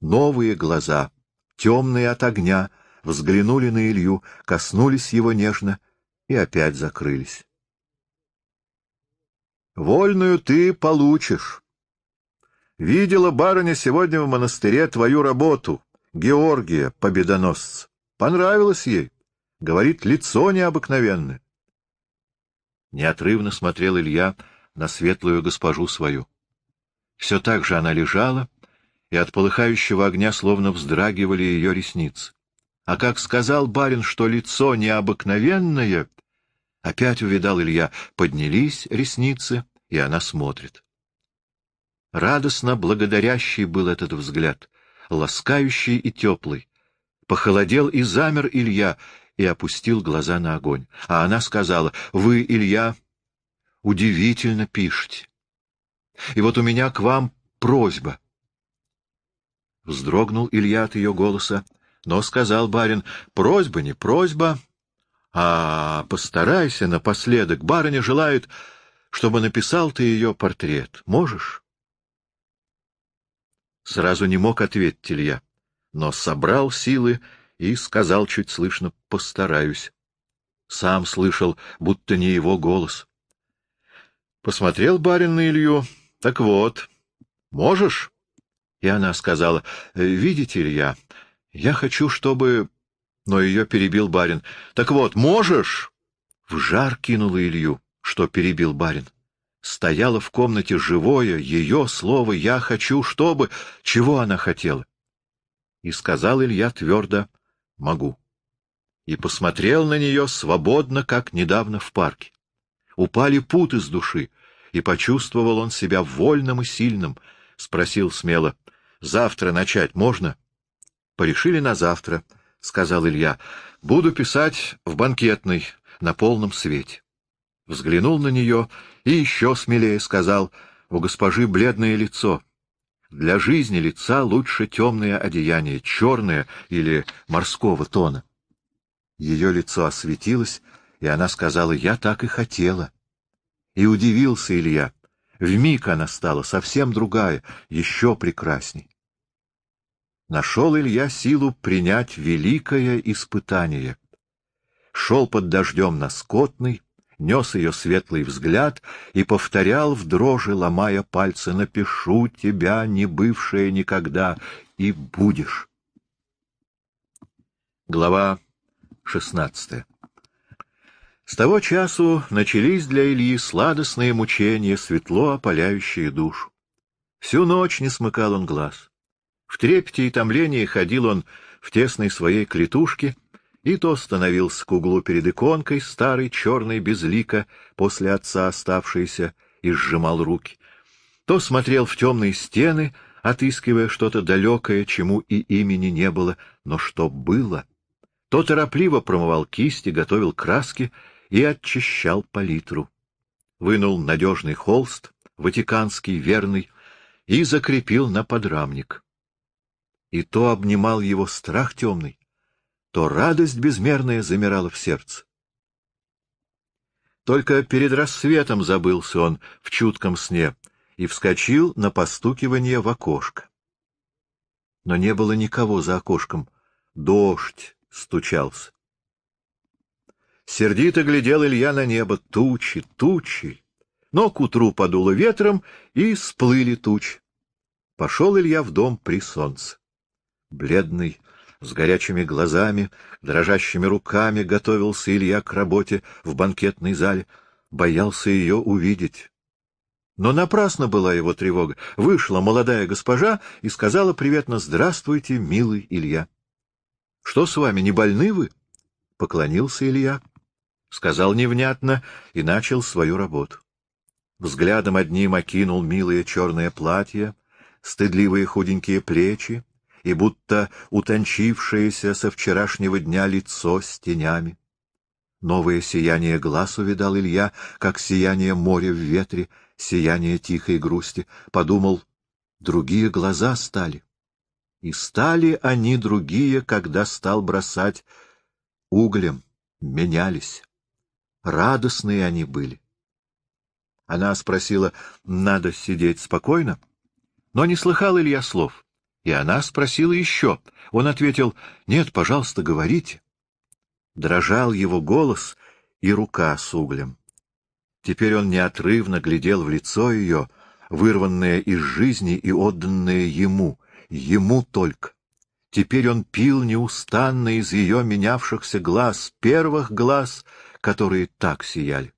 A: Новые глаза, темные от огня, взглянули на Илью, коснулись его нежно и опять закрылись. Вольную ты получишь. Видела барыня сегодня в монастыре твою работу, Георгия, победоносца. Понравилось ей. Говорит, лицо необыкновенное. Неотрывно смотрел Илья на светлую госпожу свою. Все так же она лежала, и от полыхающего огня словно вздрагивали ее ресницы. А как сказал барин, что лицо необыкновенное, Опять увидал Илья. Поднялись ресницы, и она смотрит. Радостно благодарящий был этот взгляд, ласкающий и теплый. Похолодел и замер Илья, и опустил глаза на огонь. А она сказала, «Вы, Илья, удивительно пишете. И вот у меня к вам просьба». Вздрогнул Илья от ее голоса, но сказал барин, «Просьба не просьба, а постарайся напоследок. Барыня желает, чтобы написал ты ее портрет. Можешь? Сразу не мог ответить Илья, но собрал силы и сказал чуть слышно «постараюсь». Сам слышал, будто не его голос. Посмотрел барин на Илью. «Так вот, можешь?» И она сказала, «Э, «Видите, Илья, я хочу, чтобы но ее перебил барин. — Так вот, можешь? В жар кинула Илью, что перебил барин. Стояло в комнате живое, ее слово «я хочу, чтобы...» Чего она хотела? И сказал Илья твердо «могу». И посмотрел на нее свободно, как недавно в парке. Упали путы с души, и почувствовал он себя вольным и сильным. Спросил смело «завтра начать можно?» Порешили на завтра —— сказал Илья. — Буду писать в банкетной, на полном свете. Взглянул на нее и еще смелее сказал, — у госпожи бледное лицо. Для жизни лица лучше темное одеяние, черное или морского тона. Ее лицо осветилось, и она сказала, — я так и хотела. И удивился Илья. Вмиг она стала совсем другая, еще прекрасней нашел Илья силу принять великое испытание. Шел под дождем на скотный, нес ее светлый взгляд и повторял в дрожи, ломая пальцы, «Напишу тебя, не бывшая никогда, и будешь». Глава шестнадцатая С того часу начались для Ильи сладостные мучения, светло опаляющие душу. Всю ночь не смыкал он глаз. В трепете и томлении ходил он в тесной своей клетушке и то становился к углу перед иконкой, старой, черной, безлика, после отца оставшейся, и сжимал руки, то смотрел в темные стены, отыскивая что-то далекое, чему и имени не было, но что было. То торопливо промывал кисти, готовил краски и очищал палитру. Вынул надежный холст, ватиканский, верный, и закрепил на подрамник и то обнимал его страх темный, то радость безмерная замирала в сердце. Только перед рассветом забылся он в чутком сне и вскочил на постукивание в окошко. Но не было никого за окошком. Дождь стучался. Сердито глядел Илья на небо. Тучи, тучи. Но к утру подуло ветром, и сплыли тучи. Пошел Илья в дом при солнце. Бледный, с горячими глазами, дрожащими руками готовился Илья к работе в банкетной зале, боялся ее увидеть. Но напрасно была его тревога. Вышла молодая госпожа и сказала приветно «Здравствуйте, милый Илья». — Что с вами, не больны вы? — поклонился Илья. Сказал невнятно и начал свою работу. Взглядом одним окинул милое черное платье, стыдливые худенькие плечи, и будто утончившееся со вчерашнего дня лицо с тенями. Новое сияние глаз увидал Илья, как сияние моря в ветре, сияние тихой грусти. Подумал, другие глаза стали. И стали они другие, когда стал бросать углем, менялись. Радостные они были. Она спросила, надо сидеть спокойно, но не слыхал Илья слов. И она спросила еще. Он ответил, «Нет, пожалуйста, говорите». Дрожал его голос и рука с углем. Теперь он неотрывно глядел в лицо ее, вырванное из жизни и отданное ему, ему только. Теперь он пил неустанно из ее менявшихся глаз, первых глаз, которые так сияли.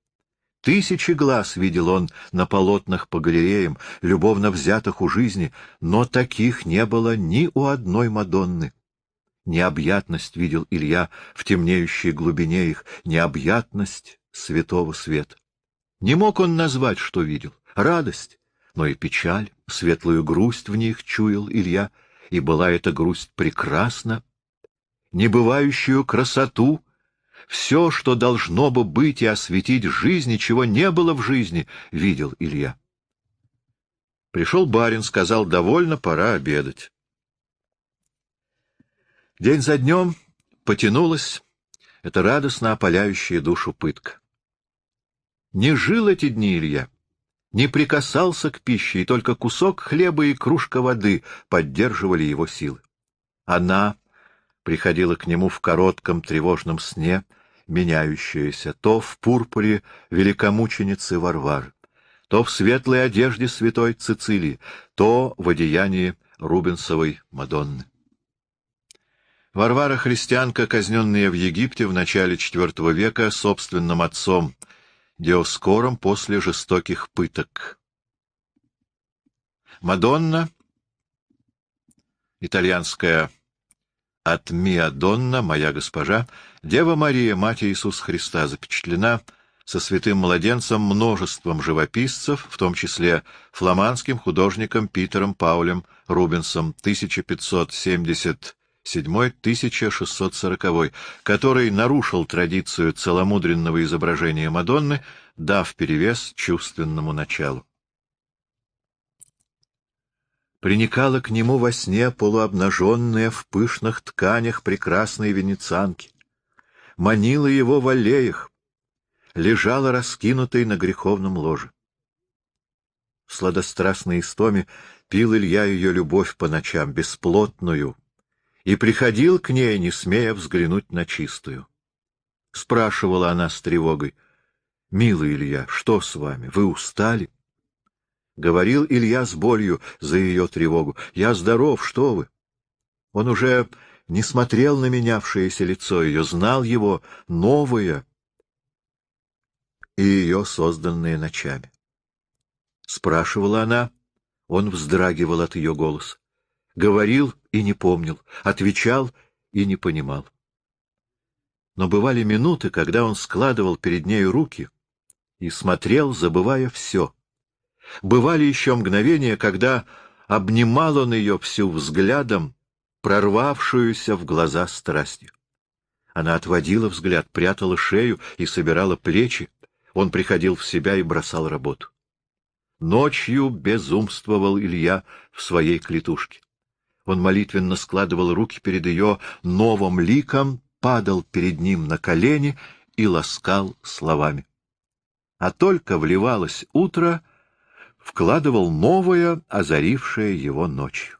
A: Тысячи глаз видел он на полотнах по галереям, любовно взятых у жизни, но таких не было ни у одной Мадонны. Необъятность видел Илья в темнеющей глубине их, необъятность святого света. Не мог он назвать, что видел, радость, но и печаль, светлую грусть в них чуял Илья, и была эта грусть прекрасна, небывающую красоту — все, что должно бы быть и осветить жизни, чего не было в жизни, видел Илья. Пришел барин, сказал, довольно, пора обедать. День за днем потянулась эта радостно опаляющая душу пытка. Не жил эти дни Илья, не прикасался к пище, и только кусок хлеба и кружка воды поддерживали его силы. Она приходила к нему в коротком тревожном сне, меняющаяся, то в пурпуре великомученицы Варвар, то в светлой одежде святой Цицилии, то в одеянии Рубенсовой Мадонны. Варвара-христианка, казненная в Египте в начале IV века собственным отцом Диоскором после жестоких пыток. Мадонна, итальянская от Миа Донна, моя госпожа, Дева Мария, Мать Иисуса Христа, запечатлена со святым младенцем множеством живописцев, в том числе фламандским художником Питером Паулем Рубенсом 1577-1640, который нарушил традицию целомудренного изображения Мадонны, дав перевес чувственному началу. Приникала к нему во сне полуобнаженная в пышных тканях прекрасной венецианки. Манила его в аллеях, лежала раскинутой на греховном ложе. В сладострастной истоме пил Илья ее любовь по ночам, бесплотную, и приходил к ней, не смея взглянуть на чистую. Спрашивала она с тревогой, — Милый Илья, что с вами? Вы устали? — Говорил Илья с болью за ее тревогу. «Я здоров, что вы!» Он уже не смотрел на менявшееся лицо ее, знал его, новое и ее созданное ночами. Спрашивала она, он вздрагивал от ее голоса. Говорил и не помнил, отвечал и не понимал. Но бывали минуты, когда он складывал перед ней руки и смотрел, забывая все — Бывали еще мгновения, когда обнимал он ее всю взглядом, прорвавшуюся в глаза страстью. Она отводила взгляд, прятала шею и собирала плечи. Он приходил в себя и бросал работу. Ночью безумствовал Илья в своей клетушке. Он молитвенно складывал руки перед ее новым ликом, падал перед ним на колени и ласкал словами. А только вливалось утро, вкладывал новое, озарившее его ночью.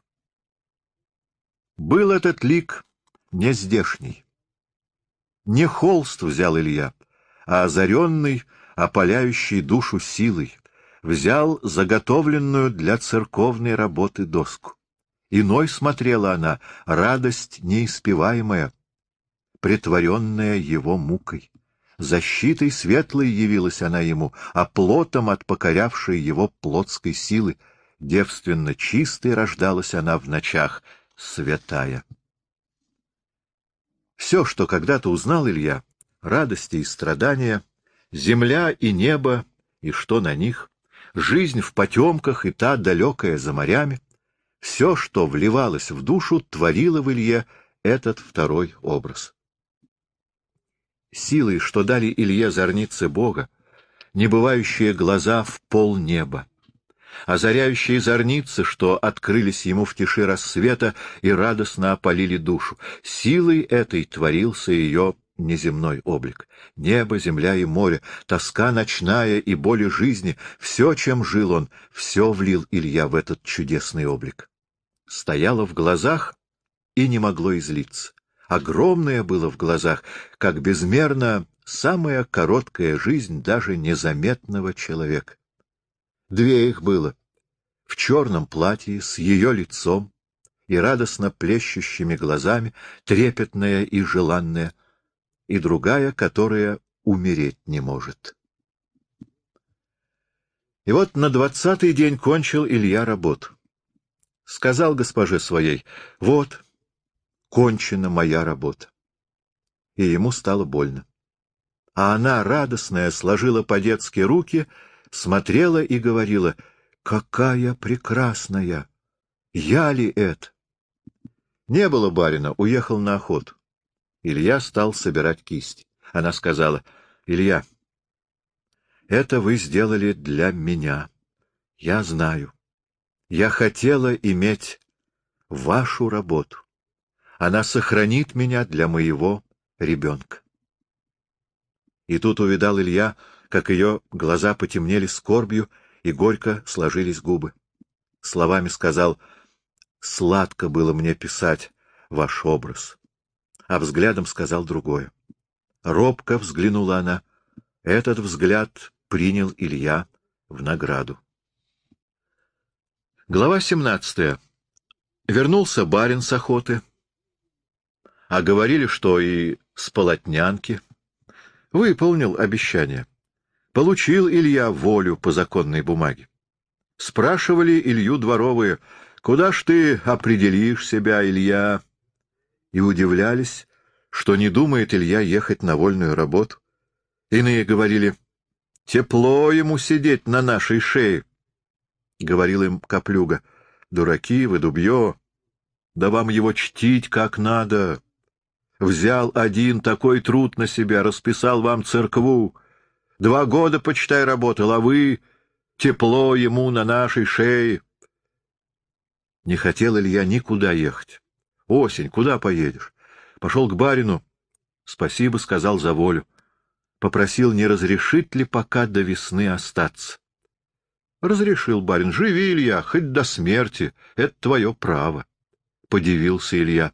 A: Был этот лик не здешний. Не холст взял Илья, а озаренный, опаляющий душу силой, взял заготовленную для церковной работы доску. Иной смотрела она, радость неиспеваемая, притворенная его мукой. Защитой светлой явилась она ему, а плотом от покорявшей его плотской силы. Девственно чистой рождалась она в ночах, святая. Все, что когда-то узнал Илья, радости и страдания, земля и небо, и что на них, жизнь в потемках и та далекая за морями, все, что вливалось в душу, творило в Илье этот второй образ силой, что дали Илье зорницы Бога, небывающие глаза в пол неба, озаряющие а зорницы, что открылись ему в тиши рассвета и радостно опалили душу. Силой этой творился ее неземной облик. Небо, земля и море, тоска ночная и боли жизни — все, чем жил он, все влил Илья в этот чудесный облик. Стояло в глазах и не могло излиться огромное было в глазах, как безмерно самая короткая жизнь даже незаметного человека. Две их было. В черном платье, с ее лицом и радостно плещущими глазами, трепетная и желанная, и другая, которая умереть не может. И вот на двадцатый день кончил Илья работу. Сказал госпоже своей, «Вот, кончена моя работа. И ему стало больно. А она, радостная, сложила по-детски руки, смотрела и говорила, «Какая прекрасная! Я ли это?» Не было барина, уехал на охоту. Илья стал собирать кисть. Она сказала, «Илья, это вы сделали для меня. Я знаю. Я хотела иметь вашу работу. Она сохранит меня для моего ребенка. И тут увидал Илья, как ее глаза потемнели скорбью и горько сложились губы. Словами сказал, «Сладко было мне писать ваш образ». А взглядом сказал другое. Робко взглянула она. Этот взгляд принял Илья в награду. Глава 17. Вернулся барин с охоты, а говорили, что и с полотнянки. Выполнил обещание. Получил Илья волю по законной бумаге. Спрашивали Илью дворовые, «Куда ж ты определишь себя, Илья?» И удивлялись, что не думает Илья ехать на вольную работу. Иные говорили, «Тепло ему сидеть на нашей шее», — говорил им Каплюга, «Дураки вы, дубье! Да вам его чтить как надо!» Взял один такой труд на себя, расписал вам церкву. Два года, почитай, работал, а вы — тепло ему на нашей шее. Не хотел Илья никуда ехать. Осень, куда поедешь? Пошел к барину. Спасибо, сказал за волю. Попросил, не разрешит ли пока до весны остаться. Разрешил барин. Живи, Илья, хоть до смерти. Это твое право. Подивился Илья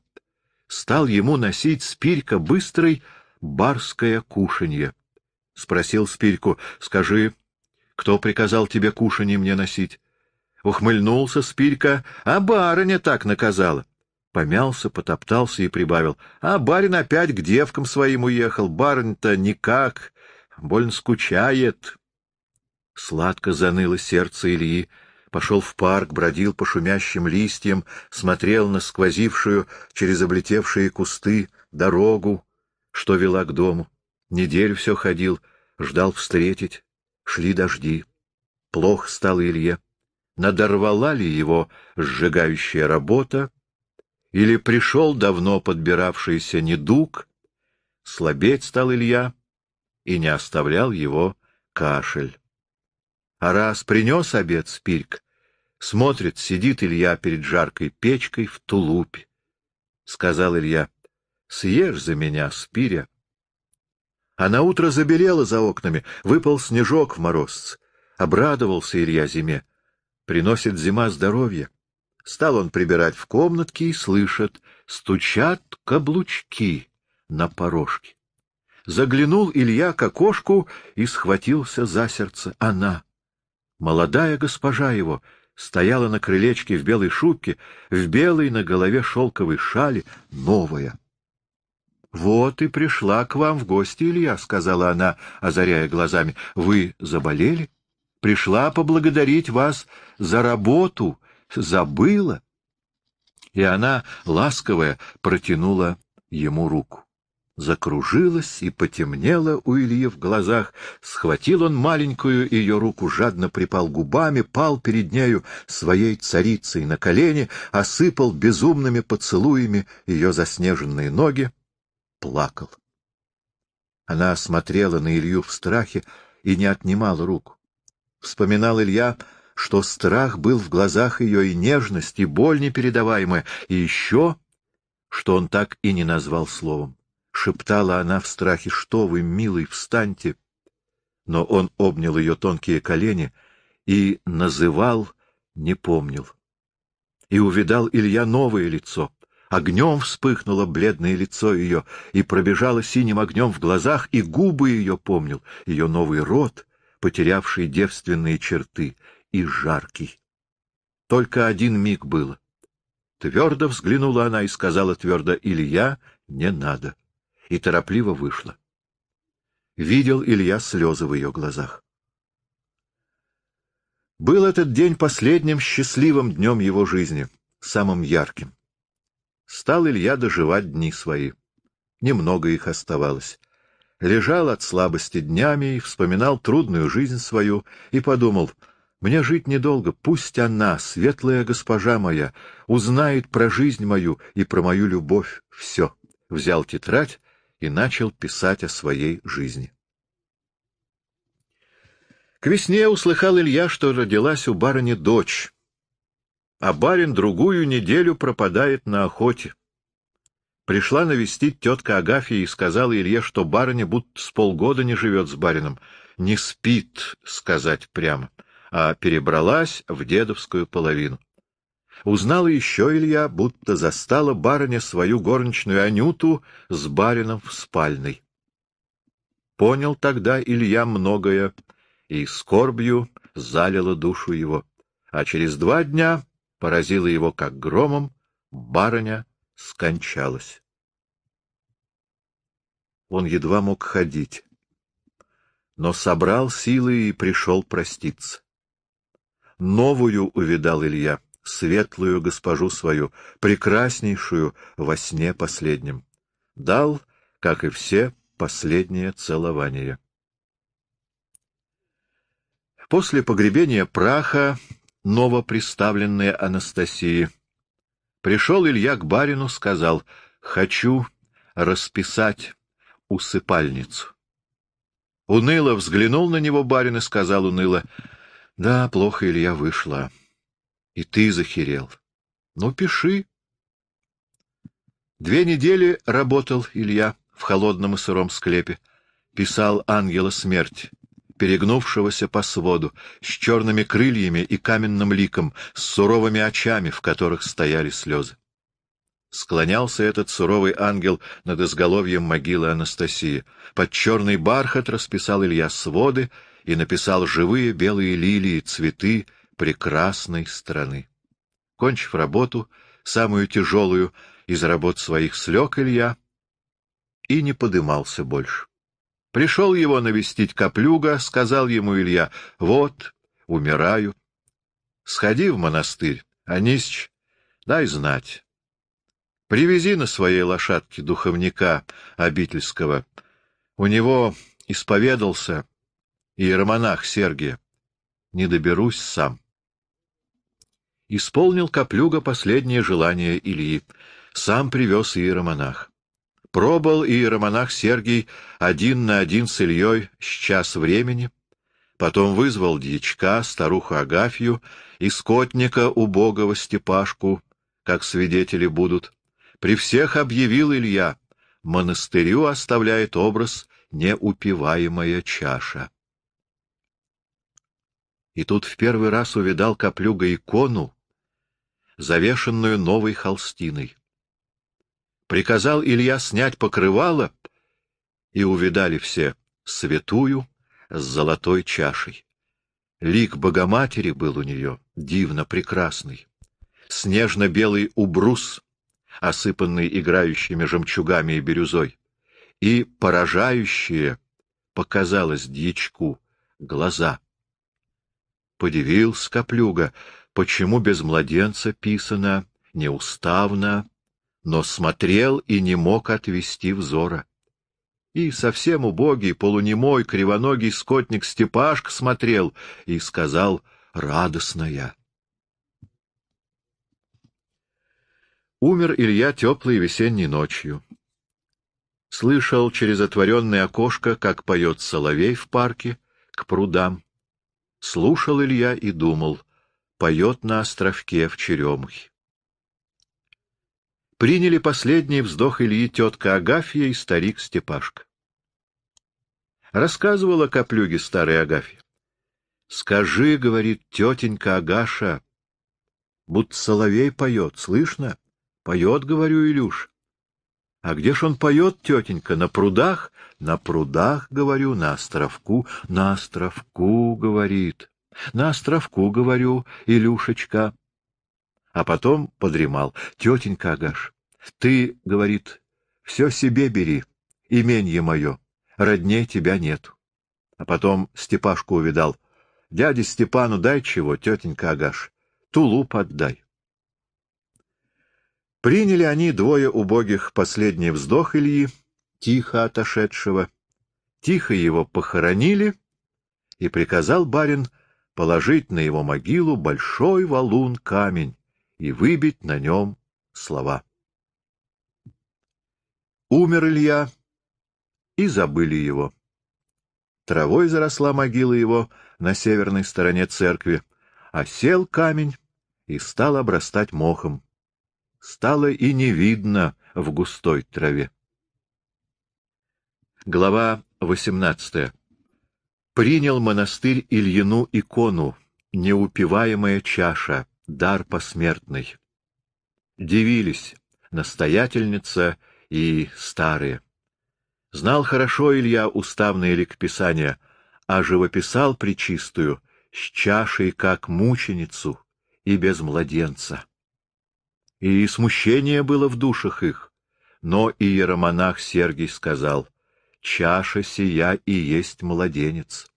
A: стал ему носить Спирька быстрый барское кушанье. Спросил Спирьку, — скажи, кто приказал тебе кушанье мне носить? Ухмыльнулся Спирька, а барыня так наказала. Помялся, потоптался и прибавил, — а барин опять к девкам своим уехал, барин-то никак, больно скучает. Сладко заныло сердце Ильи пошел в парк, бродил по шумящим листьям, смотрел на сквозившую через облетевшие кусты дорогу, что вела к дому. Неделю все ходил, ждал встретить. Шли дожди. Плохо стало Илье. Надорвала ли его сжигающая работа? Или пришел давно подбиравшийся недуг? Слабеть стал Илья, и не оставлял его кашель. А раз принес обед спирьк, Смотрит, сидит Илья перед жаркой печкой в тулупе. Сказал Илья, съешь за меня, спиря. А на утро забелело за окнами, выпал снежок в морозце. Обрадовался Илья зиме. Приносит зима здоровье. Стал он прибирать в комнатке и слышит, стучат каблучки на порожке. Заглянул Илья к окошку и схватился за сердце. Она, молодая госпожа его, стояла на крылечке в белой шубке, в белой на голове шелковой шали, новая. — Вот и пришла к вам в гости, Илья, — сказала она, озаряя глазами. — Вы заболели? Пришла поблагодарить вас за работу, забыла. И она, ласковая, протянула ему руку закружилась и потемнела у Ильи в глазах. Схватил он маленькую ее руку, жадно припал губами, пал перед нею своей царицей на колени, осыпал безумными поцелуями ее заснеженные ноги, плакал. Она смотрела на Илью в страхе и не отнимала руку. Вспоминал Илья, что страх был в глазах ее и нежность, и боль непередаваемая, и еще, что он так и не назвал словом шептала она в страхе. «Что вы, милый, встаньте!» Но он обнял ее тонкие колени и называл, не помнил. И увидал Илья новое лицо. Огнем вспыхнуло бледное лицо ее, и пробежало синим огнем в глазах, и губы ее помнил, ее новый рот, потерявший девственные черты, и жаркий. Только один миг было. Твердо взглянула она и сказала твердо, «Илья, не надо» и торопливо вышла. Видел Илья слезы в ее глазах. Был этот день последним счастливым днем его жизни, самым ярким. Стал Илья доживать дни свои. Немного их оставалось. Лежал от слабости днями и вспоминал трудную жизнь свою и подумал, «Мне жить недолго, пусть она, светлая госпожа моя, узнает про жизнь мою и про мою любовь все». Взял тетрадь и начал писать о своей жизни. К весне услыхал Илья, что родилась у барыни дочь, а барин другую неделю пропадает на охоте. Пришла навестить тетка Агафья и сказала Илье, что барыня будто с полгода не живет с барином, не спит, сказать прямо, а перебралась в дедовскую половину. Узнала еще Илья, будто застала барыня свою горничную Анюту с барином в спальной. Понял тогда Илья многое, и скорбью залила душу его. А через два дня поразила его как громом, барыня скончалась. Он едва мог ходить, но собрал силы и пришел проститься. Новую увидал Илья — светлую госпожу свою, прекраснейшую во сне последнем. Дал, как и все, последнее целование. После погребения праха, новоприставленной Анастасии, пришел Илья к барину, сказал «Хочу расписать усыпальницу». Уныло взглянул на него барин и сказал уныло «Да, плохо, Илья, вышла». И ты захерел. Ну, пиши. Две недели работал Илья в холодном и сыром склепе. Писал ангела смерть, перегнувшегося по своду, с черными крыльями и каменным ликом, с суровыми очами, в которых стояли слезы. Склонялся этот суровый ангел над изголовьем могилы Анастасии. Под черный бархат расписал Илья своды и написал живые белые лилии, цветы, прекрасной страны. Кончив работу, самую тяжелую из работ своих слег Илья, и не подымался больше. Пришел его навестить Каплюга, сказал ему Илья, — вот, умираю. Сходи в монастырь, Анисич, дай знать. Привези на своей лошадке духовника обительского. У него исповедался иеромонах Сергия. Не доберусь сам. Исполнил Коплюга последнее желание Ильи. Сам привез иеромонах. Пробыл иеромонах Сергий один на один с Ильей с час времени, потом вызвал дьячка, старуху Агафью и скотника убогого Степашку, как свидетели будут. При всех объявил Илья, монастырю оставляет образ неупиваемая чаша. И тут в первый раз увидал Коплюга икону, завешенную новой холстиной. Приказал Илья снять покрывало, и увидали все святую с золотой чашей. Лик Богоматери был у нее дивно прекрасный. Снежно-белый убрус, осыпанный играющими жемчугами и бирюзой, и поражающие, показалось дьячку, глаза. Подивился Коплюга, почему без младенца писано, неуставно, но смотрел и не мог отвести взора. И совсем убогий, полунемой, кривоногий скотник Степашка смотрел и сказал «радостная». Умер Илья теплой весенней ночью. Слышал через отворенное окошко, как поет соловей в парке, к прудам. Слушал Илья и думал поет на островке в Черемухе. Приняли последний вздох Ильи тетка Агафья и старик Степашка. Рассказывала Коплюге старая Агафья. «Скажи, — говорит тетенька Агаша, — будто соловей поет, слышно? Поет, — говорю, Илюш. А где ж он поет, тетенька, на прудах? На прудах, — говорю, — на островку, на островку, — говорит». На островку, говорю, Илюшечка. А потом подремал. Тетенька Агаш, ты, говорит, все себе бери, именье мое, родней тебя нету. А потом Степашку увидал. Дяде Степану дай чего, тетенька Агаш, тулуп отдай. Приняли они двое убогих последний вздох Ильи, тихо отошедшего. Тихо его похоронили, и приказал барин — положить на его могилу большой валун камень и выбить на нем слова. Умер Илья, и забыли его. Травой заросла могила его на северной стороне церкви, а сел камень и стал обрастать мохом. Стало и не видно в густой траве. Глава восемнадцатая принял монастырь Ильину икону «Неупиваемая чаша, дар посмертный». Дивились настоятельница и старые. Знал хорошо Илья уставные ликописания, а живописал причистую с чашей как мученицу и без младенца. И смущение было в душах их, но и еромонах Сергий сказал, чаша сия и есть младенец.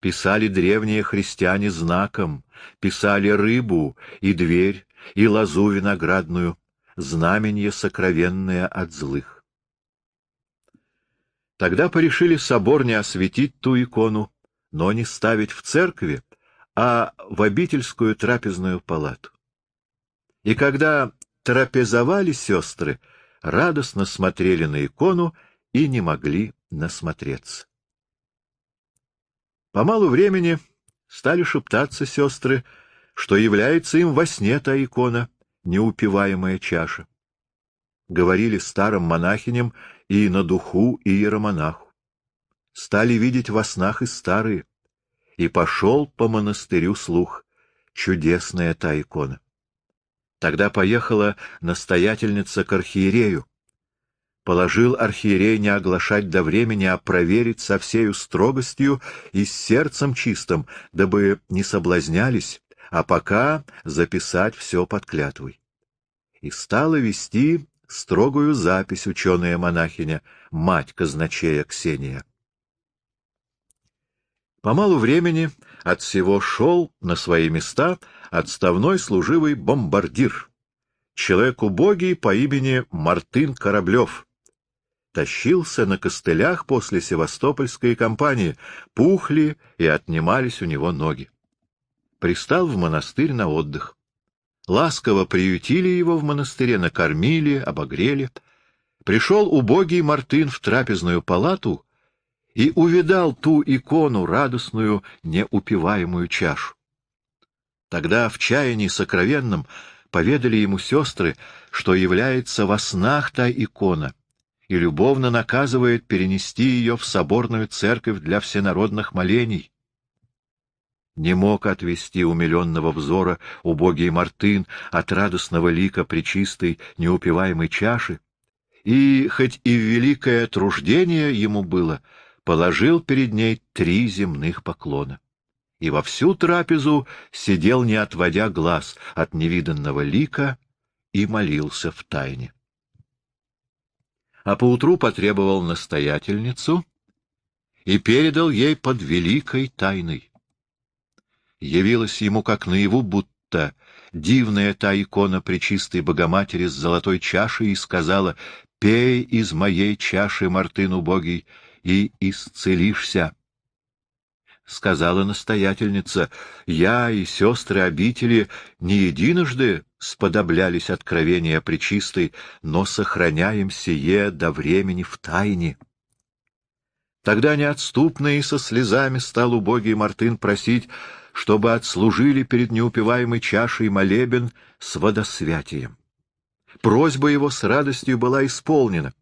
A: Писали древние христиане знаком, писали рыбу и дверь, и лозу виноградную, знаменье сокровенное от злых. Тогда порешили собор не осветить ту икону, но не ставить в церкви, а в обительскую трапезную палату. И когда трапезовали сестры, радостно смотрели на икону и не могли насмотреться. По малу времени стали шептаться сестры, что является им во сне та икона, неупиваемая чаша. Говорили старым монахиням и на духу и иеромонаху. Стали видеть во снах и старые. И пошел по монастырю слух чудесная та икона. Тогда поехала настоятельница к архиерею, положил архиерея не оглашать до времени, а проверить со всею строгостью и с сердцем чистым, дабы не соблазнялись, а пока записать все под клятвой. И стала вести строгую запись ученая-монахиня, мать казначея Ксения. По малу времени от всего шел на свои места отставной служивый бомбардир, человек убогий по имени Мартын Кораблев — тащился на костылях после севастопольской кампании, пухли и отнимались у него ноги. Пристал в монастырь на отдых. Ласково приютили его в монастыре, накормили, обогрели. Пришел убогий Мартын в трапезную палату и увидал ту икону, радостную, неупиваемую чашу. Тогда в чаянии сокровенном поведали ему сестры, что является во снах та икона — и любовно наказывает перенести ее в соборную церковь для всенародных молений. Не мог отвести умиленного взора убогий Мартын от радостного лика причистой неупиваемой чаши, и, хоть и великое труждение ему было, положил перед ней три земных поклона. И во всю трапезу сидел, не отводя глаз от невиданного лика, и молился в тайне а поутру потребовал настоятельницу и передал ей под великой тайной. Явилась ему как наяву, будто дивная та икона Пречистой Богоматери с золотой чашей и сказала «Пей из моей чаши, Мартын убогий, и исцелишься». — сказала настоятельница, — я и сестры обители не единожды сподоблялись откровения Пречистой, но сохраняем сие до времени в тайне. Тогда неотступно и со слезами стал убогий Мартын просить, чтобы отслужили перед неупиваемой чашей молебен с водосвятием. Просьба его с радостью была исполнена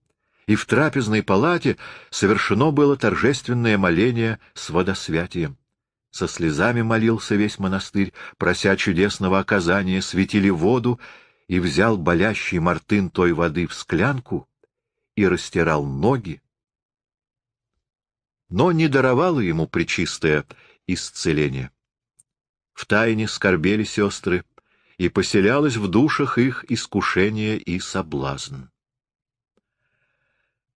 A: и в трапезной палате совершено было торжественное моление с водосвятием. Со слезами молился весь монастырь, прося чудесного оказания, светили воду, и взял болящий мартын той воды в склянку и растирал ноги. Но не даровало ему причистое исцеление. Втайне скорбели сестры, и поселялось в душах их искушение и соблазн.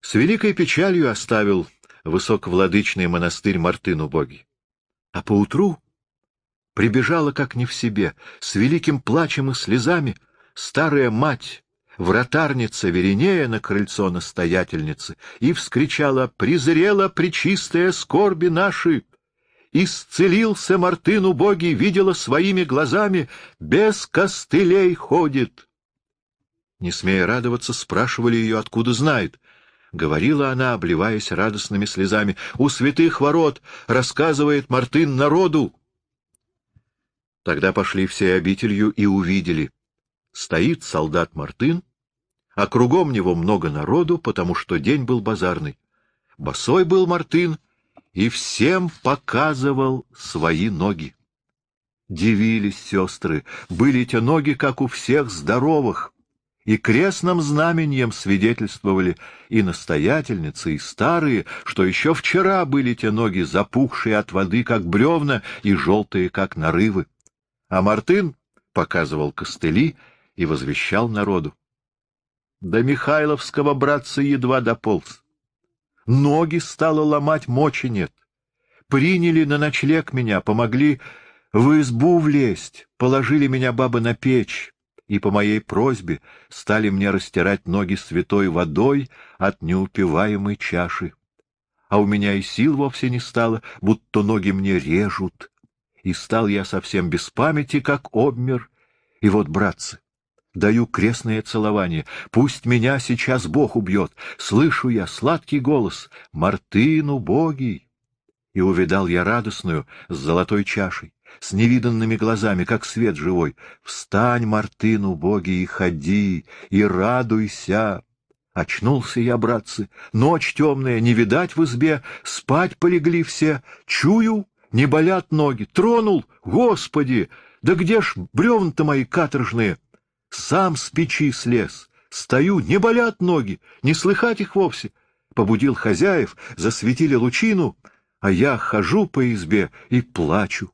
A: С великой печалью оставил высоковладычный монастырь Мартын Боги, А поутру прибежала как не в себе, с великим плачем и слезами, старая мать, вратарница Веринея на крыльцо настоятельницы, и вскричала «Призрела причистая скорби наши!» «Исцелился Мартын убогий, видела своими глазами, без костылей ходит!» Не смея радоваться, спрашивали ее, откуда знает говорила она, обливаясь радостными слезами. «У святых ворот!» — рассказывает Мартын народу! Тогда пошли все обителью и увидели. Стоит солдат Мартын, а кругом него много народу, потому что день был базарный. Босой был Мартын и всем показывал свои ноги. Дивились сестры, были те ноги, как у всех здоровых и крестным знаменьем свидетельствовали и настоятельницы, и старые, что еще вчера были те ноги, запухшие от воды, как бревна, и желтые, как нарывы. А Мартын показывал костыли и возвещал народу. До Михайловского братца едва дополз. Ноги стало ломать, мочи нет. Приняли на ночлег меня, помогли в избу влезть, положили меня бабы на печь и по моей просьбе стали мне растирать ноги святой водой от неупиваемой чаши. А у меня и сил вовсе не стало, будто ноги мне режут. И стал я совсем без памяти, как обмер. И вот, братцы, даю крестное целование. Пусть меня сейчас Бог убьет. Слышу я сладкий голос «Мартын убогий!» И увидал я радостную с золотой чашей с невиданными глазами, как свет живой. «Встань, Мартын боги и ходи, и радуйся!» Очнулся я, братцы, ночь темная, не видать в избе, спать полегли все, чую, не болят ноги, тронул, господи, да где ж бревна-то мои каторжные? Сам с печи слез, стою, не болят ноги, не слыхать их вовсе. Побудил хозяев, засветили лучину, а я хожу по избе и плачу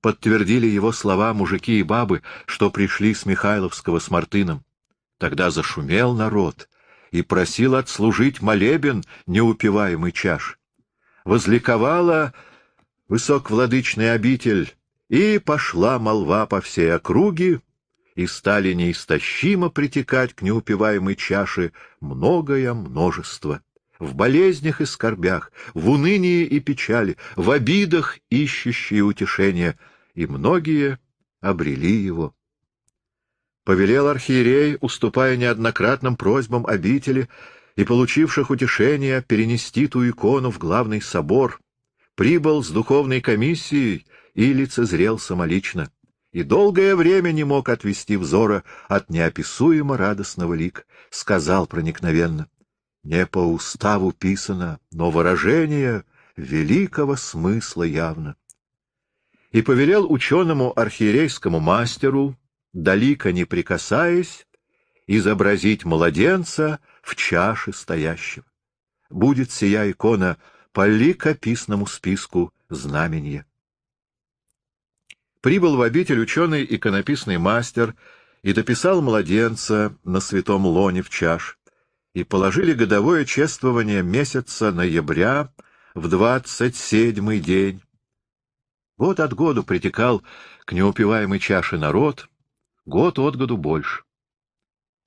A: подтвердили его слова мужики и бабы, что пришли с Михайловского с Мартыном. Тогда зашумел народ и просил отслужить молебен неупиваемый чаш. Возликовала высоквладычный обитель, и пошла молва по всей округе, и стали неистощимо притекать к неупиваемой чаше многое множество. В болезнях и скорбях, в унынии и печали, в обидах ищущие утешения, и многие обрели его. Повелел архиерей, уступая неоднократным просьбам обители и получивших утешение перенести ту икону в главный собор, прибыл с духовной комиссией и лицезрел самолично и долгое время не мог отвести взора от неописуемо радостного лик, сказал проникновенно. Не по уставу писано, но выражение великого смысла явно и повелел ученому архиерейскому мастеру, далеко не прикасаясь, изобразить младенца в чаше стоящего. Будет сия икона по ликописному списку знаменья. Прибыл в обитель ученый-иконописный мастер и дописал младенца на святом лоне в чаш, и положили годовое чествование месяца ноября в двадцать седьмый день, Год от году притекал к неупиваемой чаше народ, год от году больше.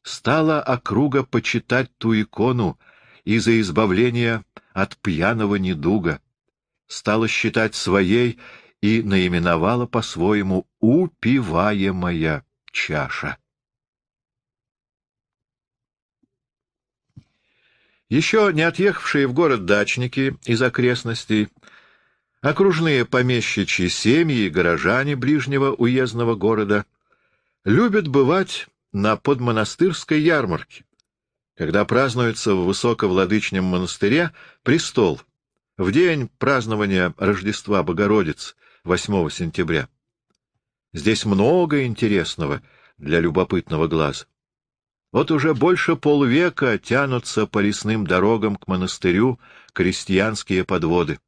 A: Стала округа почитать ту икону и за избавления от пьяного недуга. Стала считать своей и наименовала по-своему «упиваемая чаша». Еще не отъехавшие в город дачники из окрестностей — Окружные помещичьи семьи и горожане ближнего уездного города любят бывать на подмонастырской ярмарке, когда празднуется в высоковладычном монастыре престол, в день празднования Рождества Богородицы, 8 сентября. Здесь много интересного для любопытного глаза. Вот уже больше полвека тянутся по лесным дорогам к монастырю крестьянские подводы.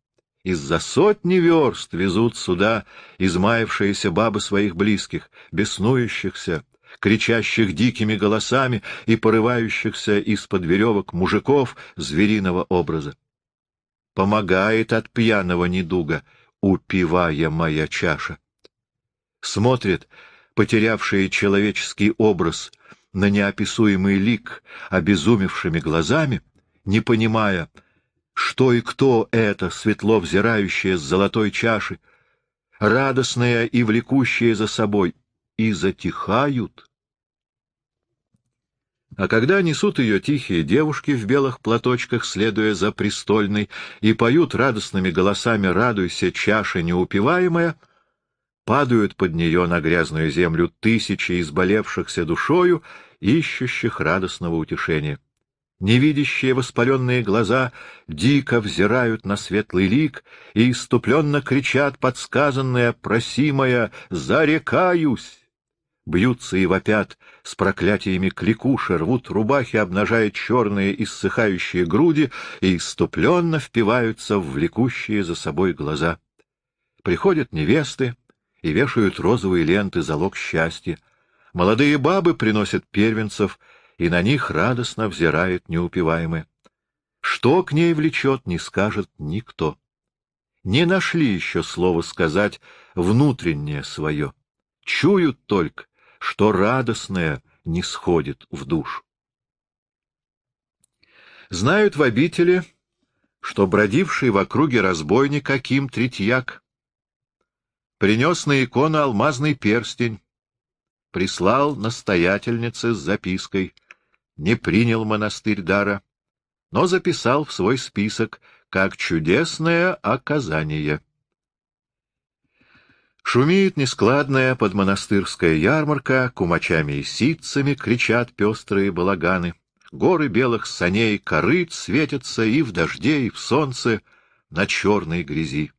A: Из-за сотни верст везут сюда измаившиеся бабы своих близких, беснующихся, кричащих дикими голосами и порывающихся из-под веревок мужиков звериного образа. Помогает от пьяного недуга, упивая моя чаша. Смотрит потерявшие человеческий образ на неописуемый лик обезумевшими глазами, не понимая, что и кто это, светло взирающее с золотой чаши, радостное и влекущее за собой, и затихают. А когда несут ее тихие девушки в белых платочках, следуя за престольной, и поют радостными голосами «Радуйся, чаша неупиваемая», падают под нее на грязную землю тысячи изболевшихся душою, ищущих радостного утешения. Невидящие воспаленные глаза дико взирают на светлый лик и иступленно кричат подсказанное, просимое «Зарекаюсь!». Бьются и вопят с проклятиями кликуши, рвут рубахи, обнажая черные иссыхающие груди и иступленно впиваются в влекущие за собой глаза. Приходят невесты и вешают розовые ленты залог счастья. Молодые бабы приносят первенцев — и на них радостно взирают неупиваемые. Что к ней влечет, не скажет никто. Не нашли еще слова сказать внутреннее свое. Чуют только, что радостное не сходит в душ. Знают в обители, что бродивший в округе разбойник Аким Третьяк принес на икону алмазный перстень, прислал настоятельнице с запиской не принял монастырь дара, но записал в свой список как чудесное оказание. Шумит нескладная подмонастырская ярмарка, кумачами и ситцами кричат пестрые балаганы. Горы белых саней корыт светятся и в дожде, и в солнце, на черной грязи.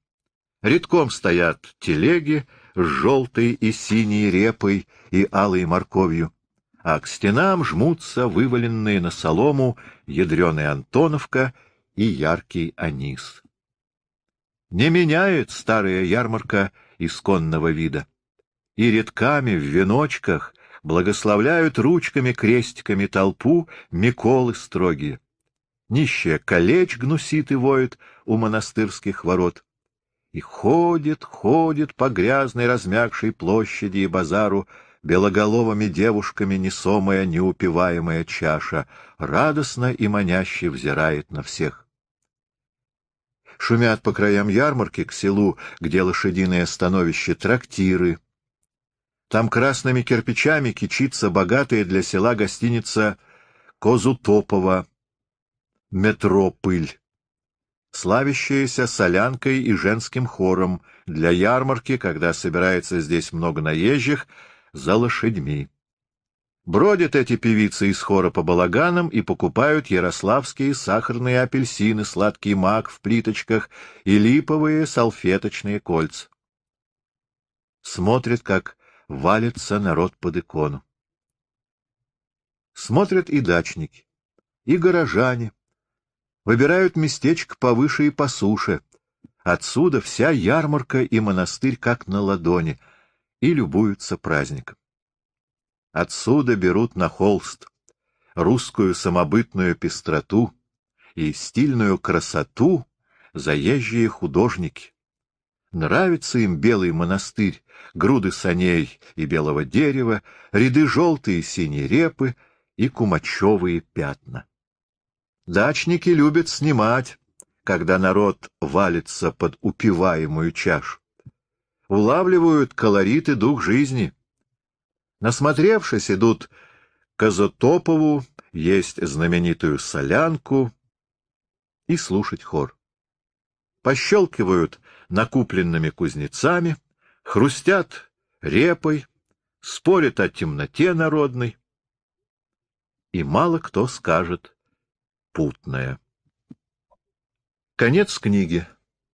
A: Редком стоят телеги с желтой и синей репой и алой морковью а к стенам жмутся вываленные на солому ядреная Антоновка и яркий анис. Не меняет старая ярмарка исконного вида. И редками в веночках благословляют ручками-крестиками толпу Миколы строгие. Нищая колеч гнусит и воет у монастырских ворот. И ходит, ходит по грязной размягшей площади и базару белоголовыми девушками несомая неупиваемая чаша радостно и маняще взирает на всех. Шумят по краям ярмарки к селу, где лошадиное становище, трактиры. Там красными кирпичами кичится богатая для села гостиница Козутопова, метропыль славящаяся солянкой и женским хором, для ярмарки, когда собирается здесь много наезжих, за лошадьми. Бродят эти певицы из хора по балаганам и покупают ярославские сахарные апельсины, сладкий мак в плиточках и липовые салфеточные кольца. Смотрят, как валится народ под икону. Смотрят и дачники, и горожане. Выбирают местечко повыше и по суше. Отсюда вся ярмарка и монастырь как на ладони — и любуются праздником. Отсюда берут на холст русскую самобытную пестроту и стильную красоту заезжие художники. Нравится им белый монастырь, груды саней и белого дерева, ряды желтые и синей репы и кумачевые пятна. Дачники любят снимать, когда народ валится под упиваемую чашу улавливают колорит и дух жизни. Насмотревшись, идут к Азотопову, есть знаменитую солянку и слушать хор. Пощелкивают накупленными кузнецами, хрустят репой, спорят о темноте народной. И мало кто скажет путное. Конец книги.